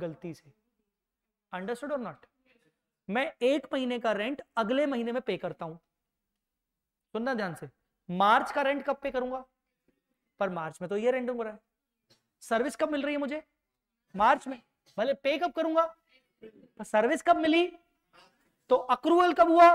गलती से अंडरस्टूड और नॉट मैं एक महीने का रेंट अगले महीने में पे करता हूं सुनना ध्यान से मार्च का रेंट कब पे करूंगा पर मार्च में तो ये रेंट हो रहा है सर्विस कब मिल रही है मुझे मार्च में भले पे कब करूंगा पर सर्विस कब मिली तो अक्रूवल कब हुआ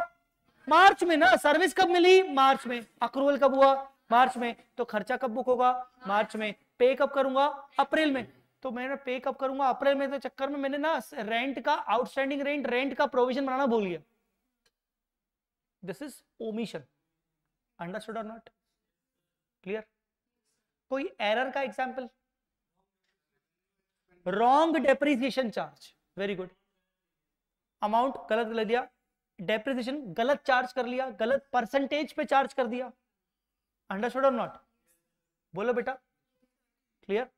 मार्च में ना सर्विस कब मिली मार्च में अक्रूवल कब हुआ मार्च में तो खर्चा कब बुक होगा मार्च में पे कब करूंगा अप्रैल में तो मैंने पे कब करूंगा अप्रैल में तो चक्कर में मैंने ना रेंट का आउटस्टैंडिंग रेंट रेंट का प्रोविजन बनाना भूल गया दिस इज ओमिशन अंडरस्टूड और नॉट क्लियर कोई एरर का example wrong depreciation charge very good amount गलत ले दिया डेप्रिसिएशन गलत चार्ज कर लिया गलत परसेंटेज पे चार्ज कर दिया अंडरस्टूड और नॉट बोलो बेटा क्लियर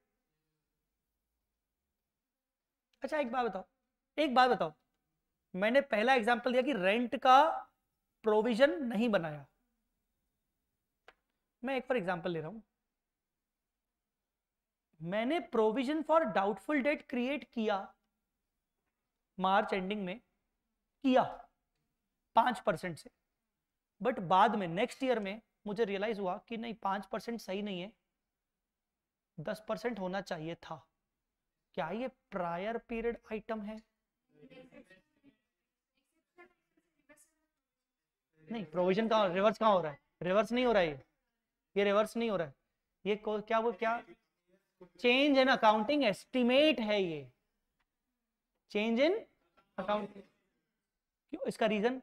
अच्छा एक बात बताओ एक बात बताओ मैंने पहला एग्जाम्पल दिया कि रेंट का प्रोविजन नहीं बनाया मैं एक फॉर एग्जाम्पल ले रहा हूं मैंने provision for doubtful debt create किया मार्च एंडिंग में किया पांच परसेंट से बट बाद में नेक्स्ट ईयर में मुझे रियलाइज हुआ कि नहीं पांच परसेंट सही नहीं है दस परसेंट होना चाहिए था क्या ये प्रायर पीरियड आइटम है नहीं प्रोविजन कहा रिवर्स कहाँ हो रहा है रिवर्स नहीं हो रहा है ये ये रिवर्स नहीं हो रहा है ये क्या वो क्या चेंज इन अकाउंटिंग एस्टिमेट है ये चेंज इन अकाउंटिंग क्यों इसका रीजन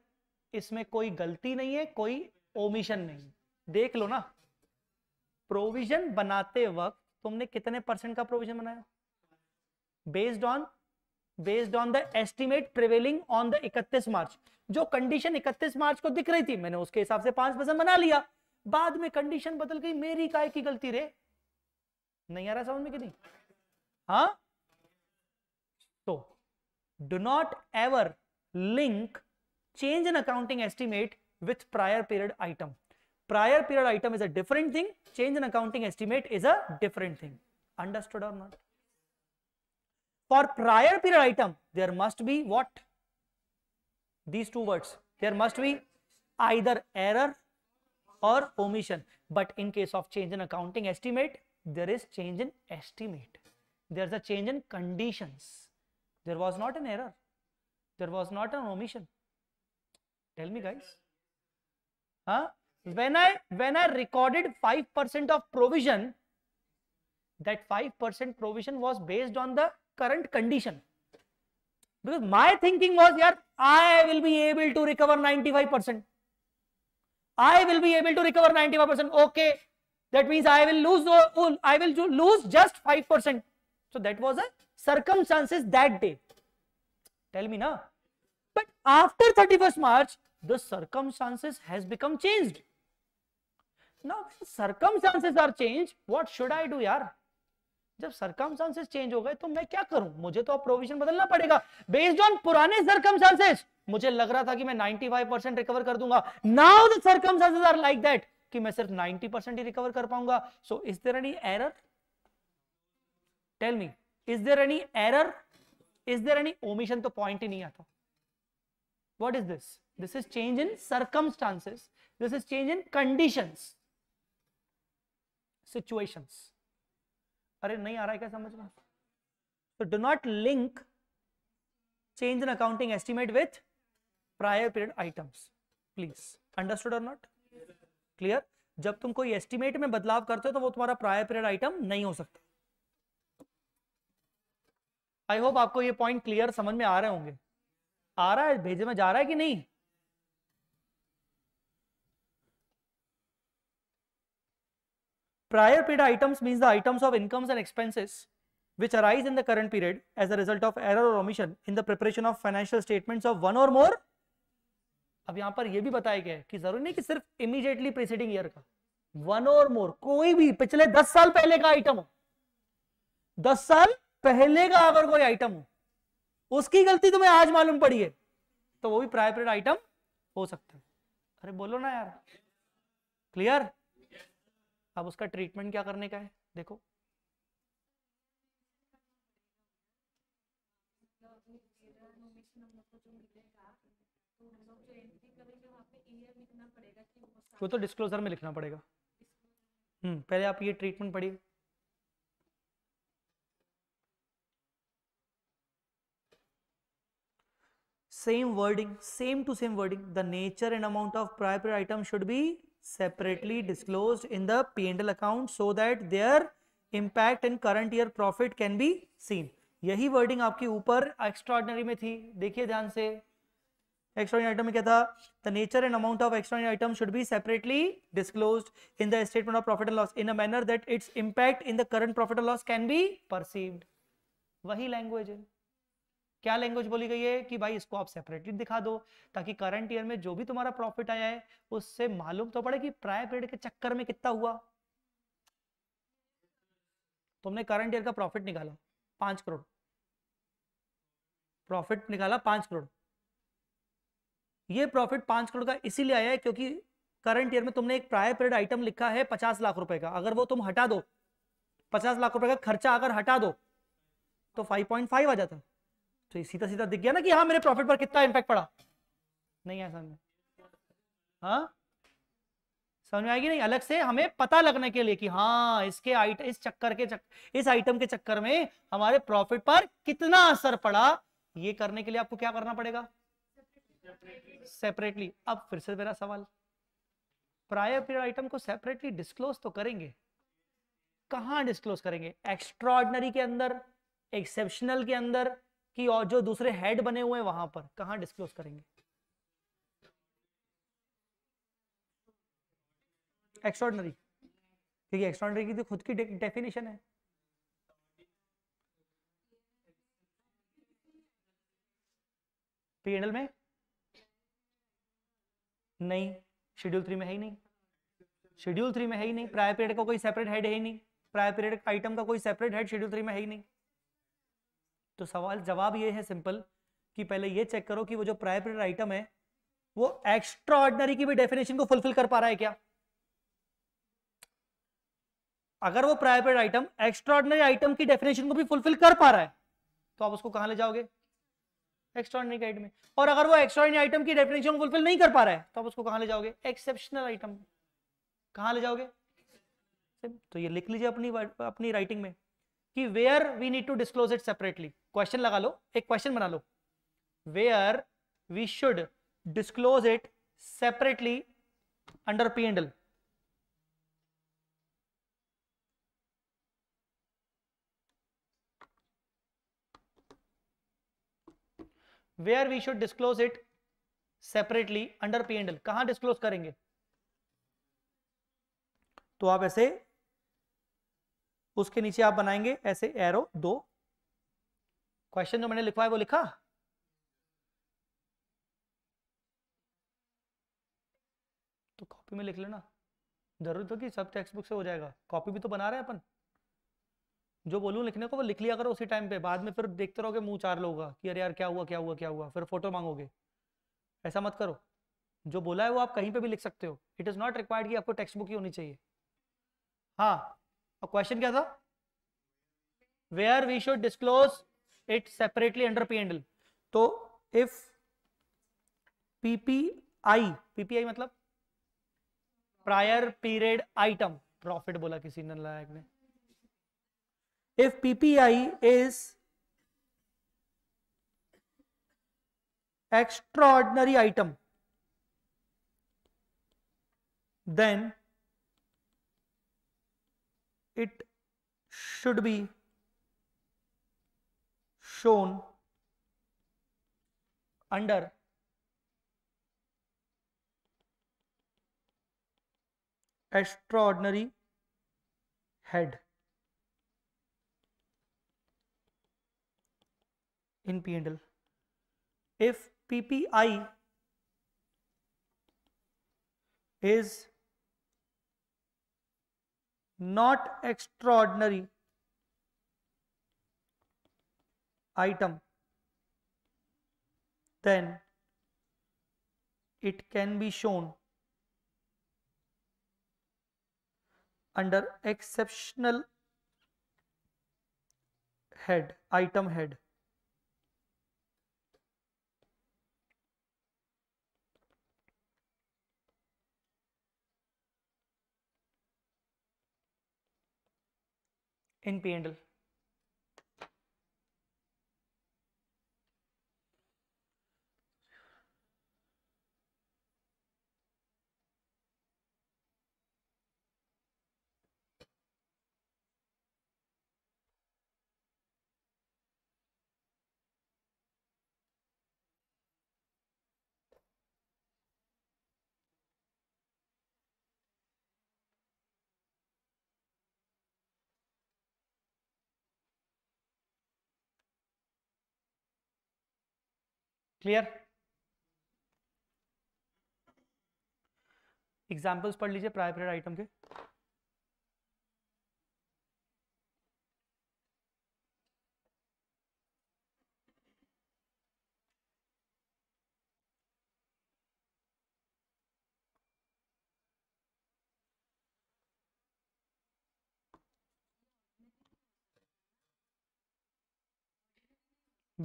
इसमें कोई गलती नहीं है कोई ओमिशन नहीं देख लो ना प्रोविजन बनाते वक्त तुमने कितने परसेंट का प्रोविजन बनाया based on based on the estimate prevailing on the 31 March जो कंडीशन 31 मार्च को दिख रही थी मैंने उसके हिसाब से पांच परसेंट बना लिया बाद में कंडीशन बदल गई मेरी काय की गलती रे नहीं आ रहा समझ में कि नहीं हाँ तो do not ever link change in accounting estimate with prior period item prior period item is a different thing change in accounting estimate is a different thing understood और not for prior period item there must be what these two words there must be either error or omission. But in case of change in accounting estimate, there is change in estimate. There's a change in conditions. There was not an error. There was not an omission. Tell me guys. Huh? When I when I recorded 5% of provision, that 5% provision was based on the current condition. Because my thinking was, yeah, I will be able to recover 95%. I will be able to recover 95%. Okay. That means I will lose, I will lose just 5%. So that was a circumstances that day. Tell me now. But after 31st March, the circumstances has become changed. Now, circumstances are changed. What should I do, yaar? जब circumstances change हो गए तो मैं क्या करूं मुझे तो अब प्रोविजन बदलना पड़ेगा बेस्ड ऑन पुराने सर्कमस्टांसेस मुझे लग रहा था कि मैं 95 फाइव परसेंट रिकवर कर दूंगा नाउ दर्कम आर लाइक दैट कि मैं सिर्फ 90 परसेंट ही रिकवर कर पाऊंगा so is there any error tell me is there any error is there any omission तो पॉइंट ही नहीं आता what is this this is change in circumstances this is change in condition situation अरे नहीं आ रहा है क्या समझ में तो do not link change in accounting estimate with prior period items please understood और नॉट क्लियर जब तुम कोई एस्टिमेट में बदलाव करते हो तो वो तुम्हारा प्रायर पीरियड आइटम नहीं हो सकता आई होप आपको ये पॉइंट क्लियर समझ में आ रहे होंगे आ रहा है भेजे में जा रहा है कि नहीं prior period items mean the items of income and expenses which arise in the current period as a result of error or omission in the preparation of financial statement of one or more अब यहां पर यह भी बताया गया है कि जरूरी नहीं कि सिर्फ इमीडिएटली प्रीसीडिंग ईयर का वन और मोर कोई भी पिछले दस साल पहले का आइटम हो दस साल पहले का अगर कोई आइटम हो उसकी गलती तुम्हें आज मालूम पड़ी है तो वो भी प्रायर आइटम हो सकता है अरे बोलो ना यार क्लियर अब उसका ट्रीटमेंट क्या करने का है देखो वो तो डिस्क्लोजर में लिखना पड़ेगा हम्म पहले आप ये ट्रीटमेंट पढ़िए same wording same to same wording the nature and amount of prior item should be separately disclose in the P and L account so that their impact and current year profit can be seen यही wording आपके ऊपर extra में थी देखिए ध्यान से extraordinary item में क्या था the nature and amount of extraordinary item should be separately disclose in the statement of profit and loss in a manner that its impact in the current profit and loss can be perceived वही language है क्या language बोली गई है कि भाई इसको आप सेपरेटली दिखा दो ताकि करंट ईयर में जो भी तुम्हारा प्रॉफिट आया है उससे मालूम तो पड़े कि प्रायर पीरियड के चक्कर में कितना हुआ तुमने करंट ईयर का प्रॉफिट निकाला पांच करोड़ प्रॉफिट निकाला पांच करोड़ ये प्रॉफिट पांच करोड़ का इसीलिए आया है क्योंकि करंट ईयर में तुमने एक प्रायर पीरियड आइटम लिखा है पचास लाख रुपए का अगर वो तुम हटा दो पचास लाख रुपए का खर्चा अगर हटा दो तो फाइव पॉइंट फाइव आ जाता तो सीधा सीधा दिख गया ना कि हाँ मेरे प्रॉफिट पर कितना इम्पैक्ट पड़ा नहीं समझ में हाँ समझ में आएगी नहीं अलग से हमें पता लगने के लिए कि हाँ इसके आइट इस चक्कर के चक, इस आइटम के चक्कर में हमारे प्रॉफिट पर कितना असर पड़ा ये करने के लिए आपको क्या करना पड़ेगा सेपरेटली अब फिर से मेरा सवाल प्रायर पीरियड आइटम को सेपरेटली डिस्क्लोज तो करेंगे कहाँ डिस्क्लोज करेंगे एक्स्ट्रॉर्डनरी के अंदर एक्सेप्शनल के अंदर कि और जो दूसरे हेड बने हुए हैं वहां पर कहाँ डिस्क्लोज करेंगे एक्स्ट्रॉर्डनरी क्योंकि एक्स्ट्रॉर्डनरी की तो खुद की डेफिनेशन है पीएनएल में नहीं शेड्यूल थ्री में है ही नहीं शेड्यूल थ्री में है ही नहीं प्रायर पीरियड का कोई सेपरेट हेड है ही नहीं प्रायर पीरियड आइटम का कोई सेपरेट हेड शेड्यूल थ्री में है ही नहीं तो सवाल जवाब ये है सिंपल कि पहले ये चेक करो कि वो जो प्रायर पीरियड आइटम है वो एक्स्ट्रा ऑर्डनरी की भी डेफिनेशन को फुलफिल कर पा रहा है क्या अगर वो prior period item extra ordinary item की डेफिनेशन को भी फुलफिल कर पा रहा है तो आप उसको कहां ले जाओगे एक्स्ट्रॉर्डनरी आइटम में और अगर वो एक्स्ट्रॉर्डनरी आइटम की डेफिनेशन फुलफिल नहीं कर पा रहा है तो आप उसको कहाँ ले जाओगे एक्सेप्शनल आइटम कहाँ ले जाओगे तो ये लिख लीजिए अपनी अपनी राइटिंग में कि where we need to disclose it separately question लगा लो एक क्वेश्चन बना लो where we should disclose it separately under P and L where we should disclose it separately under P and L कहां डिस्क्लोज करेंगे तो आप ऐसे उसके नीचे आप बनाएंगे ऐसे एरो दो क्वेश्चन जो मैंने लिखवा है वो लिखा तो कॉपी में लिख लेना जरूरत तो कि सब टेक्स्ट बुक से हो जाएगा कॉपी भी तो बना रहे हैं अपन जो बोलूँ लिखने को वो लिख लिया करो उसी टाइम पे बाद में फिर देखते रहोगे मुंह चार लोगों का कि अरे यार क्या हुआ क्या हुआ क्या हुआ फिर फोटो मांगोगे ऐसा मत करो जो बोला है वो आप कहीं पे भी लिख सकते हो इट इज़ नॉट रिक्वायर्ड कि आपको टेक्स्ट बुक ही होनी चाहिए हाँ और क्वेश्चन क्या था where we should disclose it separately under P and L तो इफ पीपीआई पीपीआई मतलब प्रायर पीरियड आइटम प्रॉफिट बोला किसी ने लायक ने if PPI is extraordinary item then it should be shown under extraordinary head in p and If PPI is not extraordinary item then it can be shown under exceptional head item head in p clear examples पढ़ लीजिए private item के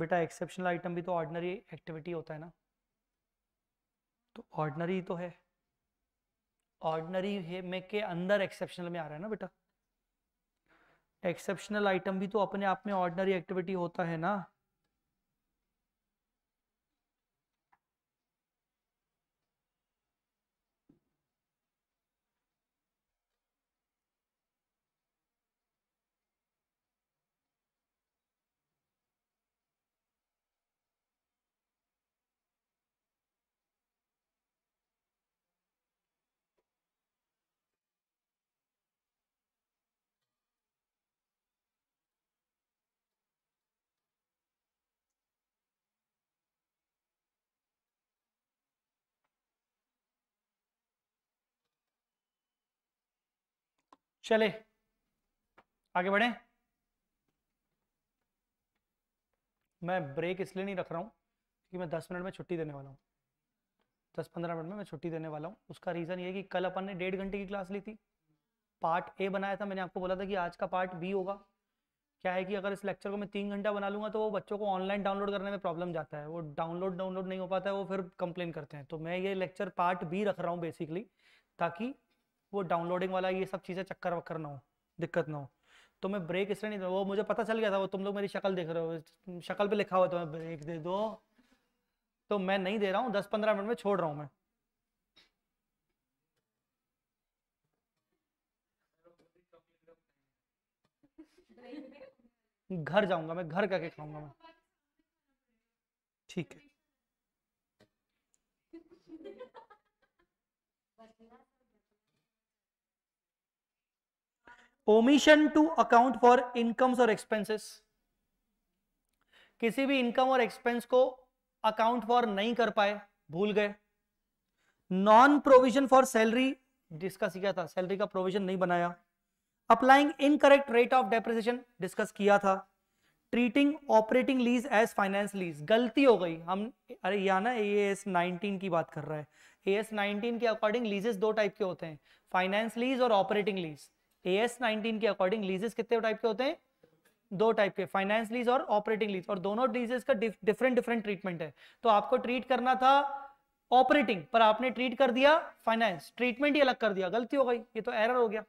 बेटा exceptional item भी तो ordinary activity होता है ना तो ऑर्डनरी तो है ऑर्डनरी में के अंदर एक्सेप्शनल में आ रहा है ना बेटा एक्सेप्शनल आइटम भी तो अपने आप में ऑर्डनरी एक्टिविटी होता है ना चले आगे बढ़े मैं ब्रेक इसलिए नहीं रख रहा हूँ क्योंकि मैं दस मिनट में छुट्टी देने वाला हूँ दस पंद्रह मिनट में मैं छुट्टी देने वाला हूँ उसका रीज़न ये कि कल अपन ने डेढ़ घंटे की क्लास ली थी पार्ट ए बनाया था मैंने आपको बोला था कि आज का पार्ट बी होगा क्या है कि अगर इस लेक्चर को मैं तीन घंटा बना लूँगा तो वो बच्चों को ऑनलाइन डाउनलोड करने में प्रॉब्लम जाता है वो डाउनलोड डाउनलोड नहीं हो पाता है वो फिर कंप्लेन करते हैं तो मैं ये लेक्चर पार्ट बी रख रहा हूँ बेसिकली ताकि वो डाउनलोडिंग वाला ये सब चीज़ें चक्कर वक्कर ना हो दिक्कत ना हो तो मैं ब्रेक इसलिए नहीं वो मुझे पता चल गया था वो तुम लोग मेरी शक्ल देख रहे हो शक्ल पे लिखा हुआ तो मैं ब्रेक दे दो तो मैं नहीं दे रहा हूँ दस पंद्रह मिनट में छोड़ रहा हूँ मैं घर जाऊंगा मैं घर करके खाऊंगा मैं ठीक है omission to account for incomes और एक्सपेंसेस किसी भी इनकम और एक्सपेंस को अकाउंट फॉर नहीं कर पाए भूल गए non provision for salary discuss किया था सैलरी का प्रोविजन नहीं बनाया applying incorrect rate of depreciation discuss किया था treating operating lease as finance lease गलती हो गई हम अरे यहाँ ना ए एस नाइनटीन की बात कर रहा है ए एस नाइनटीन के अकॉर्डिंग लीजेस दो टाइप के होते हैं फाइनेंस लीज और ऑपरेटिंग लीज एस नाइनटीन के अकॉर्डिंग लीजेस कितने टाइप के होते हैं दो टाइप के फाइनेंस लीज और ऑपरेटिंग लीज और दोनों लीजेस का डिफरेंट डिफरेंट ट्रीटमेंट है तो आपको ट्रीट करना था ऑपरेटिंग पर आपने ट्रीट कर दिया फाइनेंस ट्रीटमेंट ही अलग कर दिया गलती हो गई ये तो एरर हो गया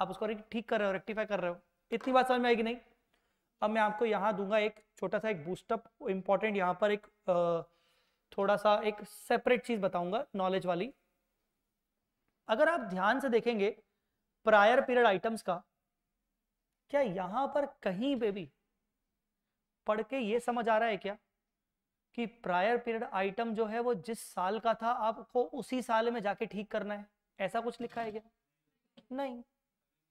आप उसको ठीक कर रहे हो रेक्टिफाई कर रहे हो इतनी बात समझ में आएगी नहीं अब मैं आपको यहाँ दूंगा एक छोटा सा एक बूस्टअप इंपॉर्टेंट यहाँ पर एक थोड़ा सा एक सेपरेट चीज बताऊंगा नॉलेज वाली अगर आप ध्यान से देखेंगे प्रायर पीरियड आइटम्स का क्या यहां पर कहीं पे भी पढ़ के ये समझ आ रहा है क्या कि प्रायर पीरियड आइटम जो है वो जिस साल का था आपको उसी साल में जाके ठीक करना है ऐसा कुछ लिखा है क्या नहीं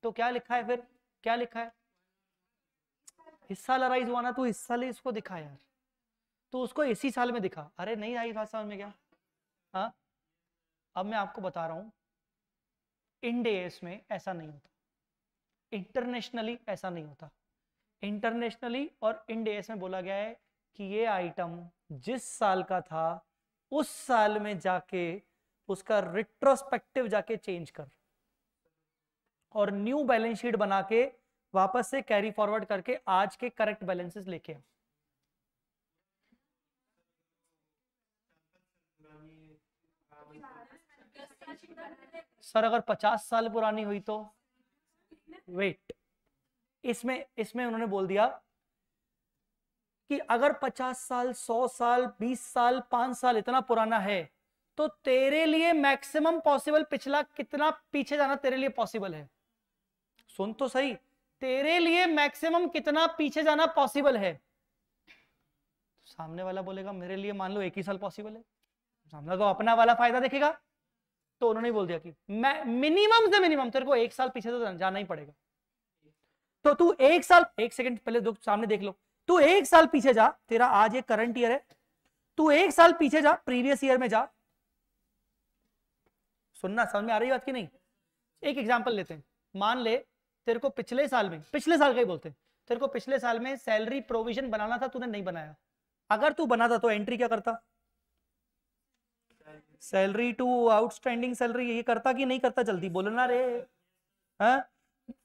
तो क्या लिखा है फिर क्या लिखा है हिस्सा लराइज हुआ ना तो हिस्सा ले इसको दिखा यार तो उसको इसी साल में दिखा अरे नहीं आई बात समझ में क्या हाँ अब मैं आपको बता रहा हूं इंडेस में ऐसा नहीं होता इंटरनेशनली ऐसा नहीं होता इंटरनेशनली और इंडेस में बोला गया है कि ये आइटम जिस साल का था उस साल में जाके उसका रिट्रोस्पेक्टिव जाके चेंज कर और न्यू बैलेंस शीट बना के वापस से कैरी फॉरवर्ड करके आज के करेक्ट बैलेंसेस लेके आओ सर अगर पचास साल पुरानी हुई तो वेट इसमें इसमें उन्होंने बोल दिया कि अगर 50 साल 100 साल 20 साल 5 साल इतना पुराना है तो तेरे लिए मैक्सिमम पॉसिबल पिछला कितना पीछे जाना तेरे लिए पॉसिबल है सुन तो सही तेरे लिए मैक्सिमम कितना पीछे जाना पॉसिबल है सामने वाला बोलेगा मेरे लिए मान लो एक ही साल पॉसिबल है सामने तो अपना वाला फायदा देखेगा तो उन्होंने बोल दिया कि मैं मिनिमम से मिनिमम तेरे को एक साल पीछे तो जाना ही पड़ेगा तो तू एक साल एक सेकंड पहले सामने देख लो तू एक साल पीछे जा तेरा आज ये करंट ईयर है तू एक साल पीछे जा प्रीवियस ईयर में जा सुनना समझ में आ रही बात की नहीं एक एग्जाम्पल लेते हैं मान ले तेरे को पिछले साल में पिछले साल का ही बोलते हैं तेरे को पिछले साल में सैलरी प्रोविजन बनाना था तूने नहीं बनाया अगर तू बनाता तो एंट्री क्या करता सैलरी टू आउटस्टैंडिंग सैलरी ये करता कि नहीं करता जल्दी बोलना रे हा?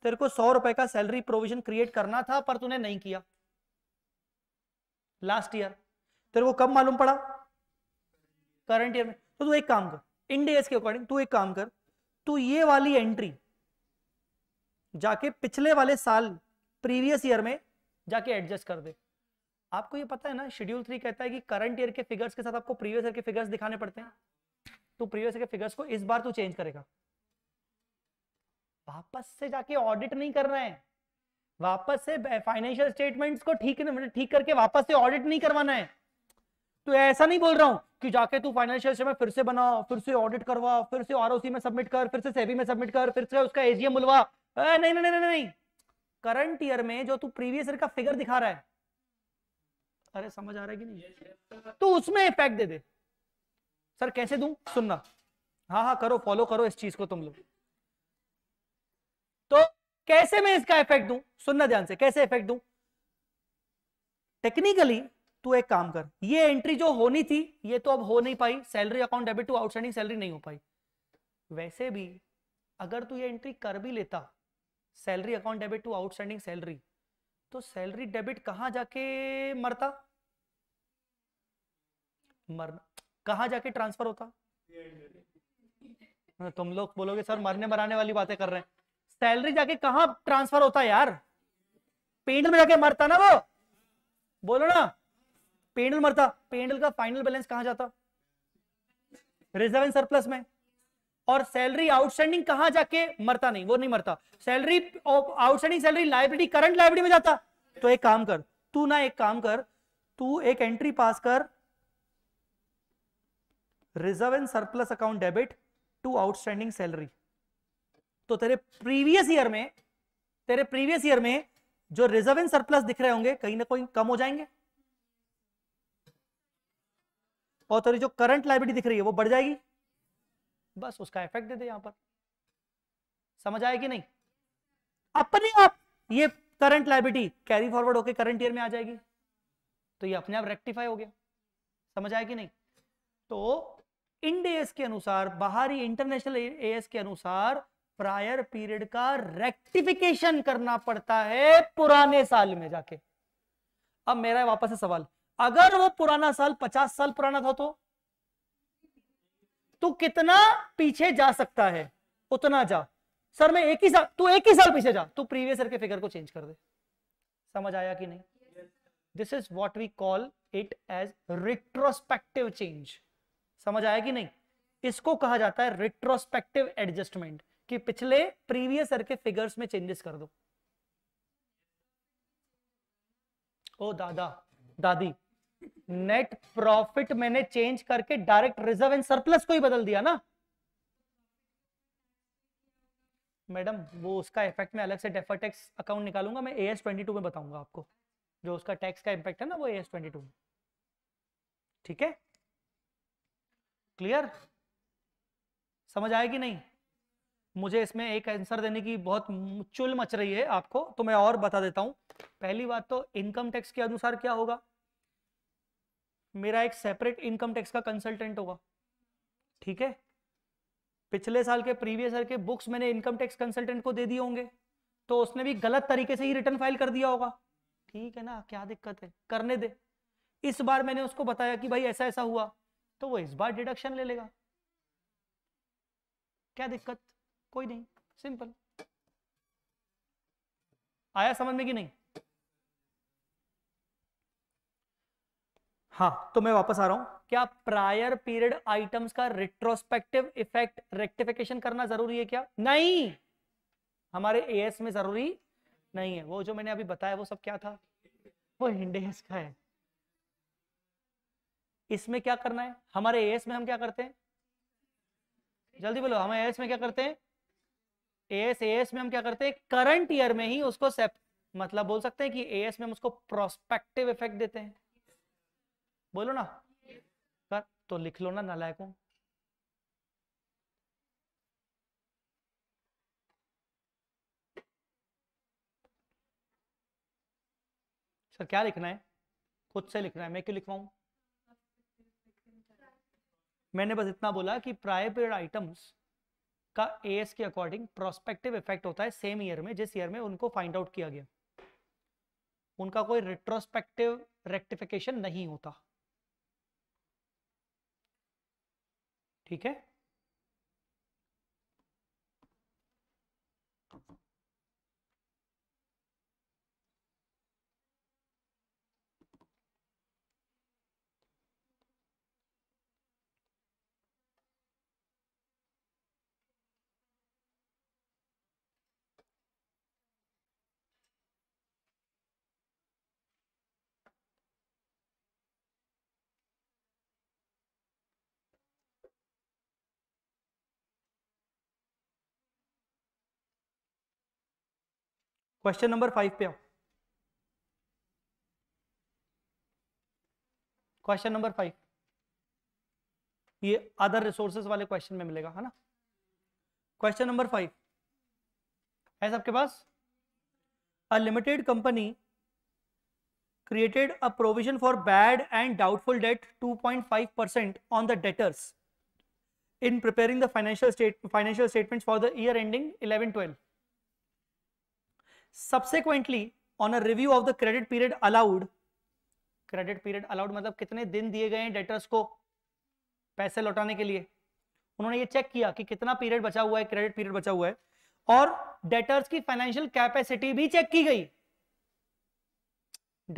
तेरे को सौ रुपए का सैलरी प्रोविजन क्रिएट करना था पर तूने नहीं किया लास्ट ईयर तेरे को कब मालूम पड़ा करंट ईयर में तो तू एक काम कर इंडेस के अकॉर्डिंग तू एक काम कर तू ये वाली एंट्री जाके पिछले वाले साल प्रीवियस ईयर में जाके एडजस्ट कर दे आपको ये पता है ना शेड्यूल थ्री कहता है कि करंट ईयर के फिगर्स के साथ आपको प्रीवियस ईयर के फिगर्स दिखाने पड़ते हैं तू प्रीवियस के फिगर्स को इस बार तू चेंज करेगा वापस से जाके ऑडिट नहीं करना है वापस से फाइनेंशियल स्टेटमेंट्स को ठीक मतलब ठीक करके वापस से ऑडिट नहीं करवाना है तो ऐसा नहीं बोल रहा हूं कि जाके तू फाइनेंशियल स्टेटमेंट फिर से बना फिर से ऑडिट करवा फिर से आर में सबमिट कर फिर से सेबी में सबमिट कर फिर से उसका एजीएम बुलवा नहीं नहीं नहीं नहीं नहीं करंट ईयर में जो तू प्रीवियस ईयर का फिगर दिखा रहा है अरे समझ आ रहा है कि नहीं तो उसमें इफेक्ट दे दे सर कैसे दू सुनना हाँ हाँ करो फॉलो करो इस चीज को तुम लोग तो कैसे मैं इसका इफेक्ट दू सुनना ध्यान से कैसे इफेक्ट दू टेक्निकली तू एक काम कर ये एंट्री जो होनी थी ये तो अब हो नहीं पाई salary account debit to outstanding salary नहीं हो पाई वैसे भी अगर तू ये एंट्री कर भी लेता salary account debit to outstanding salary तो सैलरी डेबिट कहां जाके मरता मरना कहा जाके ट्रांसफर होता हाँ, तुम लोग बोलोगे सर मरने मराने वाली बातें कर रहे हैं सैलरी जाके कहा ट्रांसफर होता यार पेंडल में जाके मरता ना वो बोलो ना पेंडल मरता पेंडल का फाइनल बैलेंस कहा जाता रिजर्व एंड सरप्लस में और सैलरी आउटस्टैंडिंग कहां जाके मरता नहीं वो नहीं मरता salary outstanding salary liability current liability में जाता तो एक काम कर तू ना एक काम कर तू एक एंट्री पास कर reserve and surplus account debit to outstanding salary तो तेरे प्रीवियस ईयर में तेरे प्रीवियस ईयर में जो रिजर्व एंड सरप्लस दिख रहे होंगे कहीं ना कहीं कम हो जाएंगे और तेरी जो करंट लाइबिलिटी दिख रही है वो बढ़ जाएगी बस उसका इफेक्ट दे दे यहां पर समझ आए कि नहीं अपने आप ये करंट लाइबिलिटी कैरी फॉरवर्ड होकर करंट ईयर में आ जाएगी तो ये अपने आप रेक्टिफाई हो गया समझ आए कि नहीं तो इंड एस के अनुसार बाहरी इंटरनेशनल एएस के अनुसार प्रायर पीरियड का रेक्टिफिकेशन करना पड़ता है पुराने साल में जाके अब मेरा वापस से सवाल अगर वो पुराना साल पचास साल पुराना था तो तू कितना पीछे जा सकता है उतना जा सर मैं एक ही साल तू एक ही साल पीछे जा तू प्रीवियस ईयर के फिगर को चेंज कर दे समझ आया कि नहीं this is what we call it as retrospective change समझ आया कि नहीं इसको कहा जाता है रिट्रोस्पेक्टिव एडजस्टमेंट कि पिछले प्रीवियस ईयर के फिगर्स में चेंजेस कर दो ओ दादा दादी नेट प्रॉफिट मैंने चेंज करके डायरेक्ट रिजर्व एंड सरप्लस को ही बदल दिया ना मैडम वो उसका इफेक्ट मैं अलग से डेफर टैक्स अकाउंट निकालूंगा मैं एस ट्वेंटी टू में बताऊंगा आपको जो उसका टैक्स का इंपैक्ट है ना वो एस ट्वेंटी टू में ठीक है क्लियर समझ आएगी नहीं मुझे इसमें एक आंसर देने की बहुत चुल मच रही है आपको तो मैं और बता देता हूं पहली बात तो इनकम टैक्स के अनुसार क्या होगा मेरा एक सेपरेट इनकम टैक्स का कंसल्टेंट होगा ठीक है पिछले साल के प्रीवियस ईयर के बुक्स मैंने इनकम टैक्स कंसल्टेंट को दे दिए होंगे तो उसने भी गलत तरीके से ही रिटर्न फाइल कर दिया होगा ठीक है ना क्या दिक्कत है करने दे इस बार मैंने उसको बताया कि भाई ऐसा ऐसा हुआ तो वो इस बार डिडक्शन ले लेगा क्या दिक्कत कोई नहीं सिंपल आया समझ में कि नहीं हाँ तो मैं वापस आ रहा हूं क्या प्रायर पीरियड आइटम्स का रिट्रोस्पेक्टिव इफेक्ट रेक्टिफिकेशन करना जरूरी है क्या नहीं हमारे एएस में जरूरी नहीं है वो जो मैंने अभी बताया वो सब क्या था वो इंडेस का है इसमें क्या करना है हमारे एस में हम क्या करते हैं जल्दी बोलो हमारे एस में क्या करते हैं एस एस में हम क्या करते हैं करंट ईयर में ही उसको सेप, मतलब बोल सकते हैं कि एस में हम उसको प्रोस्पेक्टिव इफेक्ट देते हैं बोलो ना कर तो लिख लो ना नालायकों सर क्या लिखना है खुद से लिखना है मैं क्यों लिखवाऊं मैंने बस इतना बोला कि प्रायर पीरियड आइटम्स का ए के अकॉर्डिंग प्रोस्पेक्टिव इफेक्ट होता है सेम ईयर में जिस ईयर में उनको फाइंड आउट किया गया उनका कोई रिट्रोस्पेक्टिव रेक्टिफिकेशन नहीं होता ठीक है क्वेश्चन नंबर फाइव पे आओ क्वेश्चन नंबर फाइव ये अदर रिसोर्सेस वाले क्वेश्चन में मिलेगा है ना क्वेश्चन नंबर फाइव है सबके पास a limited company created a provision for bad and doubtful debt 2.5 percent on the debtors in preparing the financial financial statement for the year ending 11 12 subsequently on a review of the credit period allowed credit period allowed मतलब कितने दिन दिए गए हैं debtors को पैसे लौटाने के लिए उन्होंने ये चेक किया कि कितना पीरियड बचा हुआ है क्रेडिट पीरियड बचा हुआ है और डेटर्स की फाइनेंशियल कैपेसिटी भी चेक की गई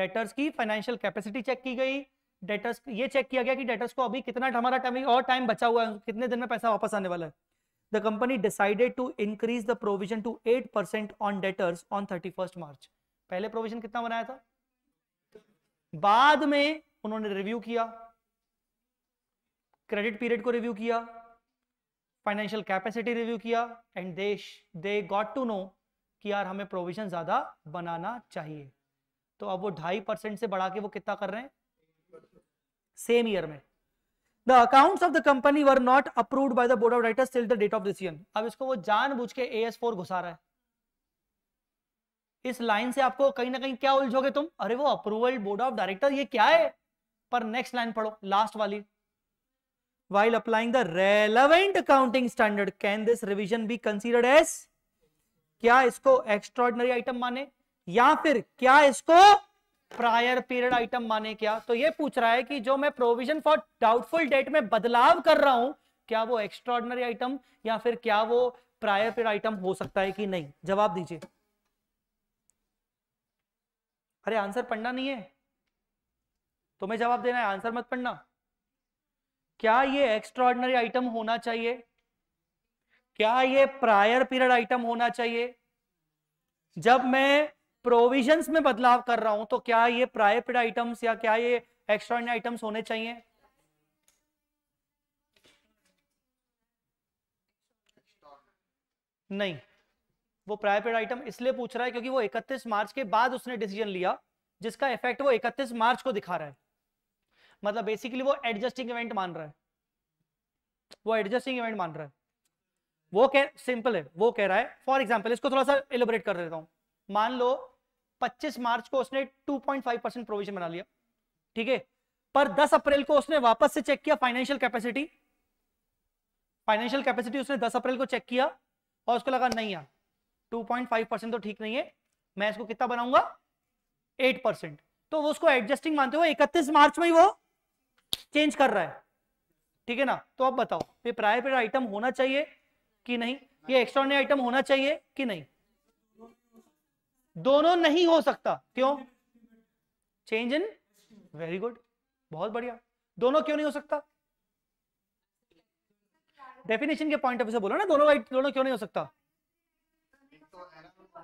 डेटर्स की फाइनेंशियल कैपेसिटी चेक की गई डेटर्स ये चेक किया गया कि डेटर्स को अभी कितना हमारा टाइम और टाइम बचा हुआ है कितने दिन में पैसा वापस आने वाला है the company decided to increase the provision to 8% on debtors on 31st March. पहले प्रोविजन कितना बनाया था बाद में उन्होंने रिव्यू किया क्रेडिट पीरियड को रिव्यू किया फाइनेंशियल कैपेसिटी रिव्यू किया and they they got to know कि यार हमें प्रोविजन ज्यादा बनाना चाहिए तो अब वो ढाई परसेंट से बढ़ा के वो कितना कर रहे हैं सेम ईयर में the accounts of the company were not approved by the board of directors till the date of decision अब इसको वो जानबूझ के एएस फोर घुसा रहा है इस लाइन से आपको कहीं ना कहीं क्या उलझोगे तुम अरे वो अप्रूवल बोर्ड ऑफ डायरेक्टर ये क्या है पर नेक्स्ट लाइन पढ़ो लास्ट वाली while applying the relevant accounting standard can this revision be considered as क्या इसको extraordinary item माने या फिर क्या इसको प्रायर पीरियड आइटम माने क्या तो ये पूछ रहा है कि जो मैं प्रोविजन फॉर डाउटफुल डेट में बदलाव कर रहा हूं क्या वो एक्स्ट्रॉर्डनरी आइटम या फिर क्या वो प्रायर पीरियड आइटम हो सकता है कि नहीं जवाब दीजिए अरे आंसर पढ़ना नहीं है तुम्हें जवाब देना है आंसर मत पढ़ना क्या ये एक्स्ट्रॉर्डनरी आइटम होना चाहिए क्या ये प्रायर पीरियड आइटम होना चाहिए जब मैं प्रोविजंस में बदलाव कर रहा हूं तो क्या ये प्रायपेड आइटम्स या क्या ये एक्स्ट्रा आइटम्स होने चाहिए नहीं वो प्रायपेड आइटम इसलिए पूछ रहा है क्योंकि वो 31 मार्च के बाद उसने डिसीजन लिया जिसका इफेक्ट वो 31 मार्च को दिखा रहा है मतलब बेसिकली वो एडजस्टिंग इवेंट मान रहा है वो एडजस्टिंग इवेंट मान रहा है वो कह सिंपल है वो कह रहा है फॉर एग्जाम्पल इसको थोड़ा सा एलोबरेट कर देता हूं मान लो 25 मार्च को उसने 2.5 परसेंट प्रोविजन बना लिया ठीक है पर 10 अप्रैल को उसने वापस से चेक किया फाइनेंशियल कैपेसिटी फाइनेंशियल कैपेसिटी उसने 10 अप्रैल को चेक किया और उसको लगा नहीं यार 2.5 परसेंट तो ठीक नहीं है मैं इसको कितना बनाऊंगा 8 परसेंट तो वो उसको एडजस्टिंग मानते हुए इकतीस मार्च में ही वो चेंज कर रहा है ठीक है ना तो अब बताओ ये प्रायर आइटम होना चाहिए कि नहीं ये एक्स्ट्रा आइटम होना चाहिए कि नहीं दोनों नहीं हो सकता क्यों चेंज इन वेरी गुड बहुत बढ़िया दोनों क्यों नहीं हो सकता डेफिनेशन के पॉइंट ऑफ से बोलो ना दोनों दोनों क्यों नहीं हो सकता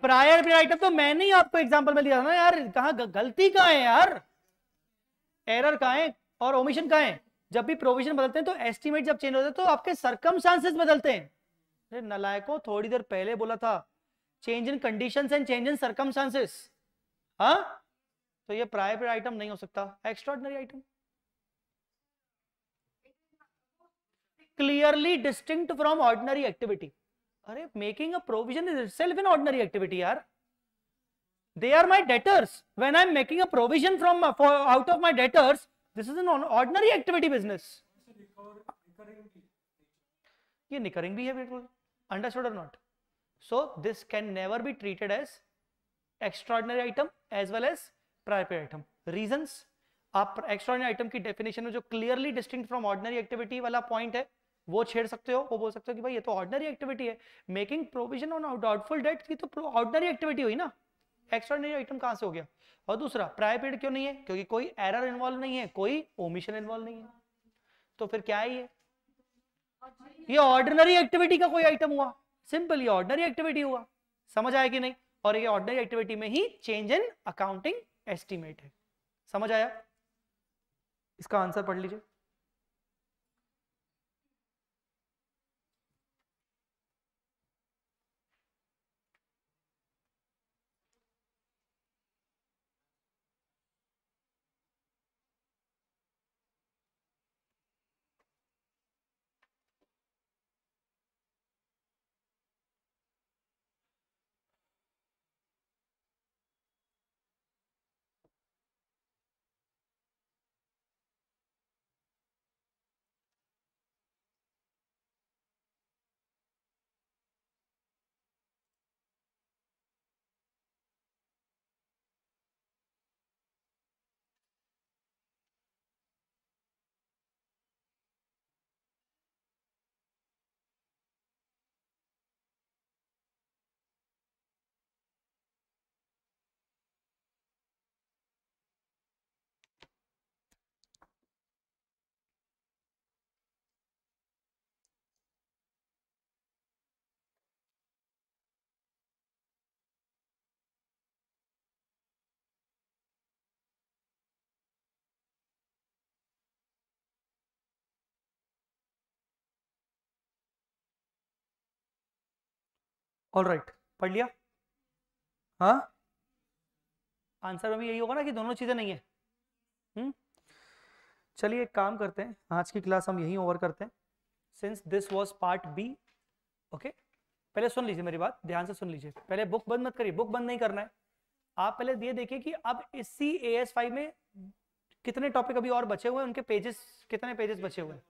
प्रायर पीरियड आइटम तो मैंने ही आपको एग्जांपल में दिया था ना यार कहा गलती कहा है यार एरर कहा है और ओमिशन कहा है जब भी प्रोविजन बदलते हैं तो एस्टिमेट जब चेंज होते हैं तो आपके सरकम बदलते हैं नलायकों थोड़ी देर पहले बोला था change in condition and change in circumstances हाँ तो ये प्राइवेट आइटम नहीं हो सकता extraordinary item clearly distinct from ordinary activity अरे making a provision is self in ordinary activity यार they are my debtors when I am making a provision from out of my debtors this is an is activity business ये निकरिंग भी है बिल्कुल understood और not So this can never be treated as extraordinary item as well as prior period item. Reasons आप extraordinary item की definition में जो clearly distinct from ordinary activity वाला पॉइंट है वो छेड़ सकते हो वो बोल सकते हो कि भाई ये तो ऑर्डनरी एक्टिविटी है making provision on doubtful debt की तो ऑर्डनरी एक्टिविटी हुई ना एक्स्ट्रॉडनरी आइटम कहां से हो गया और दूसरा प्राय पीरियड क्यों नहीं है क्योंकि कोई एरर इन्वॉल्व नहीं है कोई ओमिशन इन्वॉल्व नहीं है तो फिर क्या है ये ये ऑर्डनरी एक्टिविटी का कोई आइटम हुआ सिंपल ये ऑर्डनरी एक्टिविटी हुआ समझ आया कि नहीं और ये ऑर्डनरी एक्टिविटी में ही चेंज इन अकाउंटिंग एस्टिमेट है समझ आया इसका आंसर पढ़ लीजिए ऑल राइट पढ़ लिया हाँ आंसर में यही होगा ना कि दोनों चीज़ें नहीं है हम्म? चलिए एक काम करते हैं आज की क्लास हम यहीं ओवर करते हैं since this was part B okay पहले सुन लीजिए मेरी बात ध्यान से सुन लीजिए पहले बुक बंद मत करिए बुक बंद नहीं करना है आप पहले ये देखिए कि अब इसी ए एस फाइव में कितने टॉपिक अभी और बचे हुए हैं उनके पेजेस कितने पेजेस बचे हुए हैं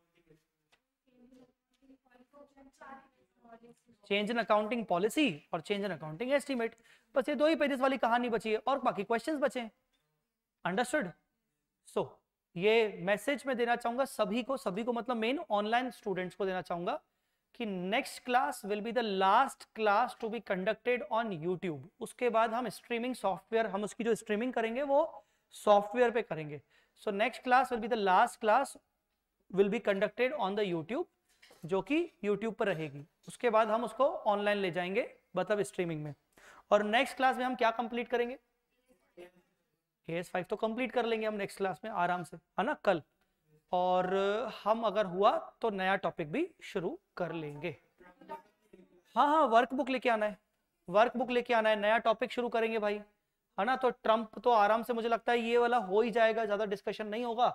चेंज इन अकाउंटिंग पॉलिसी और चेंज इन अकाउंटिंग एस्टिमेट बस ये दो ही पेजेस वाली कहानी बची है और बाकी क्वेश्चंस बचे हैं अंडरस्टूड सो ये मैसेज में देना चाहूंगा सभी को सभी को मतलब मेन ऑनलाइन स्टूडेंट्स को देना चाहूंगा कि next class will be the last class to be conducted on YouTube उसके बाद हम स्ट्रीमिंग सॉफ्टवेयर हम उसकी जो स्ट्रीमिंग करेंगे वो सॉफ्टवेयर पे करेंगे so next class will be the last class will be conducted on the YouTube जो कि यूट्यूब पर रहेगी उसके बाद हम उसको ऑनलाइन ले जाएंगे मतलब स्ट्रीमिंग में और नेक्स्ट क्लास में हम क्या कंप्लीट करेंगे एस फाइव तो कंप्लीट कर लेंगे हम नेक्स्ट क्लास में आराम से है ना कल और हम अगर हुआ तो नया टॉपिक भी शुरू कर लेंगे हाँ हाँ वर्कबुक लेके आना है वर्कबुक लेके आना है नया टॉपिक शुरू करेंगे भाई है ना तो ट्रम्प तो आराम से मुझे लगता है ये वाला हो ही जाएगा ज्यादा डिस्कशन नहीं होगा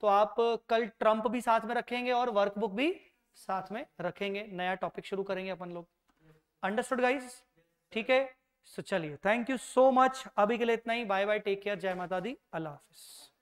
तो आप कल ट्रम्प भी साथ में रखेंगे और वर्कबुक भी साथ में रखेंगे नया टॉपिक शुरू करेंगे अपन लोग अंडरस्टूड गाइस ठीक है सो चलिए थैंक यू सो मच अभी के लिए इतना ही बाय बाय टेक केयर जय माता दी अल्लाह हाफिज़